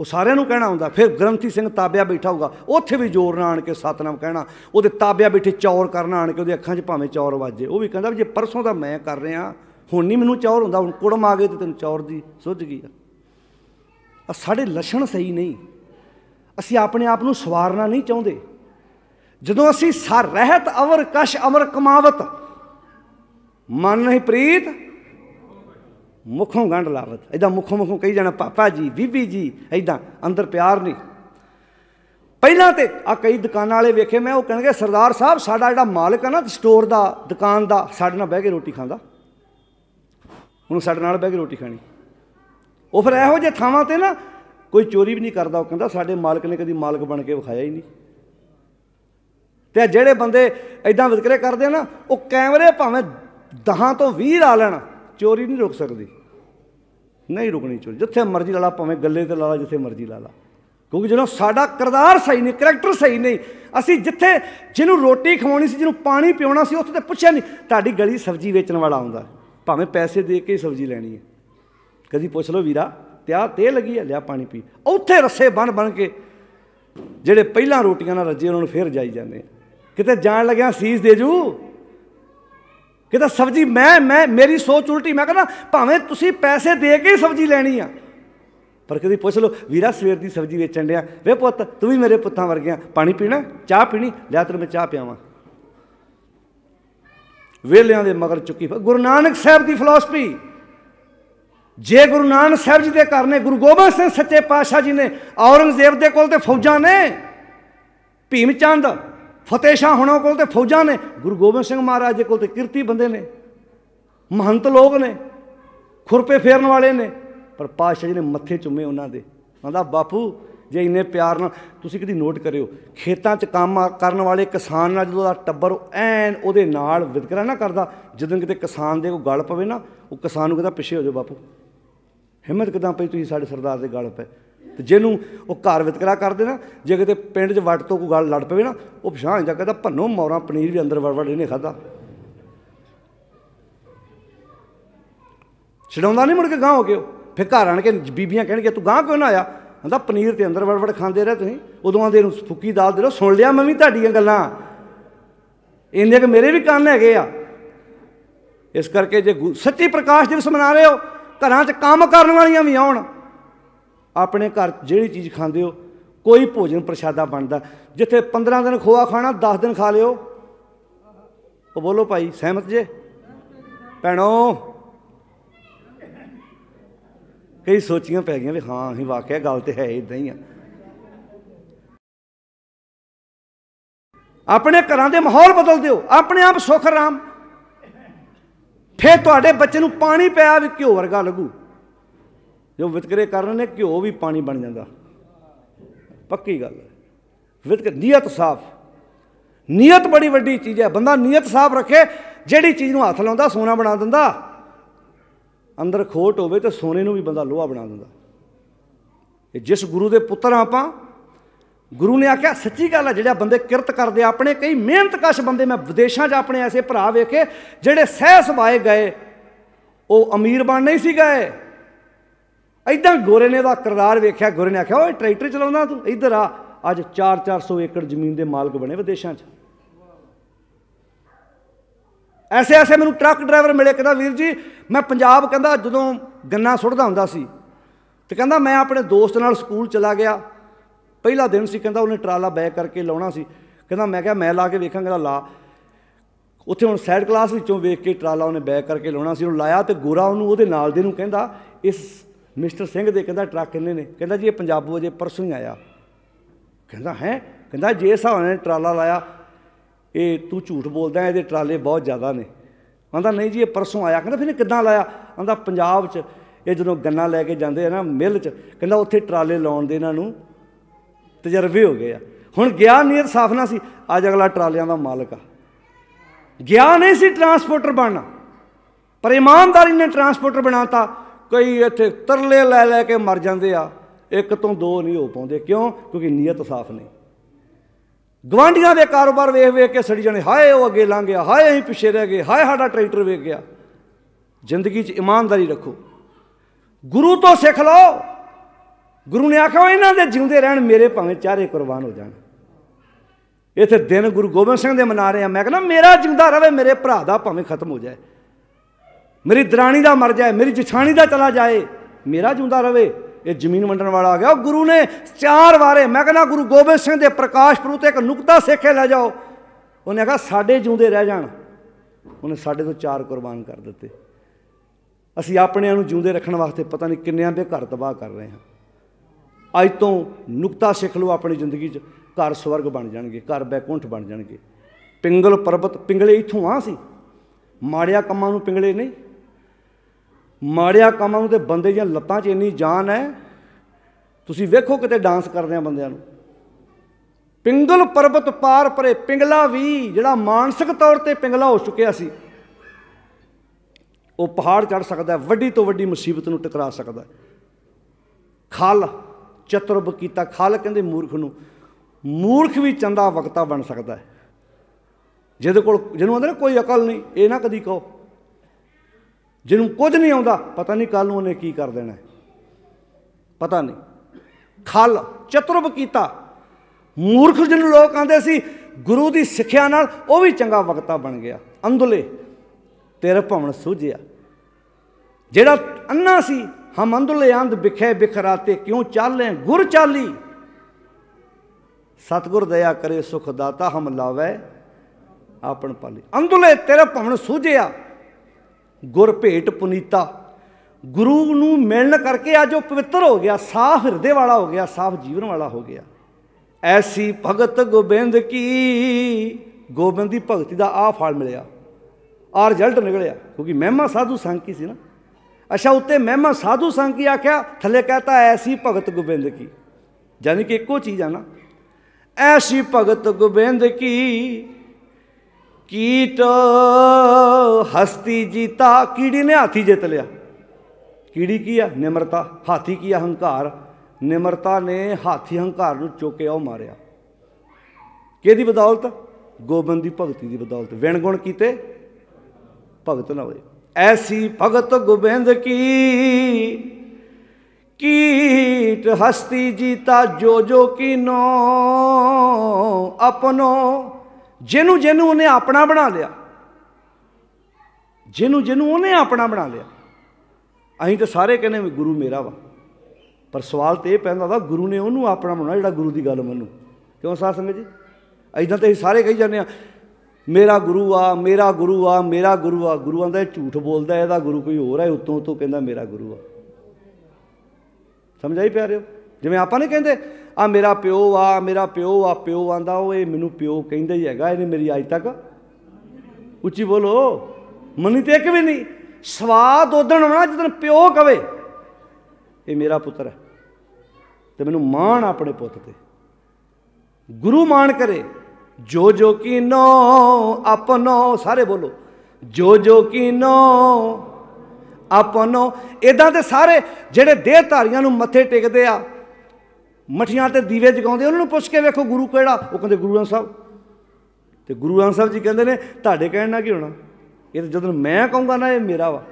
ਉਹ ਸਾਰਿਆਂ ਨੂੰ ਕਹਿਣਾ ਹੁੰਦਾ ਫਿਰ ਗ੍ਰੰਥੀ ਸਿੰਘ ਤਾਬਿਆ ਬੈਠਾ ਹੋਊਗਾ ਉੱਥੇ ਵੀ ਜ਼ੋਰ ਨਾਲ ਆਣ ਕੇ ਸਤਨਾਮ ਕਹਿਣਾ ਉਹਦੇ ਤਾਬਿਆ ਬੈਠੇ ਚੌਰ ਕਰਨਾ ਆਣ ਕੇ ਉਹਦੇ ਅੱਖਾਂ 'ਚ ਭਾਵੇਂ ਚੌਰ ਵੱਜੇ ਉਹ ਵੀ ਕਹਿੰਦਾ ਜੇ ਪਰਸੋਂ ਦਾ ਮੈਂ ਕਰ ਰਿਹਾ ਹੁਣ ਨਹੀਂ ਮੈਨੂੰ ਚੌਰ ਹੁੰਦਾ ਹੁਣ ਕੁੜਮ ਆ ਗਏ ਤੇ ਤੈਨੂੰ ਚੌਰ ਦੀ ਸੁੱਝ ਗਈ ਆ ਸਾਡੇ ਲੱਛਣ ਸਹੀ ਨਹੀਂ ਅਸੀਂ ਆਪਣੇ ਆਪ ਨੂੰ ਸਵਾਰਨਾ ਨਹੀਂ ਚਾਹੁੰਦੇ ਜਦੋਂ ਅਸੀਂ ਸਰ ਰਹਿਤ ਅਵਰ ਕਸ਼ ਅਮਰ ਕਮਾਵਤ ਮਨ ਨਹੀਂ ਪ੍ਰੀਤ ਮੁਖੋਂ ਗੰਡ ਲਾਵਤ ਐਦਾਂ ਮੁਖੋਂ ਮੁਖੋਂ ਕਹੀ ਜਾਣਾ ਪਾਪਾ ਜੀ ਬੀਬੀ ਜੀ ਐਦਾਂ ਅੰਦਰ ਪਿਆਰ ਨਹੀਂ ਪਹਿਲਾਂ ਤੇ ਆ ਕਈ ਦੁਕਾਨਾਂ ਵਾਲੇ ਵੇਖੇ ਮੈਂ ਉਹ ਕਹਿੰਦੇ ਸਰਦਾਰ ਸਾਹਿਬ ਸਾਡਾ ਜਿਹੜਾ ਮਾਲਕ ਹੈ ਨਾ ਸਟੋਰ ਦਾ ਦੁਕਾਨ ਦਾ ਸਾਡੇ ਨਾਲ ਬਹਿ ਕੇ ਰੋਟੀ ਖਾਂਦਾ ਹੁਣ ਸਾਡੇ ਨਾਲ ਬਹਿ ਕੇ ਰੋਟੀ ਖਾਣੀ ਉਹ ਫਿਰ ਇਹੋ ਜਿਹੇ ਥਾਵਾਂ ਤੇ ਨਾ ਕੋਈ ਚੋਰੀ ਵੀ ਨਹੀਂ ਕਰਦਾ ਉਹ ਕਹਿੰਦਾ ਸਾਡੇ ਮਾਲਕ ਨੇ ਕਦੀ ਮਾਲਕ ਬਣ ਕੇ ਵਿਖਾਇਆ ਹੀ ਨਹੀਂ ਤੇ ਜਿਹੜੇ ਬੰਦੇ ਇਦਾਂ ਵਿਤਕਰੇ ਕਰਦੇ ਨਾ ਉਹ ਕੈਮਰੇ ਭਾਵੇਂ 10 ਤੋਂ 20 ਲਾ ਲੈਣ ਚੋਰੀ ਨਹੀਂ ਰੁਕ ਸਕਦੀ ਨਹੀਂ ਰੁਕਣੀ ਚੋਰੀ ਜਿੱਥੇ ਮਰਜ਼ੀ ਲਾ ਲਾ ਭਾਵੇਂ ਗੱਲੇ ਤੇ ਲਾ ਲਾ ਜਿੱਥੇ ਮਰਜ਼ੀ ਲਾ ਲਾ ਕਿਉਂਕਿ ਜਦੋਂ ਸਾਡਾ ਕਰਦਾਰ ਸਹੀ ਨਹੀਂ ਕੈਰੈਕਟਰ ਸਹੀ ਨਹੀਂ ਅਸੀਂ ਜਿੱਥੇ ਜਿਹਨੂੰ ਰੋਟੀ ਖਵਾਉਣੀ ਸੀ ਜਿਹਨੂੰ ਪਾਣੀ ਪਿਉਣਾ ਸੀ ਉੱਥੇ ਤੇ ਪੁੱਛਿਆ ਨਹੀਂ ਤੁਹਾਡੀ ਗਲੀ ਸਬਜ਼ੀ ਵੇਚਣ ਵਾਲਾ ਆਉਂਦਾ ਭਾਵੇਂ ਪੈਸੇ ਦੇ ਕੇ ਸਬਜ਼ੀ ਲੈਣੀ ਹੈ ਕਦੀ ਪੁੱਛ ਲਓ ਵੀਰਾ ਤੇ ਆ ਤੇ ਲੱਗੀ ਆ ਲਿਆ ਪਾਣੀ ਪੀ ਉੱਥੇ ਰਸੇ ਬਣ ਬਣ ਕੇ ਜਿਹੜੇ ਪਹਿਲਾਂ ਰੋਟੀਆਂ ਨਾਲ ਰੱਜੇ ਉਹਨਾਂ ਨੂੰ ਫੇਰ ਜਾਈ ਜਾਂਦੇ ਆ ਕਿਤੇ ਜਾਣ ਲੱਗਿਆ ਸੀਸ ਦੇ ਜੂ ਕਿਤੇ ਸਬਜੀ ਮੈਂ ਮੈਂ ਮੇਰੀ ਸੋਚ ਉਲਟੀ ਮੈਂ ਕਹਿੰਦਾ ਭਾਵੇਂ ਤੁਸੀਂ ਪੈਸੇ ਦੇ ਕੇ ਸਬਜੀ ਲੈਣੀ ਆ ਪਰ ਕਦੀ ਪੁੱਛ ਲੋ ਵੀਰਾ ਸਵੇਰ ਦੀ ਸਬਜੀ ਵੇਚਣ ਡਿਆ ਵੇ ਪੁੱਤ ਤੂੰ ਵੀ ਮੇਰੇ ਪੁੱਤਾਂ ਵਰਗਿਆ ਪਾਣੀ ਪੀਣਾ ਚਾਹ ਪੀਣੀ ਲਿਆ ਤਰ ਮੈਂ ਚਾਹ ਪਿਆਵਾਂ ਵੇਲਿਆਂ ਦੇ ਮਗਰ ਚੁੱਕੀ ਗੁਰੂ ਨਾਨਕ ਸਾਹਿਬ ਦੀ ਫਿਲਾਸਫੀ ਜੇ ਗੁਰੂ ਨਾਨਕ ਸਾਹਿਬ ਜੀ ਦੇ ਘਰ ਨੇ ਗੁਰੂ ਗੋਬਿੰਦ ਸਿੰਘ ਸੱਚੇ ਪਾਤਸ਼ਾਹ ਜੀ ਨੇ ਔਰੰਗਜ਼ੇਬ ਦੇ ਕੋਲ ਤੇ ਫੌਜਾਂ ਨੇ ਭੀਮ ਚੰਦ ਫਤਿਹ ਸ਼ਾਹ ਹੁਣਾਂ ਕੋਲ ਤੇ ਫੌਜਾਂ ਨੇ ਗੁਰੂ ਗੋਬਿੰਦ ਸਿੰਘ ਮਹਾਰਾਜ ਦੇ ਕੋਲ ਤੇ ਕਿਰਤੀ ਬੰਦੇ ਨੇ ਮਹੰਤ ਲੋਕ ਨੇ ਖੁਰਪੇ ਫੇਰਨ ਵਾਲੇ ਨੇ ਪਰ ਪਾਸ਼ਾ ਜੀ ਨੇ ਮੱਥੇ ਚੁੰਮੇ ਉਹਨਾਂ ਦੇ ਕਹਿੰਦਾ ਬਾਪੂ ਜੇ ਇੰਨੇ ਪਿਆਰ ਨਾਲ ਤੁਸੀਂ ਕਦੀ ਨੋਟ ਕਰਿਓ ਖੇਤਾਂ 'ਚ ਕੰਮ ਕਰਨ ਵਾਲੇ ਕਿਸਾਨ ਨਾਲ ਜਦੋਂ ਦਾ ਟੱਬਰ ਐਨ ਉਹਦੇ ਨਾਲ ਵਿਤਕਰਾ ਨਾ ਕਰਦਾ ਜਦੋਂ ਕਿਤੇ ਕਿਸਾਨ ਦੇ ਕੋ ਗੱਲ ਪਵੇ ਨਾ ਉਹ ਕਿਸਾਨ ਨੂੰ ਕਹਿੰਦਾ ਪਿੱਛੇ ਹੋ ਜਾਓ ਬਾਪੂ ਹਿੰਮਤ ਕਿਦਾਂ ਪਈ ਤੁਸੀਂ ਸਾਡੇ ਸਰਦਾਰ ਦੇ ਗੱਲ ਪਏ ਤੇ ਜਿਹਨੂੰ ਉਹ ਘਰ ਵਿਤਕਰਾ ਕਰਦੇ ਨਾ ਜੇ ਕਿਤੇ ਪਿੰਡ 'ਚ ਵੱਟ ਤੋਂ ਕੋਈ ਗੱਲ ਲੜ ਪਵੇ ਨਾ ਉਹ ਪਛਾਣ ਜਾਂਦਾ ਕਹਿੰਦਾ ਭੰਨੋ ਮੌਰਾ ਪਨੀਰ ਵੀ ਅੰਦਰ ਵੜ ਵੜ ਇਹਨੇ ਖਾਦਾ ਛਡਾਉਂਦਾ ਨਹੀਂ ਮੁੜ ਕੇ ਗਾਂ ਹੋ ਕੇ ਫਿਰ ਘਰ ਆਣ ਕੇ ਬੀਬੀਆਂ ਕਹਿਣਗੇ ਤੂੰ ਗਾਂ ਕਿਉਂ ਨਾ ਆਇਆ ਕਹਿੰਦਾ ਪਨੀਰ ਤੇ ਅੰਦਰ ਵੜ ਵੜ ਖਾਂਦੇ ਰਹੇ ਤੁਸੀਂ ਉਦੋਂ ਆਂਦੇ ਨੂੰ ਫੁੱਕੀ ਦਾਲ ਦੇ ਲੋ ਸੁਣ ਲਿਆ ਮੈਂ ਵੀ ਤੁਹਾਡੀਆਂ ਗੱਲਾਂ ਇੰਨੇ ਕਿ ਮੇਰੇ ਵੀ ਕੰਨ ਹੈਗੇ ਆ ਇਸ ਕਰਕੇ ਜੇ ਸੱਚੀ ਪ੍ਰਕਾਸ਼ ਦਿਵਸ ਮਨਾ ਰਹੇ ਹੋ ਘਰਾਂ 'ਚ ਕੰਮ ਕਰਨ ਵਾਲੀਆਂ ਵੀ ਆਉਣ ਆਪਣੇ ਘਰ ਜਿਹੜੀ ਚੀਜ਼ ਖਾਂਦੇ ਹੋ ਕੋਈ ਭੋਜਨ ਪ੍ਰਸ਼ਾਦਾ ਬਣਦਾ ਜਿੱਥੇ 15 ਦਿਨ ਖੋਆ ਖਾਣਾ 10 ਦਿਨ ਖਾ ਲਿਓ ਉਹ ਬੋਲੋ ਭਾਈ ਸਹਿਮਤ ਜੇ ਭੈਣੋ ਕਈ ਸੋਚੀਆਂ ਪੈ ਗਈਆਂ ਵੀ ਹਾਂ ਅਸੀਂ ਵਾਕਿਆ ਗੱਲ ਤੇ ਹੈ ਇਦਾਂ ਹੀ ਆ ਆਪਣੇ ਘਰਾਂ ਦੇ ਮਾਹੌਲ ਬਦਲ ਦਿਓ ਆਪਣੇ ਆਪ ਸੁਖ ਆਰਾਮ ਫੇ ਤੁਹਾਡੇ ਬੱਚੇ ਨੂੰ ਪਾਣੀ ਪਿਆ ਵੀ ਘਿਓ ਵਰਗਾ ਲੱਗੂ ਜੋ ਵਿਤਕਰੇ ਕਰਨ ਨੇ ਘਿਓ ਵੀ ਪਾਣੀ ਬਣ ਜਾਂਦਾ ਪੱਕੀ ਗੱਲ ਹੈ ਵਿਤਕਰ ਨੀਅਤ ਸਾਫ਼ ਨੀਅਤ ਬੜੀ ਵੱਡੀ ਚੀਜ਼ ਹੈ ਬੰਦਾ ਨੀਅਤ ਸਾਫ਼ ਰੱਖੇ ਜਿਹੜੀ ਚੀਜ਼ ਨੂੰ ਹੱਥ ਲਾਉਂਦਾ ਸੋਨਾ ਬਣਾ ਦਿੰਦਾ ਅੰਦਰ ਖੋਟ ਹੋਵੇ ਤੇ ਸੋਨੇ ਨੂੰ ਵੀ ਬੰਦਾ ਲੋਹਾ ਬਣਾ ਦਿੰਦਾ ਇਹ ਜਿਸ ਗੁਰੂ ਦੇ ਪੁੱਤਰ ਆਪਾਂ ਗੁਰੂ ਨੇ ਆਖਿਆ ਸੱਚੀ ਗੱਲ ਹੈ ਜਿਹੜਾ ਬੰਦੇ ਕਿਰਤ ਕਰਦੇ ਆਪਣੇ ਕਈ ਮਿਹਨਤ ਕਸ਼ ਬੰਦੇ ਮੈਂ ਵਿਦੇਸ਼ਾਂ 'ਚ ਆਪਣੇ ਐਸੇ ਭਰਾ ਵੇਖੇ ਜਿਹੜੇ ਸਹਿ ਸੁਭਾਏ ਗਏ ਉਹ ਅਮੀਰ ਬਣ ਨਹੀਂ ਸੀ ਗਏ ਐਦਾਂ ਗੋਰੇ ਨੇ ਉਹਦਾ ਕਰਦਾਰ ਵੇਖਿਆ ਗੋਰੇ ਨੇ ਆਖਿਆ ਓਏ ਟਰੈਕਟਰ ਚਲਾਉਂਦਾ ਤੂੰ ਇੱਧਰ ਆ ਅੱਜ 4-400 ਏਕੜ ਜ਼ਮੀਨ ਦੇ ਮਾਲਕ ਬਣੇ ਵਿਦੇਸ਼ਾਂ 'ਚ ਐਸੇ ਐਸੇ ਮੈਨੂੰ ਟਰੱਕ ਡਰਾਈਵਰ ਮਿਲੇ ਕਹਿੰਦਾ ਵੀਰ ਜੀ ਮੈਂ ਪੰਜਾਬ ਕਹਿੰਦਾ ਜਦੋਂ ਗੰਨਾ ਸੁੱਟਦਾ ਹੁੰਦਾ ਸੀ ਤੇ ਕਹਿੰਦਾ ਮੈਂ ਆਪਣੇ ਦੋਸਤ ਨਾਲ ਸਕੂਲ ਚਲਾ ਗਿਆ ਪਹਿਲਾ ਦਿਨ ਸੀ ਕਹਿੰਦਾ ਉਹਨੇ ਟਰਾਲਾ ਬੈਕ ਕਰਕੇ ਲਾਉਣਾ ਸੀ ਕਹਿੰਦਾ ਮੈਂ ਕਿਹਾ ਮੈਂ ਲਾ ਕੇ ਵੇਖਾਂ ਕਹਿੰਦਾ ਲਾ ਉੱਥੇ ਹੁਣ ਸਾਈਡ ਕਲਾਸ ਵਿੱਚੋਂ ਵੇਖ ਕੇ ਟਰਾਲਾ ਉਹਨੇ ਬੈਕ ਕਰਕੇ ਲਾਉਣਾ ਸੀ ਉਹ ਲਾਇਆ ਤੇ ਗੋਰਾ ਉਹਨੂੰ ਉਹਦੇ ਨਾਲ ਦੇ ਨੂੰ ਕਹਿੰਦਾ ਇਸ ਮਿਸਟਰ ਸਿੰਘ ਦੇ ਕਹਿੰਦਾ ਟਰੱਕ ਕਿੰਨੇ ਨੇ ਕਹਿੰਦਾ ਜੀ ਇਹ ਪੰਜਾਬੋ ਜੇ ਪਰਸੋਂ ਹੀ ਆਇਆ ਕਹਿੰਦਾ ਹੈ ਕਹਿੰਦਾ ਜੇ ਸਾਹ ਨੇ ਟਰਾਲਾ ਲਾਇਆ ਇਹ ਤੂੰ ਝੂਠ ਬੋਲਦਾ ਇਹਦੇ ਟਰਾਲੇ ਬਹੁਤ ਜ਼ਿਆਦਾ ਨੇ ਕਹਿੰਦਾ ਨਹੀਂ ਜੀ ਇਹ ਪਰਸੋਂ ਆਇਆ ਕਹਿੰਦਾ ਫਿਰ ਇਹ ਕਿੱਦਾਂ ਲਾਇਆ ਕਹਿੰਦਾ ਪੰਜਾਬ 'ਚ ਇਹ ਜਦੋਂ ਗੰਨਾ ਲੈ ਕੇ ਜਾਂਦੇ ਆ ਨਾ ਮਿਲ 'ਚ ਕਹਿੰਦਾ ਉੱਥੇ ਟਰਾਲੇ ਲਾਉਣ ਦੇ ਇਹਨਾਂ ਨੂੰ ਤਜਰਬੇ ਹੋ ਗਏ ਆ ਹੁਣ ਗਿਆ ਨੀਅਤ ਸਾਫ ਨਾ ਸੀ ਅੱਜ ਅਗਲਾ ਟਰਾਲਿਆਂ ਦਾ ਮਾਲਕ ਆ ਗਿਆ ਨਹੀਂ ਸੀ ਟਰਾਂਸਪੋਰਟਰ ਬਣਨਾ ਪਰ ਇਮਾਨਦਾਰੀ ਨੇ ਟਰਾਂਸਪੋਰਟਰ ਬਣਾਤਾ ਕਈ ਇੱਥੇ ਤਰਲੇ ਲੈ ਲੈ ਕੇ ਮਰ ਜਾਂਦੇ ਆ ਇੱਕ ਤੋਂ ਦੋ ਨਹੀਂ ਹੋ ਪਾਉਂਦੇ ਕਿਉਂ ਕਿਉਂਕਿ ਨੀਅਤ ਸਾਫ਼ ਨਹੀਂ ਗਵਾਂਡੀਆਂ ਦੇ ਕਾਰੋਬਾਰ ਵੇਖ ਵੇਖ ਕੇ ਸੜੀ ਜਾਣੇ ਹਾਏ ਉਹ ਅੱਗੇ ਲੰਘ ਗਿਆ ਹਾਏ ਅਸੀਂ ਪਿੱਛੇ ਰਹਿ ਗਏ ਹਾਏ ਸਾਡਾ ਟਰੈਕਟਰ ਵੇਖ ਗਿਆ ਜ਼ਿੰਦਗੀ 'ਚ ਇਮਾਨਦਾਰੀ ਰੱਖੋ ਗੁਰੂ ਤੋਂ ਸਿੱਖ ਲਓ ਗੁਰੂ ਨੇ ਆਖਿਆ ਇਹਨਾਂ ਦੇ ਜਿਉਂਦੇ ਰਹਿਣ ਮੇਰੇ ਭਾਵੇਂ ਚਾਰੇ ਕੁਰਬਾਨ ਹੋ ਜਾਣ ਇਥੇ ਦਿਨ ਗੁਰੂ ਗੋਬਿੰਦ ਸਿੰਘ ਦੇ ਮਨਾ ਰਹੇ ਆ ਮੈਂ ਕਹਿੰਦਾ ਮੇਰਾ ਜਿੰਦਾ ਰਵੇ ਮੇਰੇ ਭਰਾ ਦਾ ਭਾਵੇਂ ਖਤਮ ਹੋ ਜਾਏ ਮੇਰੀ ਦਰਾਣੀ ਦਾ ਮਰ ਜਾਏ ਮੇਰੀ ਜਿਛਾਣੀ ਦਾ ਚਲਾ ਜਾਏ ਮੇਰਾ ਜੁੰਦਾ ਰਵੇ ਇਹ ਜ਼ਮੀਨ ਵੰਡਣ ਵਾਲਾ ਆ ਗਿਆ ਗੁਰੂ ਨੇ ਚਾਰ ਵਾਰੇ ਮੈਂ ਕਹਿੰਦਾ ਗੁਰੂ ਗੋਬਿੰਦ ਸਿੰਘ ਦੇ ਪ੍ਰਕਾਸ਼ ਪ੍ਰੂਤ ਇੱਕ ਨੁਕਤਾ ਸਿੱਖੇ ਲੈ ਜਾਓ ਉਹਨੇ ਕਹਾ ਸਾਡੇ ਜੁੰਦੇ ਰਹਿ ਜਾਣ ਉਹਨੇ ਸਾਡੇ ਤੋਂ ਚਾਰ ਕੁਰਬਾਨ ਕਰ ਦਿੱਤੇ ਅਸੀਂ ਆਪਣਿਆਂ ਨੂੰ ਜੁੰਦੇ ਰੱਖਣ ਵਾਸਤੇ ਪਤਾ ਨਹੀਂ ਕਿੰਨਿਆਂ ਦੇ ਘਰ ਤਬਾਹ ਕਰ ਰਹੇ ਹਾਂ ਅੱਜ ਤੋਂ ਨੁਕਤਾ ਸਿੱਖ ਲਓ ਆਪਣੀ ਜ਼ਿੰਦਗੀ 'ਚ ਘਰ ਸਵਰਗ ਬਣ ਜਾਣਗੇ ਘਰ ਬੈਕੁੰਠ ਬਣ ਜਾਣਗੇ ਪਿੰਗਲ ਪਰਬਤ ਪਿੰਗਲੇ ਇਥੋਂ ਆ ਸੀ ਮਾੜਿਆ ਕੰਮਾਂ ਨੂੰ ਪਿੰਗਲੇ ਨਹੀਂ ਮਾੜਿਆ ਕੰਮਾਂ ਨੂੰ ਤੇ ਬੰਦੇ ਜਾਂ ਲੱਤਾਂ 'ਚ ਇੰਨੀ ਜਾਨ ਹੈ ਤੁਸੀਂ ਵੇਖੋ ਕਿਤੇ ਡਾਂਸ ਕਰਦੇ ਆ ਬੰਦਿਆਂ ਨੂੰ ਪਿੰਗਲ ਪਰਬਤ ਪਾਰ ਪਰੇ ਪਿੰਗਲਾ ਵੀ ਜਿਹੜਾ ਮਾਨਸਿਕ ਤੌਰ ਤੇ ਪਿੰਗਲਾ ਹੋ ਚੁੱਕਿਆ ਸੀ ਉਹ ਪਹਾੜ ਚੜ ਸਕਦਾ ਵੱਡੀ ਤੋਂ ਵੱਡੀ ਮੁਸੀਬਤ ਨੂੰ ਟਕਰਾ ਸਕਦਾ ਖਲ ਚਤੁਰਬ ਕੀਤਾ ਖਲ ਕਹਿੰਦੇ ਮੂਰਖ ਨੂੰ ਮੂਰਖ ਵੀ ਚੰਦਾ ਵਕਤਾ ਬਣ ਸਕਦਾ ਹੈ ਜਿਹਦੇ ਕੋਲ ਜਿਹਨੂੰ ਆਂਦੇ ਕੋਈ ਅਕਲ ਨਹੀਂ ਇਹ ਨਾ ਕਦੀ ਕਹੋ ਜਿਹਨੂੰ ਕੁਝ ਨਹੀਂ ਆਉਂਦਾ ਪਤਾ ਨਹੀਂ ਕੱਲ ਨੂੰ ਉਹਨੇ ਕੀ ਕਰ ਦੇਣਾ ਪਤਾ ਨਹੀਂ ਖਲ ਚਤੁਰਬ ਕੀਤਾ ਮੂਰਖ ਜਿਹਨੂੰ ਲੋਕ ਆਂਦੇ ਸੀ ਗੁਰੂ ਦੀ ਸਿੱਖਿਆ ਨਾਲ ਉਹ ਵੀ ਚੰਗਾ ਵਕਤਾ ਬਣ ਗਿਆ ਅੰਦਲੇ ਤੇਰੇ ਭਵਨ ਸੁਝਿਆ ਜਿਹੜਾ ਅੰਨਾ ਸੀ ਹਮ ਅੰਦਲੇ ਅੰਧ ਵਿਖੇ ਬਿਖਰਾਤੇ ਕਿਉਂ ਚੱਲੇ ਗੁਰ ਚਾਲੀ ਸਤਗੁਰ ਦਇਆ ਕਰੇ ਸੁਖ ਦਾਤਾ ਹਮ ਲਾਵੇ ਆਪਣ ਪਾਲੀ ਅੰਦਲੇ ਤੇਰੇ ਭਵਨ ਸੁਝਿਆ ਗੁਰ ਭੇਟ ਪੁਨੀਤਾ ਗੁਰੂ ਨੂੰ ਮਿਲਣ ਕਰਕੇ ਅੱਜ ਉਹ ਪਵਿੱਤਰ ਹੋ ਗਿਆ ਸਾਫ਼ ਹਿਰਦੇ ਵਾਲਾ ਹੋ ਗਿਆ ਸਾਫ਼ ਜੀਵਨ ਵਾਲਾ ਹੋ ਗਿਆ ਐਸੀ ਭਗਤ ਗੋਬਿੰਦ ਕੀ ਗੋਬਿੰਦ ਦੀ ਭਗਤੀ ਦਾ ਆ ਫਲ ਮਿਲਿਆ ਆ ਰਿਜ਼ਲਟ ਨਿਕਲਿਆ ਕਿਉਂਕਿ ਮਹਿਮਾ ਸਾਧੂ ਸੰਗ ਕੀ ਸੀ ਨਾ ਅਸ਼ਾ ਉੱਤੇ ਮਹਿਮਾ ਸਾਧੂ ਸੰਗ ਕੀ ਆਖਿਆ ਥੱਲੇ ਕਹਤਾ ਐਸੀ ਭਗਤ ਗੋਬਿੰਦ ਕੀ ਜਾਨੀ ਕਿ ਇੱਕੋ ਚੀਜ਼ ਆ ਨਾ ਐਸੀ ਭਗਤ ਗੋਬਿੰਦ ਕੀ ਕੀਟ ਹਸਤੀ ਜੀਤਾ ਕੀੜੀ ਨੇ ਹਾਥੀ ਜਿੱਤ ਲਿਆ ਕੀੜੀ ਕੀ ਆ ਨਿਮਰਤਾ ਹਾਥੀ ਕੀ ਆ ਹੰਕਾਰ ਨਿਮਰਤਾ ਨੇ ਹਾਥੀ ਹੰਕਾਰ ਨੂੰ ਚੁੱਕਿਆ ਉਹ ਮਾਰਿਆ ਕਿਹਦੀ ਬਦੌਲਤ ਗੋਬਿੰਦ ਦੀ ਭਗਤੀ ਦੀ ਬਦੌਲਤ ਵਿਣ ਗੁਣ ਕੀਤੇ ਭਗਤ ਨਾ ਹੋਏ ਐਸੀ ਭਗਤ ਗੋਬਿੰਦ ਕੀ ਕੀਟ ਹਸਤੀ ਜੀਤਾ ਜੋ ਜੋ ਕੀਨੋ ਆਪਣੋ ਜਿਹਨੂੰ ਜਿਹਨੂੰ ਉਹਨੇ ਆਪਣਾ ਬਣਾ ਲਿਆ ਜਿਹਨੂੰ ਜਿਹਨੂੰ ਉਹਨੇ ਆਪਣਾ ਬਣਾ ਲਿਆ ਅਸੀਂ ਤਾਂ ਸਾਰੇ ਕਹਿੰਦੇ ਵੀ ਗੁਰੂ ਮੇਰਾ ਵਾ ਪਰ ਸਵਾਲ ਤੇ ਇਹ ਪੈਂਦਾ ਦਾ ਗੁਰੂ ਨੇ ਉਹਨੂੰ ਆਪਣਾ ਬਣਾ ਜਿਹੜਾ ਗੁਰੂ ਦੀ ਗੱਲ ਮੰਨੂ ਕਿਉਂ ਸਾਥ ਸੰਗਤ ਜੀ ਐਦਾਂ ਤੇ ਸਾਰੇ ਕਹੀ ਜਾਂਦੇ ਆ ਮੇਰਾ ਗੁਰੂ ਆ ਮੇਰਾ ਗੁਰੂ ਆ ਮੇਰਾ ਗੁਰੂ ਆ ਗੁਰੂ ਆਂਦਾ ਝੂਠ ਬੋਲਦਾ ਇਹਦਾ ਗੁਰੂ ਕੋਈ ਹੋਰ ਹੈ ਉਤੋਂ ਉਤੋਂ ਕਹਿੰਦਾ ਮੇਰਾ ਗੁਰੂ ਆ ਸਮਝਾਈ ਪਿਆਰਿਓ ਜਿਵੇਂ ਆਪਾਂ ਨਹੀਂ ਕਹਿੰਦੇ ਆ ਮੇਰਾ ਪਿਓ ਆ ਮੇਰਾ ਪਿਓ ਆ ਪਿਓ ਆਂਦਾ ਉਹ ਇਹ ਮੈਨੂੰ ਪਿਓ ਕਹਿੰਦਾ ਹੀ ਹੈਗਾ ਇਹਨੇ ਮੇਰੀ ਅਜ ਤੱਕ ਉੱਚੀ ਬੋਲੋ ਮੰਨੀ ਤੇ ਇੱਕ ਵੀ ਨਹੀਂ ਸਵਾਦ ਉਦਣ ਆਉਣਾ ਜਦੋਂ ਪਿਓ ਕਵੇ ਇਹ ਮੇਰਾ ਪੁੱਤਰ ਹੈ ਤੇ ਮੈਨੂੰ ਮਾਣ ਆਪਣੇ ਪੁੱਤ ਤੇ ਗੁਰੂ ਮਾਣ ਕਰੇ ਜੋ ਜੋ ਕੀਨੋ ਆਪਣੋ ਸਾਰੇ ਬੋਲੋ ਜੋ ਜੋ ਕੀਨੋ ਆਪਣੋ ਇਦਾਂ ਤੇ ਸਾਰੇ ਜਿਹੜੇ ਦੇਹ ਧਾਰੀਆਂ ਨੂੰ ਮੱਥੇ ਟਿਕਦੇ ਆ ਮਠੀਆਂ ਤੇ ਦੀਵੇ ਜਗਾਉਂਦੇ ਉਹਨਾਂ ਨੂੰ ਪੁੱਛ ਕੇ ਵੇਖੋ ਗੁਰੂ ਕਿਹੜਾ ਉਹ ਕਹਿੰਦੇ ਗੁਰੂ ਗ੍ਰੰਥ ਸਾਹਿਬ ਤੇ ਗੁਰੂ ਗ੍ਰੰਥ ਸਾਹਿਬ ਜੀ ਕਹਿੰਦੇ ਨੇ ਤੁਹਾਡੇ ਕਹਿਣ ਨਾਲ ਕੀ ਹੋਣਾ ਇਹ ਤਾਂ ਜਦੋਂ ਮੈਂ ਕਹੂੰਗਾ ਨਾ ਇਹ ਮੇਰਾ ਵਾ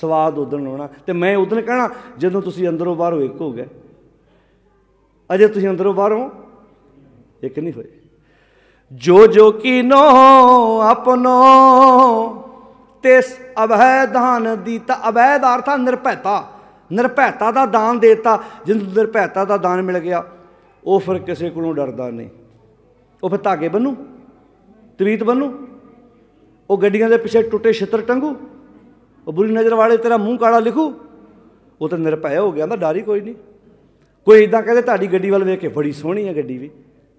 ਸਵਾਦ ਉਦਣ ਹੋਣਾ ਤੇ ਮੈਂ ਉਦਣ ਕਹਿਣਾ ਜਦੋਂ ਤੁਸੀਂ ਅੰਦਰੋਂ ਬਾਹਰੋਂ ਇੱਕ ਹੋ ਗਏ ਅਜੇ ਤੁਸੀਂ ਅੰਦਰੋਂ ਬਾਹਰੋਂ ਇੱਕ ਨਹੀਂ ਹੋਏ ਜੋ ਜੋ ਕੀਨੋ ਨੋ ਆਪਣੋ ਅਭੈ ਦਾਨ ਦੀ ਤਾਂ ਅਵੈਧ ਅਰਥਾ ਨਿਰਭੈਤਾ ਨਿਰਭੈਤਾ ਦਾ ਦਾਨ ਦੇਤਾ ਜਿੰਦ ਨਿਰਭੈਤਾ ਦਾ ਦਾਨ ਮਿਲ ਗਿਆ ਉਹ ਫਿਰ ਕਿਸੇ ਕੋਲੋਂ ਡਰਦਾ ਨਹੀਂ ਉਹ ਫਿਰ ਧਾਗੇ ਬੰਨੂ ਤਰੀਤ ਬੰਨੂ ਉਹ ਗੱਡੀਆਂ ਦੇ ਪਿੱਛੇ ਟੁੱਟੇ ਛਿੱਤਰ ਟੰਗੂ ਉਹ ਬੁਰੀ ਨਜ਼ਰ ਵਾਲੇ ਤੇਰਾ ਮੂੰਹ ਕਾਲਾ ਲਿਖੂ ਉਹ ਤਾਂ ਨਿਰਭੈ ਹੋ ਗਿਆ ਨਾ ਡਾਰੀ ਕੋਈ ਨਹੀਂ ਕੋਈ ਇਦਾਂ ਕਹਦੇ ਤੁਹਾਡੀ ਗੱਡੀ ਵੱਲ ਵੇਖ ਕੇ ਬੜੀ ਸੋਹਣੀ ਹੈ ਗੱਡੀ ਵੀ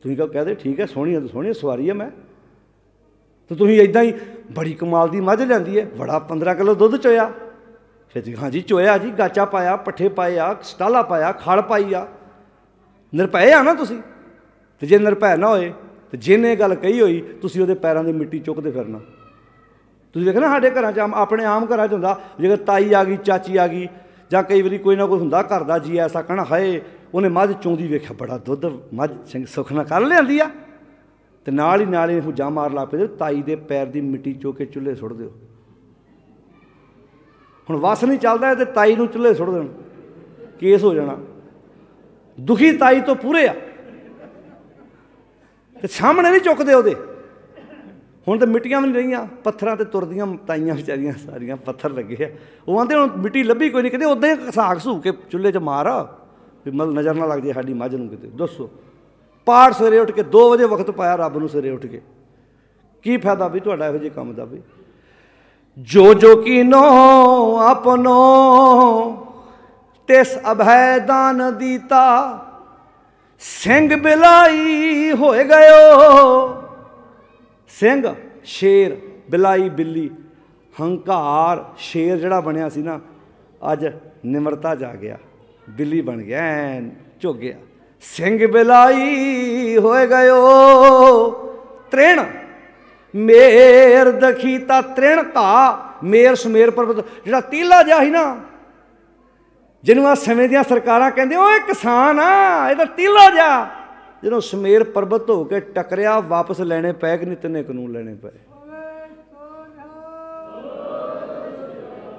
ਤੁਸੀਂ ਕਹੋ ਕਹਦੇ ਠੀਕ ਹੈ ਸੋਹਣੀ ਹੈ ਤਾਂ ਸੋਹਣੀ ਸਵਾਰੀ ਹੈ ਮੈਂ ਤੇ ਤੁਸੀਂ ਇਦਾਂ ਹੀ ਬੜੀ ਕਮਾਲ ਦੀ ਮੱਝ ਲੈਂਦੀ ਹੈ ਬੜਾ 15 ਕਿਲੋ ਦੁੱਧ ਚੋਇਆ ਛੇਤੀ ਹਾਂਜੀ ਚੋਇਆ ਜੀ ਗਾਚਾ ਪਾਇਆ ਪੱਠੇ ਪਾਏ ਆ ਸਟਾਲਾ ਪਾਇਆ ਖੜ ਪਾਈ ਆ ਨਿਰਭੈ ਆ ਨਾ ਤੁਸੀਂ ਤੇ ਜੇ ਨਿਰਭੈ ਨਾ ਹੋਏ ਤੇ ਜਿਹਨੇ ਗੱਲ ਕਹੀ ਹੋਈ ਤੁਸੀਂ ਉਹਦੇ ਪੈਰਾਂ ਦੀ ਮਿੱਟੀ ਚੁੱਕਦੇ ਫਿਰਨਾ ਤੁਸੀਂ ਦੇਖਣਾ ਸਾਡੇ ਘਰਾਂ 'ਚ ਆਪਣੇ ਆਮ ਘਰਾਂ 'ਚ ਹੁੰਦਾ ਜੇਕਰ ਤਾਈ ਆ ਗਈ ਚਾਚੀ ਆ ਗਈ ਜਾਂ ਕਈ ਵਾਰੀ ਕੋਈ ਨਾ ਕੋਈ ਹੁੰਦਾ ਘਰ ਦਾ ਜੀ ਐਸਾ ਕਹਣਾ ਹਾਏ ਉਹਨੇ ਮੱਝ ਚੋਂਦੀ ਵੇਖਿਆ ਬੜਾ ਦੁੱਧ ਮੱਝ ਸਿੰਘ ਸੁਖ ਨਾ ਕਰ ਲਿਆਂਦੀ ਆ ਤੇ ਨਾਲ ਹੀ ਨਾਲ ਹੀ ਹੁਜਾ ਮਾਰ ਲਾ ਪਏ ਤਾਈ ਦੇ ਪੈਰ ਦੀ ਮਿੱਟੀ ਚੋ ਕੇ ਚੁੱਲ੍ਹੇ ਸੁੱਟ ਦਿਓ ਹੁਣ ਵਸ ਨਹੀਂ ਚੱਲਦਾ ਤੇ ਤਾਈ ਨੂੰ ਚੁੱਲ੍ਹੇ ਸੁੱਟ ਦੇਣ ਕੇਸ ਹੋ ਜਾਣਾ ਦੁਖੀ ਤਾਈ ਤੋਂ ਪੂਰੇ ਆ ਤੇ ਸਾਹਮਣੇ ਨਹੀਂ ਚੁੱਕਦੇ ਉਹਦੇ ਹੁਣ ਤਾਂ ਮਿੱਟੀਆਂ ਵੀ ਨਹੀਂ ਰਹੀਆਂ ਪੱਥਰਾਂ ਤੇ ਤੁਰਦੀਆਂ ਤਾਈਆਂ ਵਿਚਾਰੀਆਂ ਸਾਰੀਆਂ ਪੱਥਰ ਲੱਗੇ ਆ ਉਹ ਆਂਦੇ ਹੁਣ ਮਿੱਟੀ ਲੱਭੀ ਕੋਈ ਨਹੀਂ ਕਹਿੰਦੇ ਉਦਾਂ ਹੀ ਸਾਗ ਸੂ ਕੇ ਚੁੱਲ੍ਹੇ 'ਚ ਮਾਰ ਵੀ ਮਲ ਨਜ਼ਰ ਨਾ ਲੱਗ ਜੇ ਸਾਡੀ ਮੱਝ ਨੂੰ ਕਿਤੇ ਦੱਸੋ ਪਾੜ ਸਵੇਰੇ ਉੱਠ ਕੇ 2 ਵਜੇ ਵਕਤ ਪਾਇਆ ਰੱਬ ਨੂੰ ਸਵੇਰੇ ਉੱਠ ਕੇ ਕੀ ਫਾਇਦਾ ਵੀ ਤੁਹਾਡਾ ਇਹੋ ਜਿਹੇ ਕੰਮ ਦਾ ਵੀ ਜੋ ਜੋ ਕੀਨੋ अपनो तिस अभय दान दीता ਸਿੰਘ ਬਿਲਾਈ ਹੋਏ ਗਇਓ ਸਿੰਘ ਸ਼ੇਰ ਬਿਲਾਈ ਬਿੱਲੀ ਹੰਕਾਰ ਸ਼ੇਰ ਜਿਹੜਾ ਬਣਿਆ ਸੀ ਨਾ ਅੱਜ ਨਿਮਰਤਾ ਜਾ ਗਿਆ ਬਿੱਲੀ ਬਣ ਗਿਆ ਐਨ ਝੁਕ ਗਿਆ ਸਿੰਘ ਬਿਲਾਈ ਹੋਏ ਗਇਓ ਤ੍ਰਿਣ ਮੇਰ ਦਖੀ ਤਾ ਤ੍ਰਿਣ ਮੇਰ ਸੁਮੇਰ ਪਰਬਤ ਜਿਹੜਾ ਤੀਲਾ ਜਿਹਾ ਹੀ ਨਾ ਜਿਹਨੂੰ ਆ ਸਮੇਂ ਦੀਆਂ ਸਰਕਾਰਾਂ ਕਹਿੰਦੇ ਓਏ ਕਿਸਾਨ ਆ ਇਹ ਤਾਂ ਤੀਲਾ ਜਿਹਾ ਜਦੋਂ ਸੁਮੇਰ ਪਰਬਤ ਹੋ ਕੇ ਟਕਰਿਆ ਵਾਪਸ ਲੈਣੇ ਪਏ ਕਿ ਨਹੀਂ ਕਾਨੂੰਨ ਲੈਣੇ ਪਏ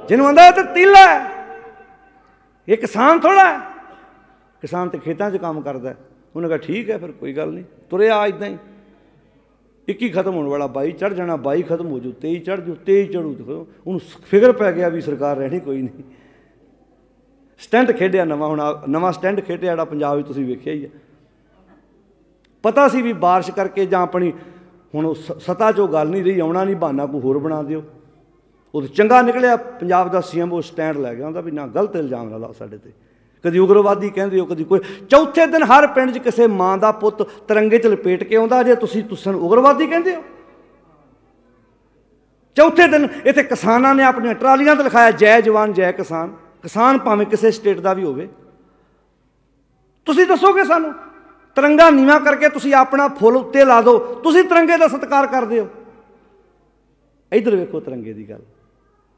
ਜਿਹਨੂੰ ਆਂਦਾ ਤੇ ਤੀਲਾ ਇਹ ਕਿਸਾਨ ਥੋੜਾ ਕਿਸਾਨ ਤੇ ਖੇਤਾਂ 'ਚ ਕੰਮ ਕਰਦਾ ਉਹਨੇ ਕਿਹਾ ਠੀਕ ਹੈ ਫਿਰ ਕੋਈ ਗੱਲ ਨਹੀਂ ਤੁਰਿਆ ਇਦਾਂ ਹੀ 21 ਖਤਮ ਹੋਣ ਵਾਲਾ 22 ਚੜ ਜਾਣਾ 22 ਖਤਮ ਹੋ ਜੂ 23 ਚੜ ਜੂ 23 ਚੜੂ ਉਹਨੂੰ ਫਿਕਰ ਪੈ ਗਿਆ ਵੀ ਸਰਕਾਰ ਰਹਿਣੀ ਕੋਈ ਨਹੀਂ ਸਟੈਂਡ ਖੇਡਿਆ ਨਵਾਂ ਹੁਣ ਨਵਾਂ ਸਟੈਂਡ ਖੇਡਿਆ ਜਿਹੜਾ ਪੰਜਾਬ ਵਿੱਚ ਤੁਸੀਂ ਵੇਖਿਆ ਹੀ ਆ ਪਤਾ ਸੀ ਵੀ بارش ਕਰਕੇ ਜਾਂ ਆਪਣੀ ਹੁਣ ਸਤਾ ਚੋਂ ਗੱਲ ਨਹੀਂ ਰਹੀ ਆਉਣਾ ਨਹੀਂ ਬਹਾਨਾ ਕੋਈ ਹੋਰ ਬਣਾ ਦਿਓ ਉਹ ਚੰਗਾ ਨਿਕਲਿਆ ਪੰਜਾਬ ਦਾ ਸੀਐਮ ਉਹ ਸਟੈਂਡ ਲੈ ਗਿਆ ਉਹਦਾ ਵੀ ਨਾ ਗਲਤ ਇਲਜ਼ਾਮ ਲਾ ਸਾਡੇ ਤੇ ਕਦੀ ਉਗਰਵਾਦੀ ਕਹਿੰਦੇ ਹੋ ਕਦੀ ਕੋਈ ਚੌਥੇ ਦਿਨ ਹਰ ਪਿੰਡ 'ਚ ਕਿਸੇ ਮਾਂ ਦਾ ਪੁੱਤ ਤਿਰੰਗੇ 'ਚ ਲਪੇਟ ਕੇ ਆਉਂਦਾ ਜੇ ਤੁਸੀਂ ਤੁਸਨ ਉਗਰਵਾਦੀ ਕਹਿੰਦੇ ਹੋ ਚੌਥੇ ਦਿਨ ਇੱਥੇ ਕਿਸਾਨਾਂ ਨੇ ਆਪਣੀਆਂ ਟਰਾਲੀਆਂ ਤੇ ਲਿਖਾਇਆ ਜੈ ਜਵਾਨ ਜੈ ਕਿਸਾਨ ਕਿਸਾਨ ਭਾਵੇਂ ਕਿਸੇ ਸਟੇਟ ਦਾ ਵੀ ਹੋਵੇ ਤੁਸੀਂ ਦੱਸੋਗੇ ਸਾਨੂੰ ਤਿਰੰਗਾ ਨੀਵਾ ਕਰਕੇ ਤੁਸੀਂ ਆਪਣਾ ਫੁੱਲ ਉੱਤੇ ਲਾ ਦਿਓ ਤੁਸੀਂ ਤਿਰੰਗੇ ਦਾ ਸਤਿਕਾਰ ਕਰਦੇ ਹੋ ਇਧਰ ਵੇਖੋ ਤਿਰੰਗੇ ਦੀ ਗੱਲ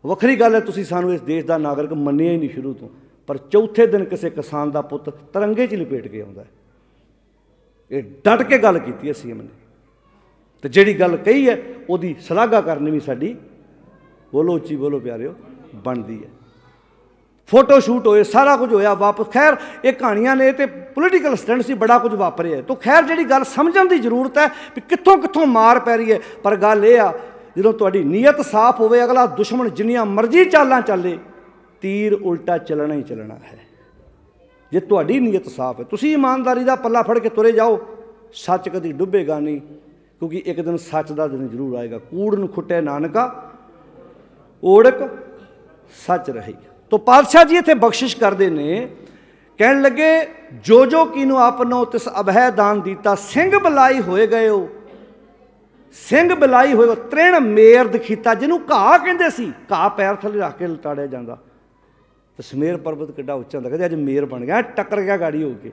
ਵੱਖਰੀ ਗੱਲ ਹੈ ਤੁਸੀਂ ਸਾਨੂੰ ਇਸ ਦੇਸ਼ ਦਾ ਨਾਗਰਿਕ ਮੰਨਿਆ ਹੀ ਨਹੀਂ ਸ਼ੁਰੂ ਤੋਂ ਪਰ ਚੌਥੇ ਦਿਨ ਕਿਸੇ ਕਿਸਾਨ ਦਾ ਪੁੱਤ ਤਰੰਗੇ 'ਚ ਲਪੇਟ ਕੇ ਆਉਂਦਾ ਇਹ ਡਟ ਕੇ ਗੱਲ ਕੀਤੀ ਹੈ ਸੀਐਮ ਨੇ ਤੇ ਜਿਹੜੀ ਗੱਲ ਕਹੀ ਹੈ ਉਹਦੀ ਸਲਾਹਾ ਕਰਨੀ ਵੀ ਸਾਡੀ ਬੋਲੋ ਉੱਚੀ ਬੋਲੋ ਪਿਆਰਿਓ ਬਣਦੀ ਹੈ ਫੋਟੋ ਸ਼ੂਟ ਹੋਏ ਸਾਰਾ ਕੁਝ ਹੋਇਆ ਵਾਪਸ ਖੈਰ ਇਹ ਕਹਾਣੀਆਂ ਨੇ ਤੇ ਪੋਲੀਟੀਕਲ ਸਟੈਂਡ ਸੀ ਬੜਾ ਕੁਝ ਵਾਪਰਿਆ ਤੋ ਖੈਰ ਜਿਹੜੀ ਗੱਲ ਸਮਝਣ ਦੀ ਜ਼ਰੂਰਤ ਹੈ ਕਿ ਕਿੱਥੋਂ ਕਿੱਥੋਂ ਮਾਰ ਪੈ ਰਹੀ ਹੈ ਪਰ ਗੱਲ ਇਹ ਆ ਜਦੋਂ ਤੁਹਾਡੀ ਨੀਅਤ ਸਾਫ਼ ਹੋਵੇ ਅਗਲਾ ਦੁਸ਼ਮਣ ਜਿੰਨੀਆਂ ਮਰਜ਼ੀ ਚਾਲਾਂ ਚੱਲੇ ਤੀਰ ਉਲਟਾ ਚੱਲਣਾ ਹੀ ਚੱਲਣਾ ਹੈ ਜੇ ਤੁਹਾਡੀ ਨੀਅਤ ਸਾਫ਼ ਹੈ ਤੁਸੀਂ ਇਮਾਨਦਾਰੀ ਦਾ ਪੱਲਾ ਫੜ ਕੇ ਤੁਰੇ ਜਾਓ ਸੱਚ ਕਦੀ ਡੁੱਬੇਗਾ ਨਹੀਂ ਕਿਉਂਕਿ ਇੱਕ ਦਿਨ ਸੱਚ ਦਾ ਦਿਨ ਜ਼ਰੂਰ ਆਏਗਾ ਕੂੜ ਨੂੰ ਖੁੱਟੇ ਨਾਨਕਾ ਓੜਕ ਸੱਚ ਰਹੀ ਤੋ ਪਾਤਸ਼ਾਹ ਜੀ ਇੱਥੇ ਬਖਸ਼ਿਸ਼ ਕਰਦੇ ਨੇ ਕਹਿਣ ਲੱਗੇ ਜੋ ਜੋ ਕੀਨੂ ਆਪਨੋ ਤਿਸ ਅਭੈ ਦਾਨ ਦਿੱਤਾ ਸਿੰਘ ਬਲਾਈ ਹੋਏ ਗਏ ਹੋ ਸਿੰਘ ਬਲਾਈ ਹੋਏ ਤ੍ਰਿਣ ਮੇਰ ਦਿਖੀਤਾ ਜਿਹਨੂੰ ਘਾਹ ਕਹਿੰਦੇ ਸੀ ਘਾਹ ਪੈਰ ਥੱਲੇ ਰੱਖ ਕੇ ਲਟਾੜਿਆ ਜਾਂਦਾ ਸਮੇਰ ਪਰਬਤ ਕਿੱਡਾ ਉੱਚਾ ਹੁੰਦਾ ਕਹਿੰਦੇ ਅੱਜ ਮੇਰ ਬਣ ਗਿਆ ਟੱਕਰ ਗਿਆ ਗਾੜੀ ਹੋ ਕੇ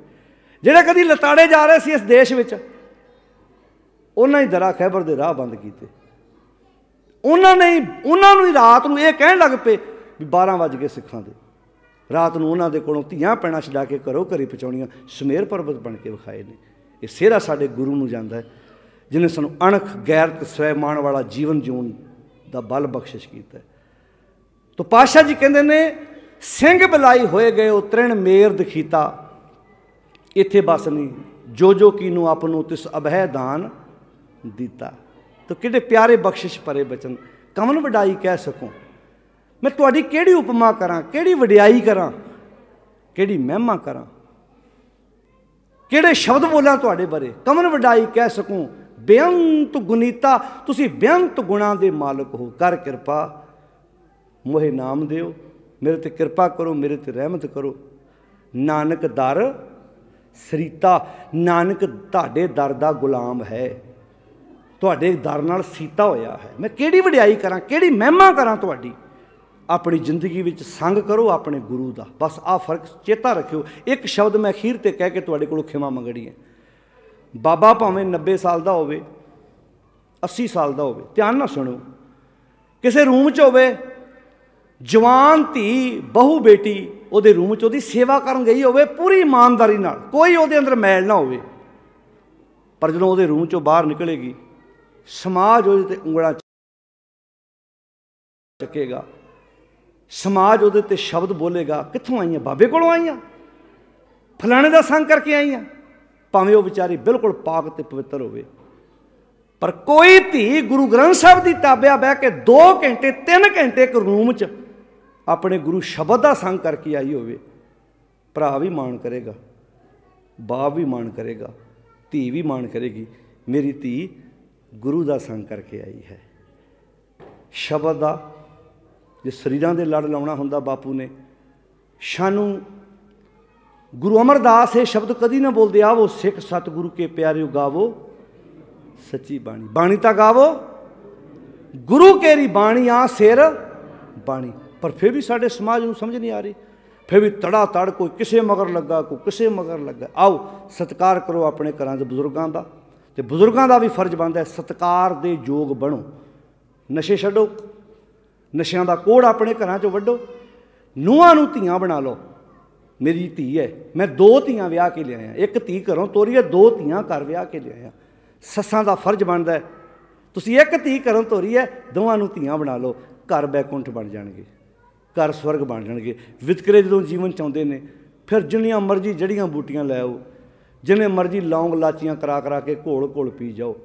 ਜਿਹੜੇ ਕਦੀ ਲਤਾੜੇ ਜਾ ਰਹੇ ਸੀ ਇਸ ਦੇਸ਼ ਵਿੱਚ ਉਹਨਾਂ ਹੀ ਦਰਾ ਖੈਬਰ ਦੇ ਰਾਹ ਬੰਦ ਕੀਤੇ ਉਹਨਾਂ ਨੇ ਉਹਨਾਂ ਨੂੰ ਹੀ ਰਾਤ ਨੂੰ ਇਹ ਕਹਿਣ ਲੱਗ ਪਏ ਵੀ 12 ਵਜ ਗਏ ਸਿੱਖਾਂ ਦੇ ਰਾਤ ਨੂੰ ਉਹਨਾਂ ਦੇ ਕੋਲੋਂ ਧੀਆਂ ਪੈਣਾ ਛਡਾ ਕੇ ਘਰੋਂ ਘਰੀ ਪਹੁੰਚਾਉਣੀਆਂ ਸ਼ਮੇਰ ਪਰਬਤ ਬਣ ਕੇ ਵਿਖਾਏ ਨੇ ਇਹ ਸਿਹਰਾ ਸਾਡੇ ਗੁਰੂ ਨੂੰ ਜਾਂਦਾ ਹੈ ਜਿਨੇ ਸਾਨੂੰ ਅਣਖ ਗੈਰਤ ਸਵੈਮਾਨ ਵਾਲਾ ਜੀਵਨ ਜਿਉਣ ਦਾ ਬਲ ਬਖਸ਼ਿਸ਼ ਕੀਤਾ ਤੋ ਪਾਸ਼ਾ ਜੀ ਕਹਿੰਦੇ ਨੇ ਸਿੰਘ ਬਲਾਈ ਹੋਏ ਗਏ ਉਹ ਤ੍ਰਿਣ ਮੇਰ ਦਖੀਤਾ ਇੱਥੇ ਬਸ ਨਹੀਂ ਜੋ ਜੋ ਕੀਨੂ ਆਪ ਨੂੰ ਤਿਸ ਅਭੈ ਦਾਨ ਦਿੱਤਾ ਤੋ ਕਿਹੜੇ ਪਿਆਰੇ ਬਖਸ਼ਿਸ਼ ਪਰੇ ਬਚਨ ਕਮਨ ਵਡਾਈ ਕਹਿ ਸਕੂੰ ਮੈਂ ਤੁਹਾਡੀ ਕਿਹੜੀ ਉਪਮਾ ਕਰਾਂ ਕਿਹੜੀ ਵਡਿਆਈ ਕਰਾਂ ਕਿਹੜੀ ਮਹਿਮਾ ਕਰਾਂ ਕਿਹੜੇ ਸ਼ਬਦ ਬੋਲਾਂ ਤੁਹਾਡੇ ਬਾਰੇ ਕਮਨ ਵਡਾਈ ਕਹਿ ਸਕੂੰ ਬੇਅੰਤ ਗੁਨੀਤਾ ਤੁਸੀਂ ਬੇਅੰਤ ਗੁਣਾ ਦੇ ਮਾਲਕ ਹੋ ਕਰ ਕਿਰਪਾ ਮੋਹੇ ਨਾਮ ਦਿਓ ਮੇਰੇ ਤੇ ਕਿਰਪਾ ਕਰੋ ਮੇਰੇ ਤੇ ਰਹਿਮਤ ਕਰੋ ਨਾਨਕ ਦਰ ਸਰੀਤਾ ਨਾਨਕ ਤੁਹਾਡੇ ਦਰ ਦਾ ਗੁਲਾਮ ਹੈ ਤੁਹਾਡੇ ਦਰ ਨਾਲ ਸੀਤਾ ਹੋਇਆ ਹੈ ਮੈਂ ਕਿਹੜੀ ਵਡਿਆਈ ਕਰਾਂ ਕਿਹੜੀ ਮਹਿਮਾ ਕਰਾਂ ਤੁਹਾਡੀ ਆਪਣੀ ਜ਼ਿੰਦਗੀ ਵਿੱਚ ਸੰਗ ਕਰੋ ਆਪਣੇ ਗੁਰੂ ਦਾ ਬਸ ਆ ਫਰਕ ਚੇਤਾ ਰੱਖਿਓ ਇੱਕ ਸ਼ਬਦ ਮੈਂ ਅਖੀਰ ਤੇ ਕਹਿ ਕੇ ਤੁਹਾਡੇ ਕੋਲੋਂ ਖਿਮਾ ਮੰਗਣੀ ਹੈ ਬਾਬਾ ਭਾਵੇਂ 90 ਸਾਲ ਦਾ ਹੋਵੇ 80 ਸਾਲ ਦਾ ਹੋਵੇ ਧਿਆਨ ਨਾਲ ਸੁਣੋ ਕਿਸੇ ਰੂਮ 'ਚ ਹੋਵੇ ਜਵਾਨ ਧੀ ਬਹੂ ਬੇਟੀ ਉਹਦੇ ਰੂਮ 'ਚ ਉਹਦੀ ਸੇਵਾ ਕਰਨ ਗਈ ਹੋਵੇ ਪੂਰੀ ਇਮਾਨਦਾਰੀ ਨਾਲ ਕੋਈ ਉਹਦੇ ਅੰਦਰ ਮੈਲ ਨਾ ਹੋਵੇ ਪਰ ਜਦੋਂ ਉਹਦੇ ਰੂਮ 'ਚੋਂ ਬਾਹਰ ਨਿਕਲੇਗੀ ਸਮਾਜ ਉਹਦੇ ਤੇ ਉਂਗਲਾਂ ਚੱਕੇਗਾ ਸਮਾਜ ਉਹਦੇ ਤੇ ਸ਼ਬਦ ਬੋਲੇਗਾ ਕਿੱਥੋਂ ਆਈਆਂ ਬਾਬੇ ਕੋਲੋਂ ਆਈਆਂ ਫਲਾਣੇ ਦਾ ਸੰਗ ਕਰਕੇ ਆਈਆਂ ਭਾਵੇਂ ਉਹ ਵਿਚਾਰੀ ਬਿਲਕੁਲ ਪਾਕ ਤੇ ਪਵਿੱਤਰ ਹੋਵੇ ਪਰ ਕੋਈ ਧੀ ਗੁਰੂ ਗ੍ਰੰਥ ਸਾਹਿਬ ਦੀ ਤਾਬਿਆ ਬਹਿ ਕੇ 2 ਘੰਟੇ 3 ਘੰਟੇ ਇੱਕ ਰੂਮ 'ਚ ਆਪਣੇ ਗੁਰੂ ਸ਼ਬਦ ਦਾ ਸੰਗ ਕਰਕੇ ਆਈ ਹੋਵੇ ਭਰਾ ਵੀ ਮਾਣ ਕਰੇਗਾ ਬਾਪ ਵੀ ਮਾਣ ਕਰੇਗਾ ਧੀ ਵੀ ਮਾਣ ਕਰੇਗੀ ਮੇਰੀ ਧੀ ਗੁਰੂ ਦਾ ਸੰਗ ਕਰਕੇ ਆਈ ਹੈ ਸ਼ਬਦ ਦਾ ਜੇ ਸਰੀਰਾਂ ਦੇ ਲੜ ਲਾਉਣਾ ਹੁੰਦਾ ਬਾਪੂ ਨੇ ਸਾਨੂੰ ਗੁਰੂ ਅਮਰਦਾਸ ਇਹ ਸ਼ਬਦ ਕਦੀ ਨਾ ਬੋਲਦੇ ਆ ਉਹ ਸਿੱਖ ਸਤਿਗੁਰੂ ਕੇ ਪਿਆਰਿਓ ਗਾਵੋ ਸੱਚੀ ਬਾਣੀ ਬਾਣੀ ਤਾਂ ਗਾਵੋ ਗੁਰੂ ਕੇਰੀ ਬਾਣੀ ਆ ਸਿਰ ਬਾਣੀ ਪਰ ਫੇਰ ਵੀ ਸਾਡੇ ਸਮਾਜ ਨੂੰ ਸਮਝ ਨਹੀਂ ਆ ਰਹੀ ਫੇਰ ਵੀ ਤੜਾ ਤੜ ਕੋਈ ਕਿਸੇ ਮਗਰ ਲੱਗਾ ਕੋਈ ਕਿਸੇ ਮਗਰ ਲੱਗਾ ਆਓ ਸਤਕਾਰ ਕਰੋ ਆਪਣੇ ਘਰਾਂ ਦੇ ਬਜ਼ੁਰਗਾਂ ਦਾ ਤੇ ਬਜ਼ੁਰਗਾਂ ਦਾ ਵੀ ਫਰਜ਼ ਬਣਦਾ ਹੈ ਸਤਕਾਰ ਦੇ ਯੋਗ ਬਣੋ ਨਸ਼ੇ ਛੱਡੋ ਨਸ਼ਿਆਂ ਦਾ ਕੋੜ ਆਪਣੇ ਘਰਾਂ 'ਚੋਂ ਵੱਢੋ ਨੂਹਾਂ ਨੂੰ ਧੀਆਂ ਬਣਾ ਲਓ ਮੇਰੀ ਧੀ ਹੈ ਮੈਂ ਦੋ ਧੀਆਂ ਵਿਆਹ ਕੇ ਲਿਆਇਆ ਇੱਕ ਧੀ ਘਰੋਂ ਤੋਰੀ ਹੈ ਦੋ ਧੀਆਂ ਘਰ ਵਿਆਹ ਕੇ ਲਿਆਇਆ ਸੱਸਾਂ ਦਾ ਫਰਜ਼ ਬਣਦਾ ਹੈ ਤੁਸੀਂ ਇੱਕ ਧੀ ਘਰੋਂ ਤੋਰੀ ਹੈ ਦੋਵਾਂ ਨੂੰ ਧੀਆਂ ਬਣਾ ਲਓ ਘਰ ਬੈਕੁੰਠ ਬਣ ਜਾਣਗੇ ਘਰ ਸਵਰਗ ਬਣ ਜਾਣਗੇ ਵਿਤਕਰੇ ਜਦੋਂ ਜੀਵਨ ਚਾਉਂਦੇ ਨੇ ਫਿਰ ਜਿੰਨੀਆਂ ਮਰਜ਼ੀ ਜੜੀਆਂ ਬੂਟੀਆਂ ਲੈ ਆਓ ਜਿੰਨੇ ਮਰਜ਼ੀ ਲੌਂਗ ਲਾਚੀਆਂ ਕਰਾ ਕਰਾ ਕੇ ਘੋਲ ਘੋਲ ਪੀ ਜਾਓ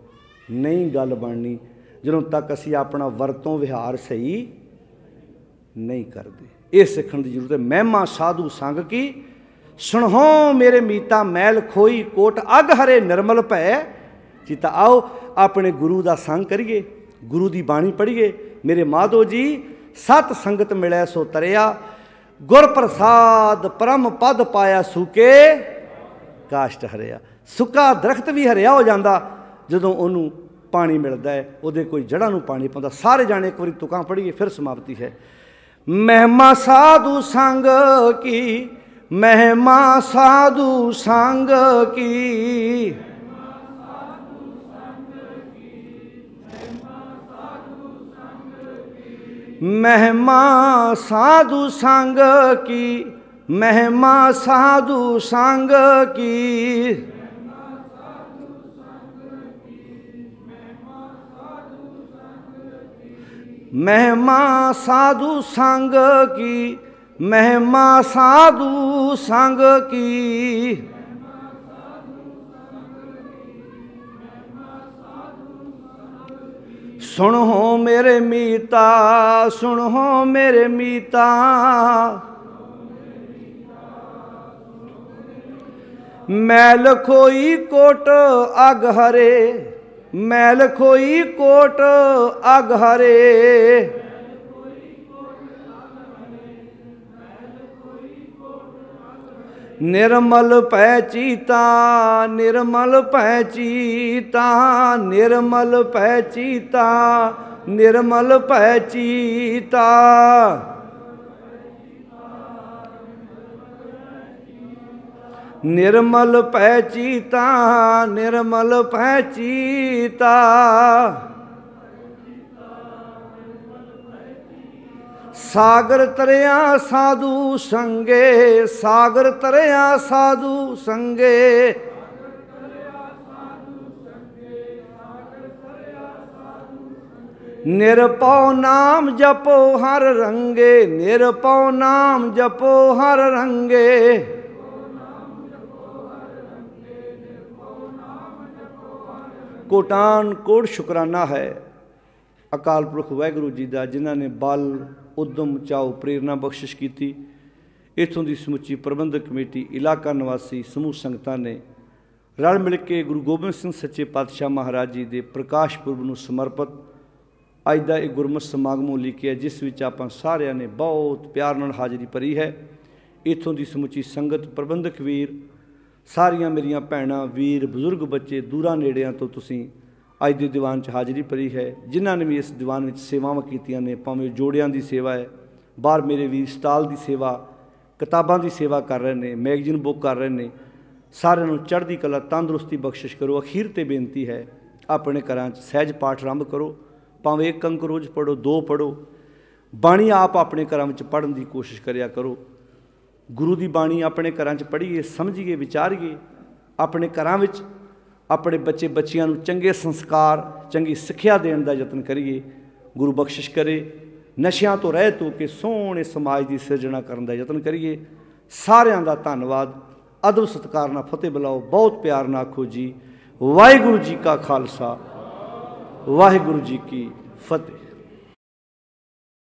ਨਹੀਂ ਗੱਲ ਬਣਨੀ ਜਦੋਂ ਤੱਕ ਅਸੀਂ ਆਪਣਾ ਵਰਤੋਂ ਵਿਹਾਰ ਸਹੀ ਨਹੀਂ ਕਰਦੇ ਇਹ ਸਿੱਖਣ ਦੀ ਜ਼ਰੂਰਤ ਹੈ ਮਹਿਮਾ ਸਾਧੂ ਸੰਗ ਕੀ ਸੁਣੋ ਮੇਰੇ ਮੀਤਾ ਮੈਲ ਖੋਈ ਕੋਟ ਅਗ ਹਰੇ ਨਿਰਮਲ ਭੈ ਚਿਤ ਆਓ ਆਪਣੇ ਗੁਰੂ ਦਾ ਸੰਗ ਕਰੀਏ ਗੁਰੂ ਦੀ ਬਾਣੀ ਪੜ੍ਹੀਏ ਮੇਰੇ ਮਾਧੋ ਜੀ ਸਤ ਸੰਗਤ ਮਿਲੈ ਸੋ ਤਰਿਆ ਗੁਰ ਪ੍ਰਸਾਦ ਪਰਮ ਪਦ ਪਾਇਆ ਸੂਕੇ ਕਾਸ਼ਟ ਹਰਿਆ ਸੁੱਕਾ ਦਰਖਤ ਵੀ ਹਰਿਆ ਹੋ ਜਾਂਦਾ ਜਦੋਂ ਉਹਨੂੰ ਪਾਣੀ ਮਿਲਦਾ ਹੈ ਉਹਦੇ ਕੋਈ ਜੜਾਂ ਨੂੰ ਪਾਣੀ ਪਾਉਂਦਾ ਸਾਰੇ ਜਾਣੇ ਇੱਕ ਵਾਰੀ ਤੁਕਾਂ ਪੜੀਏ ਫਿਰ ਸਮਾਪਤੀ ਹੈ ਮਹਿਮਾ ਸਾਧੂ ਸੰਗ ਕੀ ਮਹਿਮਾ ਸਾਧੂ ਸੰਗ ਕੀ ਮਹਿਮਾ ਸਾਧੂ ਸੰਗ ਕੀ ਮਹਿਮਾ ਸਾਧੂ ਸੰਗ ਕੀ ਮਹਿਮਾ ਸਾਧੂ ਸੰਗ ਕੀ ਮਹਿਮਾ ਸਾਧੂ ਸੰਗ ਕੀ ਮਹਿਮਾ ਸਾਧੂ ਸੰਗ ਕੀ ਸੁਣ ਹੋ ਮੇਰੇ ਮੀਤਾ ਸੁਣ ਹੋ ਮੇਰੇ ਮੀਤਾ ਮੈਲ ਖੋਈ ਕੋਟ ਅਗ ਹਰੇ ਮੈਲ ਖੋਈ ਕੋਟ ਅਗ ਹਰੇ ਨਿਰਮਲ ਭੈ ਚੀਤਾ ਨਿਰਮਲ ਭੈ ਚੀਤਾ ਨਿਰਮਲ ਭੈ ਚੀਤਾ ਨਿਰਮਲ ਭੈ ਚੀਤਾ ਨਿਰਮਲ ਭੈ ਚੀਤਾ ਨਿਰਮਲ ਭੈ ਚੀਤਾ सागर तरया साधु संगे सागर तरया साधु संगे निरपौ नाम जपो हर रंगे निरपौ नाम जपो हर रंगे कोटान कोट शुकराना है अकाल पुरख वाहगुरु जी का जिन्होंने बल ਉਦਮ ਚਾਓ ਪ੍ਰੇਰਣਾ ਬਖਸ਼ਿਸ਼ ਕੀਤੀ ਇਥੋਂ ਦੀ ਸਮੁੱਚੀ ਪ੍ਰਬੰਧਕ ਕਮੇਟੀ ਇਲਾਕਾ ਨਿਵਾਸੀ ਸਮੂਹ ਸੰਗਤਾਂ ਨੇ ਰਲ ਮਿਲ ਕੇ ਗੁਰੂ ਗੋਬਿੰਦ ਸਿੰਘ ਸੱਚੇ ਪਾਤਸ਼ਾਹ ਮਹਾਰਾਜ ਜੀ ਦੇ ਪ੍ਰਕਾਸ਼ ਪੁਰਬ ਨੂੰ ਸਮਰਪਿਤ ਅੱਜ ਦਾ ਇਹ ਗੁਰਮਤਿ ਸਮਾਗਮ ਉਲੀਕਿਆ ਜਿਸ ਵਿੱਚ ਆਪਾਂ ਸਾਰਿਆਂ ਨੇ ਬਹੁਤ ਪਿਆਰ ਨਾਲ ਹਾਜ਼ਰੀ ਭਰੀ ਹੈ ਇਥੋਂ ਦੀ ਸਮੁੱਚੀ ਸੰਗਤ ਪ੍ਰਬੰਧਕ ਵੀਰ ਸਾਰੀਆਂ ਮੇਰੀਆਂ ਭੈਣਾਂ ਵੀਰ ਬਜ਼ੁਰਗ ਬੱਚੇ ਦੂਰਾਂ ਨੇੜਿਆਂ ਤੋਂ ਤੁਸੀਂ ਅੱਜ ਦੇ ਦੀਵਾਨ 'ਚ ਹਾਜ਼ਰੀ ਭਰੀ ਹੈ ਜਿਨ੍ਹਾਂ ਨੇ ਵੀ ਇਸ ਦੀਵਾਨ ਵਿੱਚ ਸੇਵਾਵਾਂ ਕੀਤੀਆਂ ਨੇ ਭਾਵੇਂ ਜੋੜਿਆਂ ਦੀ ਸੇਵਾ ਹੈ ਬਾਹਰ ਮੇਰੇ ਵੀ ਸਟਾਲ ਦੀ ਸੇਵਾ ਕਿਤਾਬਾਂ ਦੀ ਸੇਵਾ ਕਰ ਰਹੇ ਨੇ ਮੈਗਜ਼ੀਨ ਬੁੱਕ ਕਰ ਰਹੇ ਨੇ ਸਾਰਿਆਂ ਨੂੰ ਚੜ੍ਹਦੀ ਕਲਾ ਤੰਦਰੁਸਤੀ ਬਖਸ਼ਿਸ਼ ਕਰੋ ਅਖੀਰ ਤੇ ਬੇਨਤੀ ਹੈ ਆਪਣੇ ਘਰਾਂ 'ਚ ਸਹਿਜ ਪਾਠ ਆਰੰਭ ਕਰੋ ਭਾਵੇਂ ਇੱਕ ਅੰਕ ਰੋਜ਼ ਪੜੋ ਦੋ ਪੜੋ ਬਾਣੀ ਆਪ ਆਪਣੇ ਘਰਾਂ ਵਿੱਚ ਪੜਨ ਦੀ ਕੋਸ਼ਿਸ਼ ਕਰਿਆ ਕਰੋ ਗੁਰੂ ਦੀ ਬਾਣੀ ਆਪਣੇ ਘਰਾਂ 'ਚ ਪੜ੍ਹੀਏ ਸਮਝੀਏ ਵਿਚਾਰੀਏ ਆਪਣੇ ਘਰਾਂ ਵਿੱਚ ਆਪਣੇ ਬੱਚੇ ਬੱਚੀਆਂ ਨੂੰ ਚੰਗੇ ਸੰਸਕਾਰ ਚੰਗੀ ਸਿੱਖਿਆ ਦੇਣ ਦਾ ਯਤਨ ਕਰੀਏ ਗੁਰੂ ਬਖਸ਼ਿਸ਼ ਕਰੇ ਨਸ਼ਿਆਂ ਤੋਂ ਰਹਿਤ ਹੋ ਕੇ ਸੋਹਣੇ ਸਮਾਜ ਦੀ ਸਿਰਜਣਾ ਕਰਨ ਦਾ ਯਤਨ ਕਰੀਏ ਸਾਰਿਆਂ ਦਾ ਧੰਨਵਾਦ ਅਦਬ ਸਤਕਾਰ ਨਾਲ ਫਤਿਹ ਬੁਲਾਓ ਬਹੁਤ ਪਿਆਰ ਨਾਲ ਆਖੋ ਜੀ ਵਾਹਿਗੁਰੂ ਜੀ ਕਾ ਖਾਲਸਾ ਵਾਹਿਗੁਰੂ ਜੀ ਕੀ ਫਤਿਹ